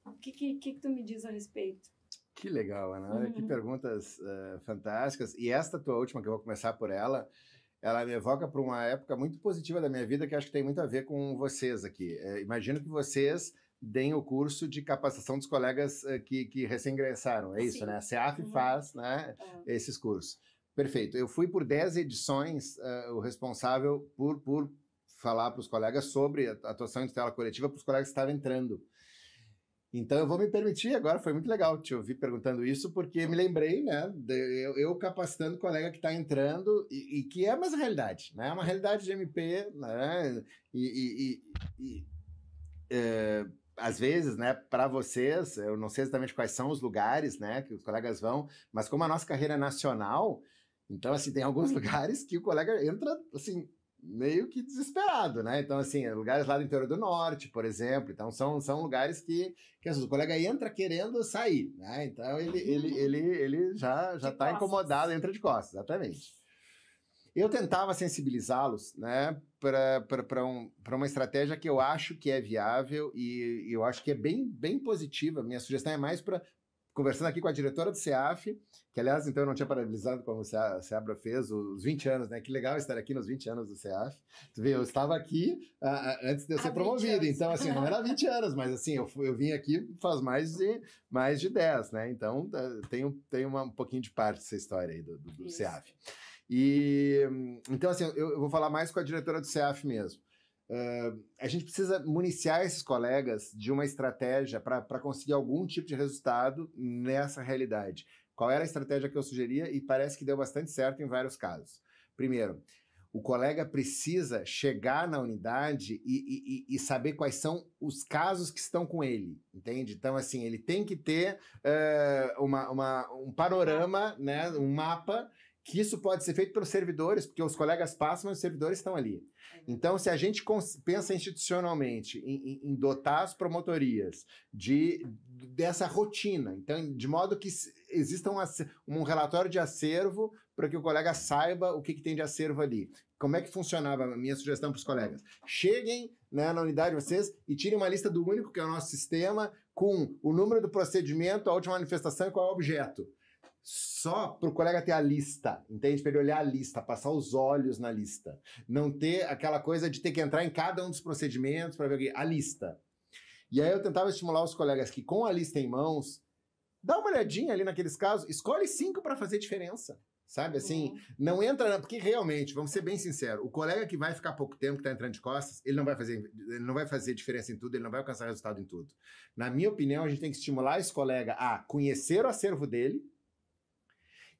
O que, que, que tu me diz a respeito? Que legal, Ana, uhum. que perguntas uh, fantásticas. E esta tua última, que eu vou começar por ela, ela me evoca para uma época muito positiva da minha vida que acho que tem muito a ver com vocês aqui. É, imagino que vocês deem o curso de capacitação dos colegas eh, que, que recém-ingressaram, é isso, Sim. né? A CEAF uhum. faz né, é. esses cursos. Perfeito. Eu fui por 10 edições uh, o responsável por, por falar para os colegas sobre a atuação de tela coletiva para os colegas que estavam entrando. Então eu vou me permitir agora, foi muito legal te ouvir perguntando isso, porque me lembrei, né? De, eu, eu, capacitando o colega que está entrando, e, e, que é mais realidade, né? É uma realidade de MP, né? E, e, e é, às vezes, né, para vocês, eu não sei exatamente quais são os lugares né, que os colegas vão, mas como a nossa carreira é nacional, então, assim, tem alguns lugares que o colega entra, assim, meio que desesperado, né? Então, assim, lugares lá do interior do norte, por exemplo. Então, são, são lugares que, que o colega entra querendo sair, né? Então, ele, ele, uhum. ele, ele já já tá incomodado, entra de costas, exatamente. Eu tentava sensibilizá-los, né, para um, uma estratégia que eu acho que é viável e, e, eu acho que é bem, bem positiva. Minha sugestão é mais para conversando aqui com a diretora do CEAF, que aliás, então, eu não tinha paralisado como a Seabra fez os 20 anos, né? Que legal estar aqui nos 20 anos do CEAF. Tu vê, eu estava aqui uh, antes de eu ser promovido, então, assim, não era 20 anos, mas assim, eu, eu vim aqui faz mais de, mais de 10, né? Então, tá, tem, tem uma, um pouquinho de parte dessa história aí do, do, do CEAF. E, então, assim, eu, eu vou falar mais com a diretora do CEAF mesmo. Uh, a gente precisa municiar esses colegas de uma estratégia para conseguir algum tipo de resultado nessa realidade. Qual era a estratégia que eu sugeria? E parece que deu bastante certo em vários casos. Primeiro, o colega precisa chegar na unidade e, e, e, saber quais são os casos que estão com ele, entende? Então, assim, ele tem que ter uh, uma, uma, um panorama, né, um mapa que isso pode ser feito pelos servidores, porque os colegas passam, e os servidores estão ali. É. Então, se a gente pensa institucionalmente em, em, em dotar as promotorias de, dessa rotina, então, de modo que exista um, um relatório de acervo para que o colega saiba o que, que tem de acervo ali. Como é que funcionava a minha sugestão para os colegas? Cheguem né, na unidade de vocês e tirem uma lista do único, que é o nosso sistema, com o número do procedimento, a última manifestação e qual é o objeto só para o colega ter a lista, entende? Para ele olhar a lista, passar os olhos na lista. Não ter aquela coisa de ter que entrar em cada um dos procedimentos para ver a lista. E aí eu tentava estimular os colegas que, com a lista em mãos, dá uma olhadinha ali naqueles casos, escolhe cinco para fazer diferença. Sabe assim, uhum. não entra, porque realmente, vamos ser bem sinceros, o colega que vai ficar pouco tempo, que está entrando de costas, ele não vai fazer, ele não vai fazer diferença em tudo, ele não vai alcançar resultado em tudo. Na minha opinião, a gente tem que estimular esse colega a conhecer o acervo dele,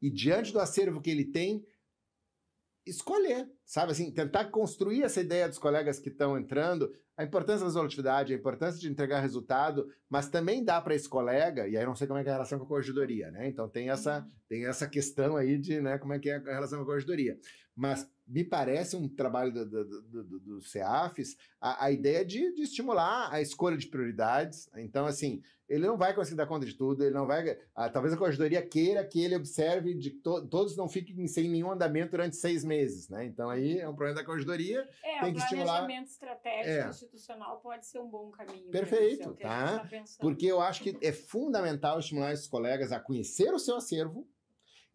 e diante do acervo que ele tem, escolher, sabe assim, tentar construir essa ideia dos colegas que estão entrando, a importância da resolutividade, a importância de entregar resultado, mas também dá para esse colega, e aí não sei como é que é a relação com a corregedoria, né? Então tem essa, uhum. tem essa questão aí de né, como é que é a relação com a corregedoria. Mas me parece um trabalho do, do, do, do CEAFES, a, a ideia de, de, estimular a escolha de prioridades. Então, assim, ele não vai conseguir dar conta de tudo, ele não vai. A, ah, talvez a corregedoria queira que ele observe de to, todos não fiquem sem nenhum andamento durante seis meses, né? Então aí é um problema da corregedoria. É, tem o que estimular. planejamento estratégico é institucional pode ser um bom caminho. Perfeito, isso, é tá? tá Porque eu acho que é fundamental estimular esses colegas a conhecer o seu acervo,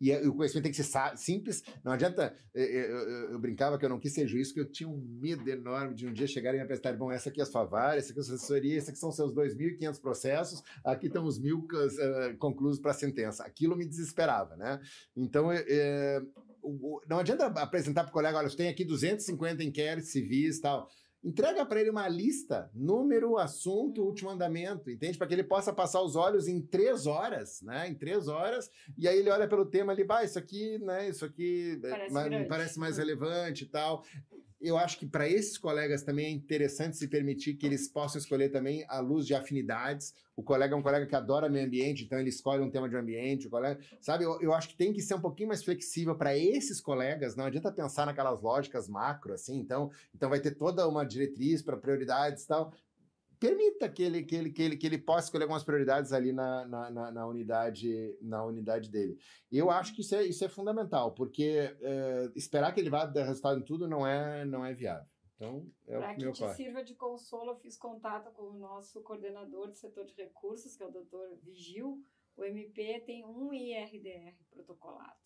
e o conhecimento tem que ser simples. Não adianta. Eh, eh, eu, eu, eu, brincava que eu não quis ser juiz, porque eu tinha um medo enorme de um dia chegarem e apresentar: bom, essa aqui é a sua vara, essa aqui é a sua assessoria, essa aqui são seus 2.500 processos, aqui estão os mil uh, ah, conclusos para a sentença. Aquilo me desesperava, né? Então, eh, não adianta apresentar para o colega: olha, eu tenho aqui 250 inquéritos civis e tal entrega para ele uma lista, número, assunto, uhum. último andamento, entende? Para que ele possa passar os olhos em três horas, né? Em três horas, e aí ele olha pelo tema ali, bah, isso aqui, né? Isso aqui eh, parece, parece mais uhum. relevante e tal eu acho que para esses colegas também é interessante se permitir que eles possam escolher também a luz de afinidades. O colega é um colega que adora meio ambiente, então ele escolhe um tema de ambiente. O colega, sabe, eu, eu acho que tem que ser um pouquinho mais flexível para esses colegas. Não adianta pensar naquelas lógicas macro, assim. Então, então vai ter toda uma diretriz para prioridades e tal permita que ele, que ele, que ele, que ele possa escolher algumas prioridades ali na, na, na, na unidade, na unidade dele. E eu acho que isso é, isso é fundamental, porque eh, esperar que ele vá dar resultado em tudo não é, não é viável. Então, é Para que te sirva de consolo, eu fiz contato com o nosso coordenador do setor de recursos, que é o doutor Vigil. O MP tem um IRDR protocolado.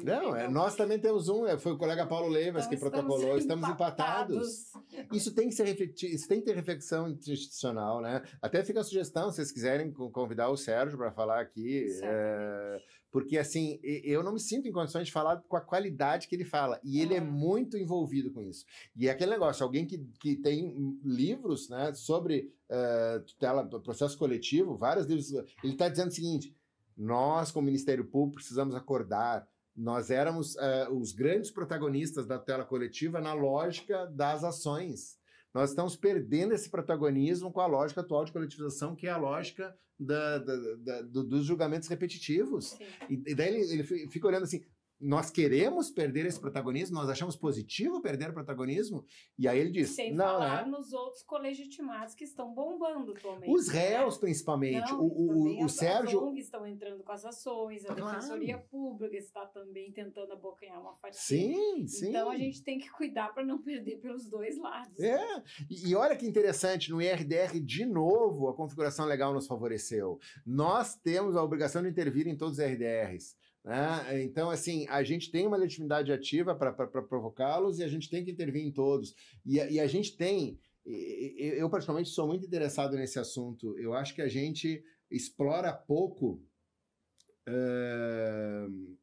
Não, é, nós também temos um, é, foi o colega Paulo Leivas então, que protocolou, estamos empatados. empatados. Isso tem que ser refletido, isso tem que ter reflexão institucional, né? Até fica a sugestão, se vocês quiserem convidar o Sérgio para falar aqui, é, porque assim, eu não me sinto em condições de falar com a qualidade que ele fala, e ele é ah. muito envolvido com isso. E é aquele negócio, alguém que, que tem livros, né, sobre uh, é, tutela, processo coletivo, vários livros, ele está dizendo o seguinte, nós, como Ministério Público, precisamos acordar nós éramos uh, os grandes protagonistas da tela coletiva na lógica das ações. Nós estamos perdendo esse protagonismo com a lógica atual de coletivização, que é a lógica da, da, da, do, dos julgamentos repetitivos. E, daí ele, ele fica olhando assim: nós queremos perder esse protagonismo, nós achamos positivo perder o protagonismo, e aí ele diz. Sem não, falar não. Né? nos outros colegitimados que estão bombando atualmente. Os né? réus, né? principalmente. Não, o, o, o as, Sérgio. As estão entrando com as ações, a claro. Defensoria Pública está também tentando abocanhar uma fatia. Sim, sim. Então a gente tem que cuidar para não perder pelos dois lados. Né? É. E, e olha que interessante, no IRDR, de novo, a configuração legal nos favoreceu. Nós temos a obrigação de intervir em todos os RDRs. Né? Então, assim, a gente tem uma legitimidade ativa para provocá-los e a gente tem que intervir em todos. E, e a gente tem. Eu, eu, particularmente, sou muito interessado nesse assunto. Eu acho que a gente explora pouco. Uh,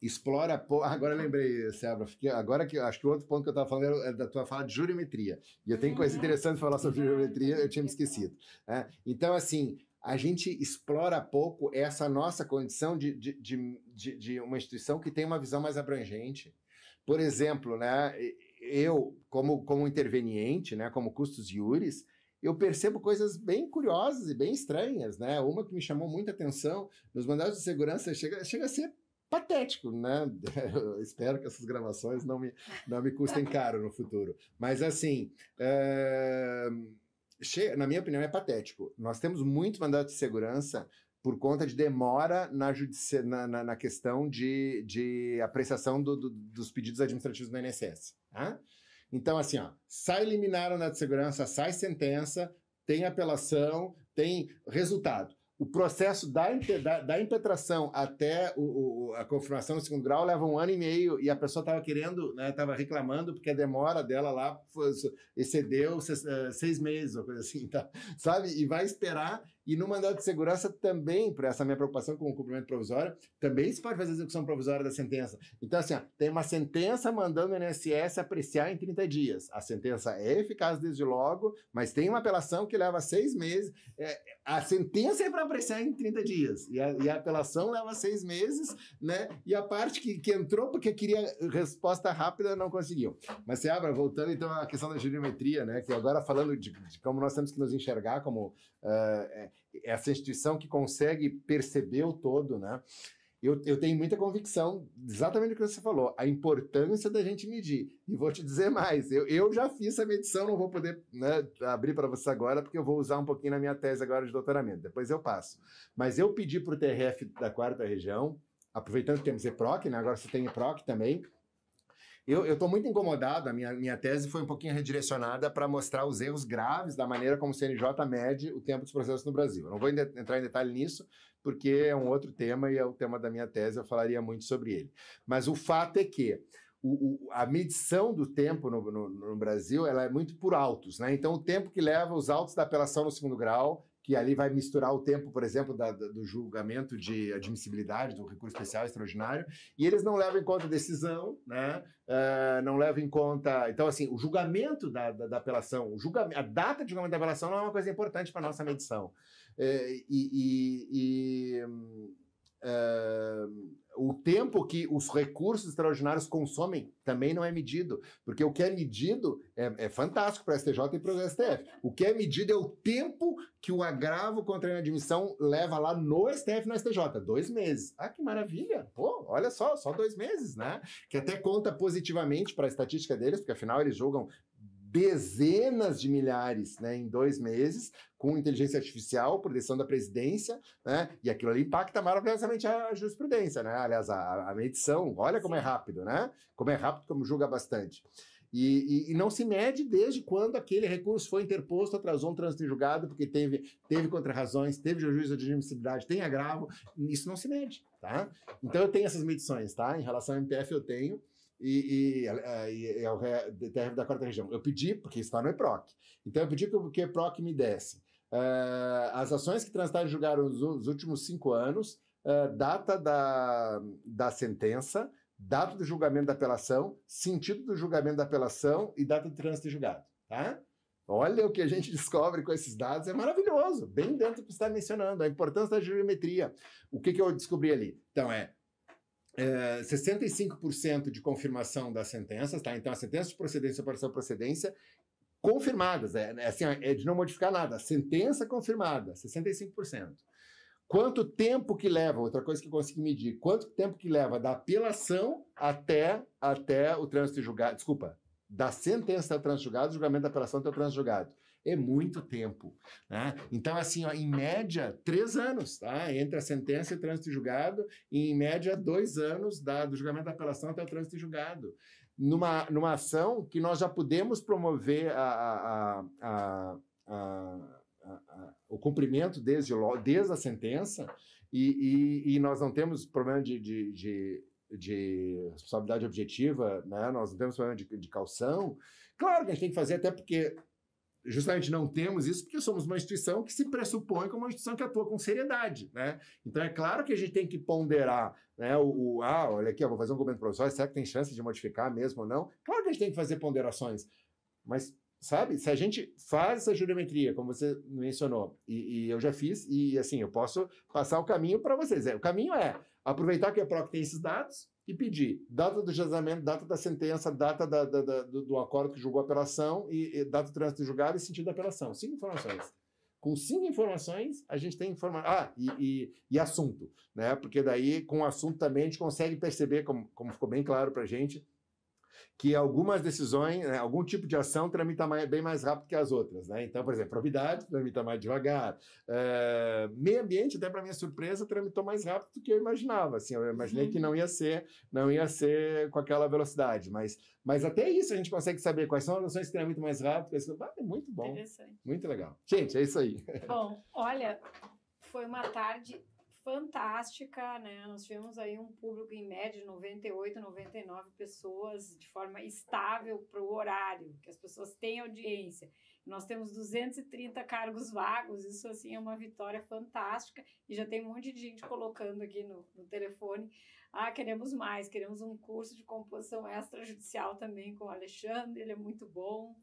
explora pouco. Ah, agora lembrei, Sebra. agora que acho que o outro ponto que eu estava falando é da tua fala de jurimetria. E eu tenho coisa ah, interessante para falar sobre jurimetria, eu tinha me é esquecido. Né? Então, assim, a gente explora pouco essa nossa condição de, de, de de, de uma instituição que tem uma visão mais abrangente. Por exemplo, né, eu, como, como interveniente, né, como custos iuris, eu percebo coisas bem curiosas e bem estranhas, né? Uma que me chamou muita atenção nos mandados de segurança chega, chega a ser patético, né? Eu espero que essas gravações não me, não me custem caro no futuro. Mas assim, é... na minha opinião, é patético. Nós temos muitos mandados de segurança por conta de demora na, judici... na, na, na questão de, de apreciação do, do, dos pedidos administrativos do INSS. Tá? Então, assim, ó, sai liminar na é de segurança, sai sentença, tem apelação, tem resultado. O processo da, da, da impetração até o, o, a confirmação no segundo grau leva um ano e meio e a pessoa estava querendo, estava né, reclamando porque a demora dela lá foi, excedeu seis, eh, seis, meses ou coisa assim, tá? sabe? E vai esperar e no mandado de segurança também, para essa minha preocupação com o cumprimento provisório, também se pode fazer a execução provisória da sentença. Então, assim, ó, tem uma sentença mandando o INSS apreciar em 30 dias. A sentença é eficaz desde logo, mas tem uma apelação que leva seis meses. É, a sentença é para apreciar em 30 dias. E a, e a, apelação leva seis meses, né? E a parte que, que entrou porque queria resposta rápida não conseguiu. Mas, abra voltando então à questão da geometria, né? Que agora falando de, de como nós temos que nos enxergar como. Uh, é essa instituição que consegue perceber o todo, né? Eu, eu, tenho muita convicção, exatamente o que você falou, a importância da gente medir. E vou te dizer mais, eu, eu já fiz essa medição, não vou poder né, abrir para você agora, porque eu vou usar um pouquinho na minha tese agora de doutoramento, depois eu passo. Mas eu pedi para o TRF da quarta região, aproveitando que temos EPROC, né, agora você tem EPROC também, eu estou muito incomodado, a minha, minha tese foi um pouquinho redirecionada para mostrar os erros graves da maneira como o CNJ mede o tempo dos processos no Brasil. Eu não vou entrar em detalhe nisso, porque é um outro tema e é o tema da minha tese, eu falaria muito sobre ele. Mas o fato é que o, o, a medição do tempo no, no, no, Brasil ela é muito por altos, né? Então, o tempo que leva os autos da apelação no segundo grau que ali vai misturar o tempo, por exemplo, da, do julgamento de admissibilidade do recurso especial extraordinário, e eles não levam em conta a decisão, né? Uh, não levam em conta. Então, assim, o julgamento da, da, da apelação, o julgamento, a data de julgamento da apelação não é uma coisa importante para a nossa medição. Uh, e. e, e uh, o tempo que os recursos extraordinários consomem também não é medido, porque o que é medido é, é fantástico para a STJ e para o STF. O que é medido é o tempo que o agravo contra a inadmissão leva lá no STF e no STJ. Dois meses. Ah, que maravilha! Pô, olha só, só dois meses, né? Que até conta positivamente para a estatística deles, porque afinal eles julgam dezenas de milhares né, em dois meses, com inteligência artificial, por da presidência, né, e aquilo ali impacta maravilhosamente a jurisprudência, né? aliás, a, a medição, olha como é rápido, né? Como é rápido, como julga bastante. E, e, e, não se mede desde quando aquele recurso foi interposto, atrasou um trânsito em julgado, porque teve, teve contrarrazões, teve juízo de admissibilidade, tem agravo, isso não se mede, tá? Então eu tenho essas medições, tá? Em relação ao MPF eu tenho, e, e, e, é o DTF da quarta região. Eu pedi, porque está no EPROC. Então eu pedi que o EPROC me desse uh, as ações que transitaram em julgar nos, últimos cinco anos, uh, data da, da sentença, data do julgamento da apelação, sentido do julgamento da apelação e data de trânsito julgado. Tá? Olha o que a gente descobre com esses dados, é maravilhoso, bem dentro do que você está mencionando, a importância da geometria. O que, que eu descobri ali? Então, é é, 65% de confirmação das sentenças, tá? Então, a sentença de procedência operação de procedência confirmadas, é, é, assim, é de não modificar nada, sentença confirmada, 65%. Quanto tempo que leva, outra coisa que eu consegui medir, quanto tempo que leva da apelação até, até o trânsito de julgado, desculpa, da sentença até o trânsito de julgado, julgamento da apelação até o trânsito de julgado é muito tempo. Né? Então, assim, ó, em média, três anos, tá? Entre a sentença e o trânsito julgado, e em média, dois anos da, do julgamento da apelação até o trânsito julgado. Numa, numa ação que nós já podemos promover a, a, a, o cumprimento desde, desde a sentença, e, e, e nós não temos problema de, de, de de responsabilidade objetiva, né? nós não temos problema de, de calção. Claro que a gente tem que fazer, até porque justamente não temos isso porque somos uma instituição que se pressupõe como uma instituição que atua com seriedade, né? Então é claro que a gente tem que ponderar, né? O, o ah, olha aqui, eu vou fazer um documento provisório, será que tem chance de modificar mesmo ou não? Claro que a gente tem que fazer ponderações, mas sabe? Se a gente faz essa jurimetria, como você mencionou, e, e eu já fiz, e assim eu posso passar o caminho para vocês. É, o caminho é aproveitar que a PROC tem esses dados, e pedir data do julgamento, data da sentença, data da, da, da, do, acordo que julgou a apelação, e, e data do trânsito julgado e sentido da apelação. Cinco informações. Com cinco informações, a gente tem informação. Ah, e, e, e, assunto, né? Porque daí, com o assunto também, a gente consegue perceber, como, como ficou bem claro para a gente, que algumas decisões, né, algum tipo de ação tramita mais, bem mais rápido que as outras. Né? Então, por exemplo, probidade tramita mais devagar. Eh, meio ambiente, até para minha surpresa, tramitou mais rápido do que eu imaginava. Assim, eu imaginei uhum. que não uhum. ia ser, não ia ser com aquela velocidade, mas, mas até isso a gente consegue saber quais são as ações que tramitam mais rápido. Isso, ah, é muito bom. Muito legal. Gente, é isso aí. Bom, olha, foi uma tarde fantástica, né? Nós tivemos aí um público em média de 98, 99 pessoas de forma estável para o horário, que as pessoas têm audiência. Nós temos 230 cargos vagos, isso assim é uma vitória fantástica e já tem um monte de gente colocando aqui no, no telefone. Ah, queremos mais, queremos um curso de composição extrajudicial também com o Alexandre, ele é muito bom.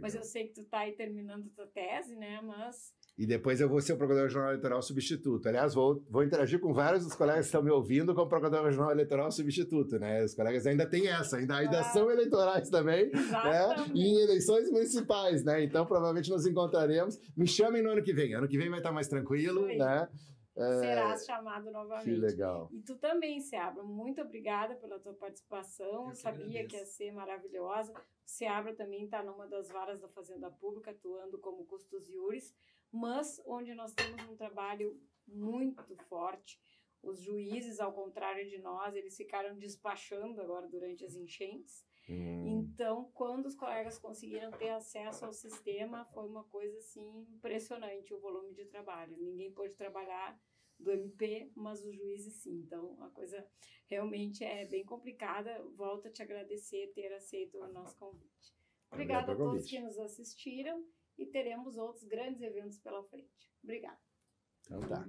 Mas eu sei que tu está aí terminando tua tese, né? Mas e depois eu vou ser o procurador regional Eleitoral Substituto. Aliás, vou, vou interagir com vários dos colegas que estão me ouvindo como procurador regional Eleitoral Substituto, né? Os colegas ainda têm essa, ainda, ainda ah, são eleitorais também, né? E em eleições municipais, né? Então, provavelmente nos encontraremos. Me chamem no ano que vem. Ano que vem vai estar mais tranquilo, Sim. né? É... Serás chamado novamente. Que legal. E tu também, Seabra. Muito obrigada pela tua participação. Eu Sabia que ia ser maravilhosa. Seabra também está numa das varas da Fazenda Pública, atuando como custos iures mas onde nós temos um trabalho muito forte. Os juízes, ao contrário de nós, eles ficaram despachando agora durante as enchentes. Hum. Então, quando os colegas conseguiram ter acesso ao sistema, foi uma coisa assim impressionante o volume de trabalho. Ninguém pôde trabalhar do MP, mas os juízes sim. Então, a coisa realmente é bem complicada. Volto a te agradecer ter aceito o nosso convite. Obrigada a todos que nos assistiram e teremos outros grandes eventos pela frente. Obrigada. Então tá.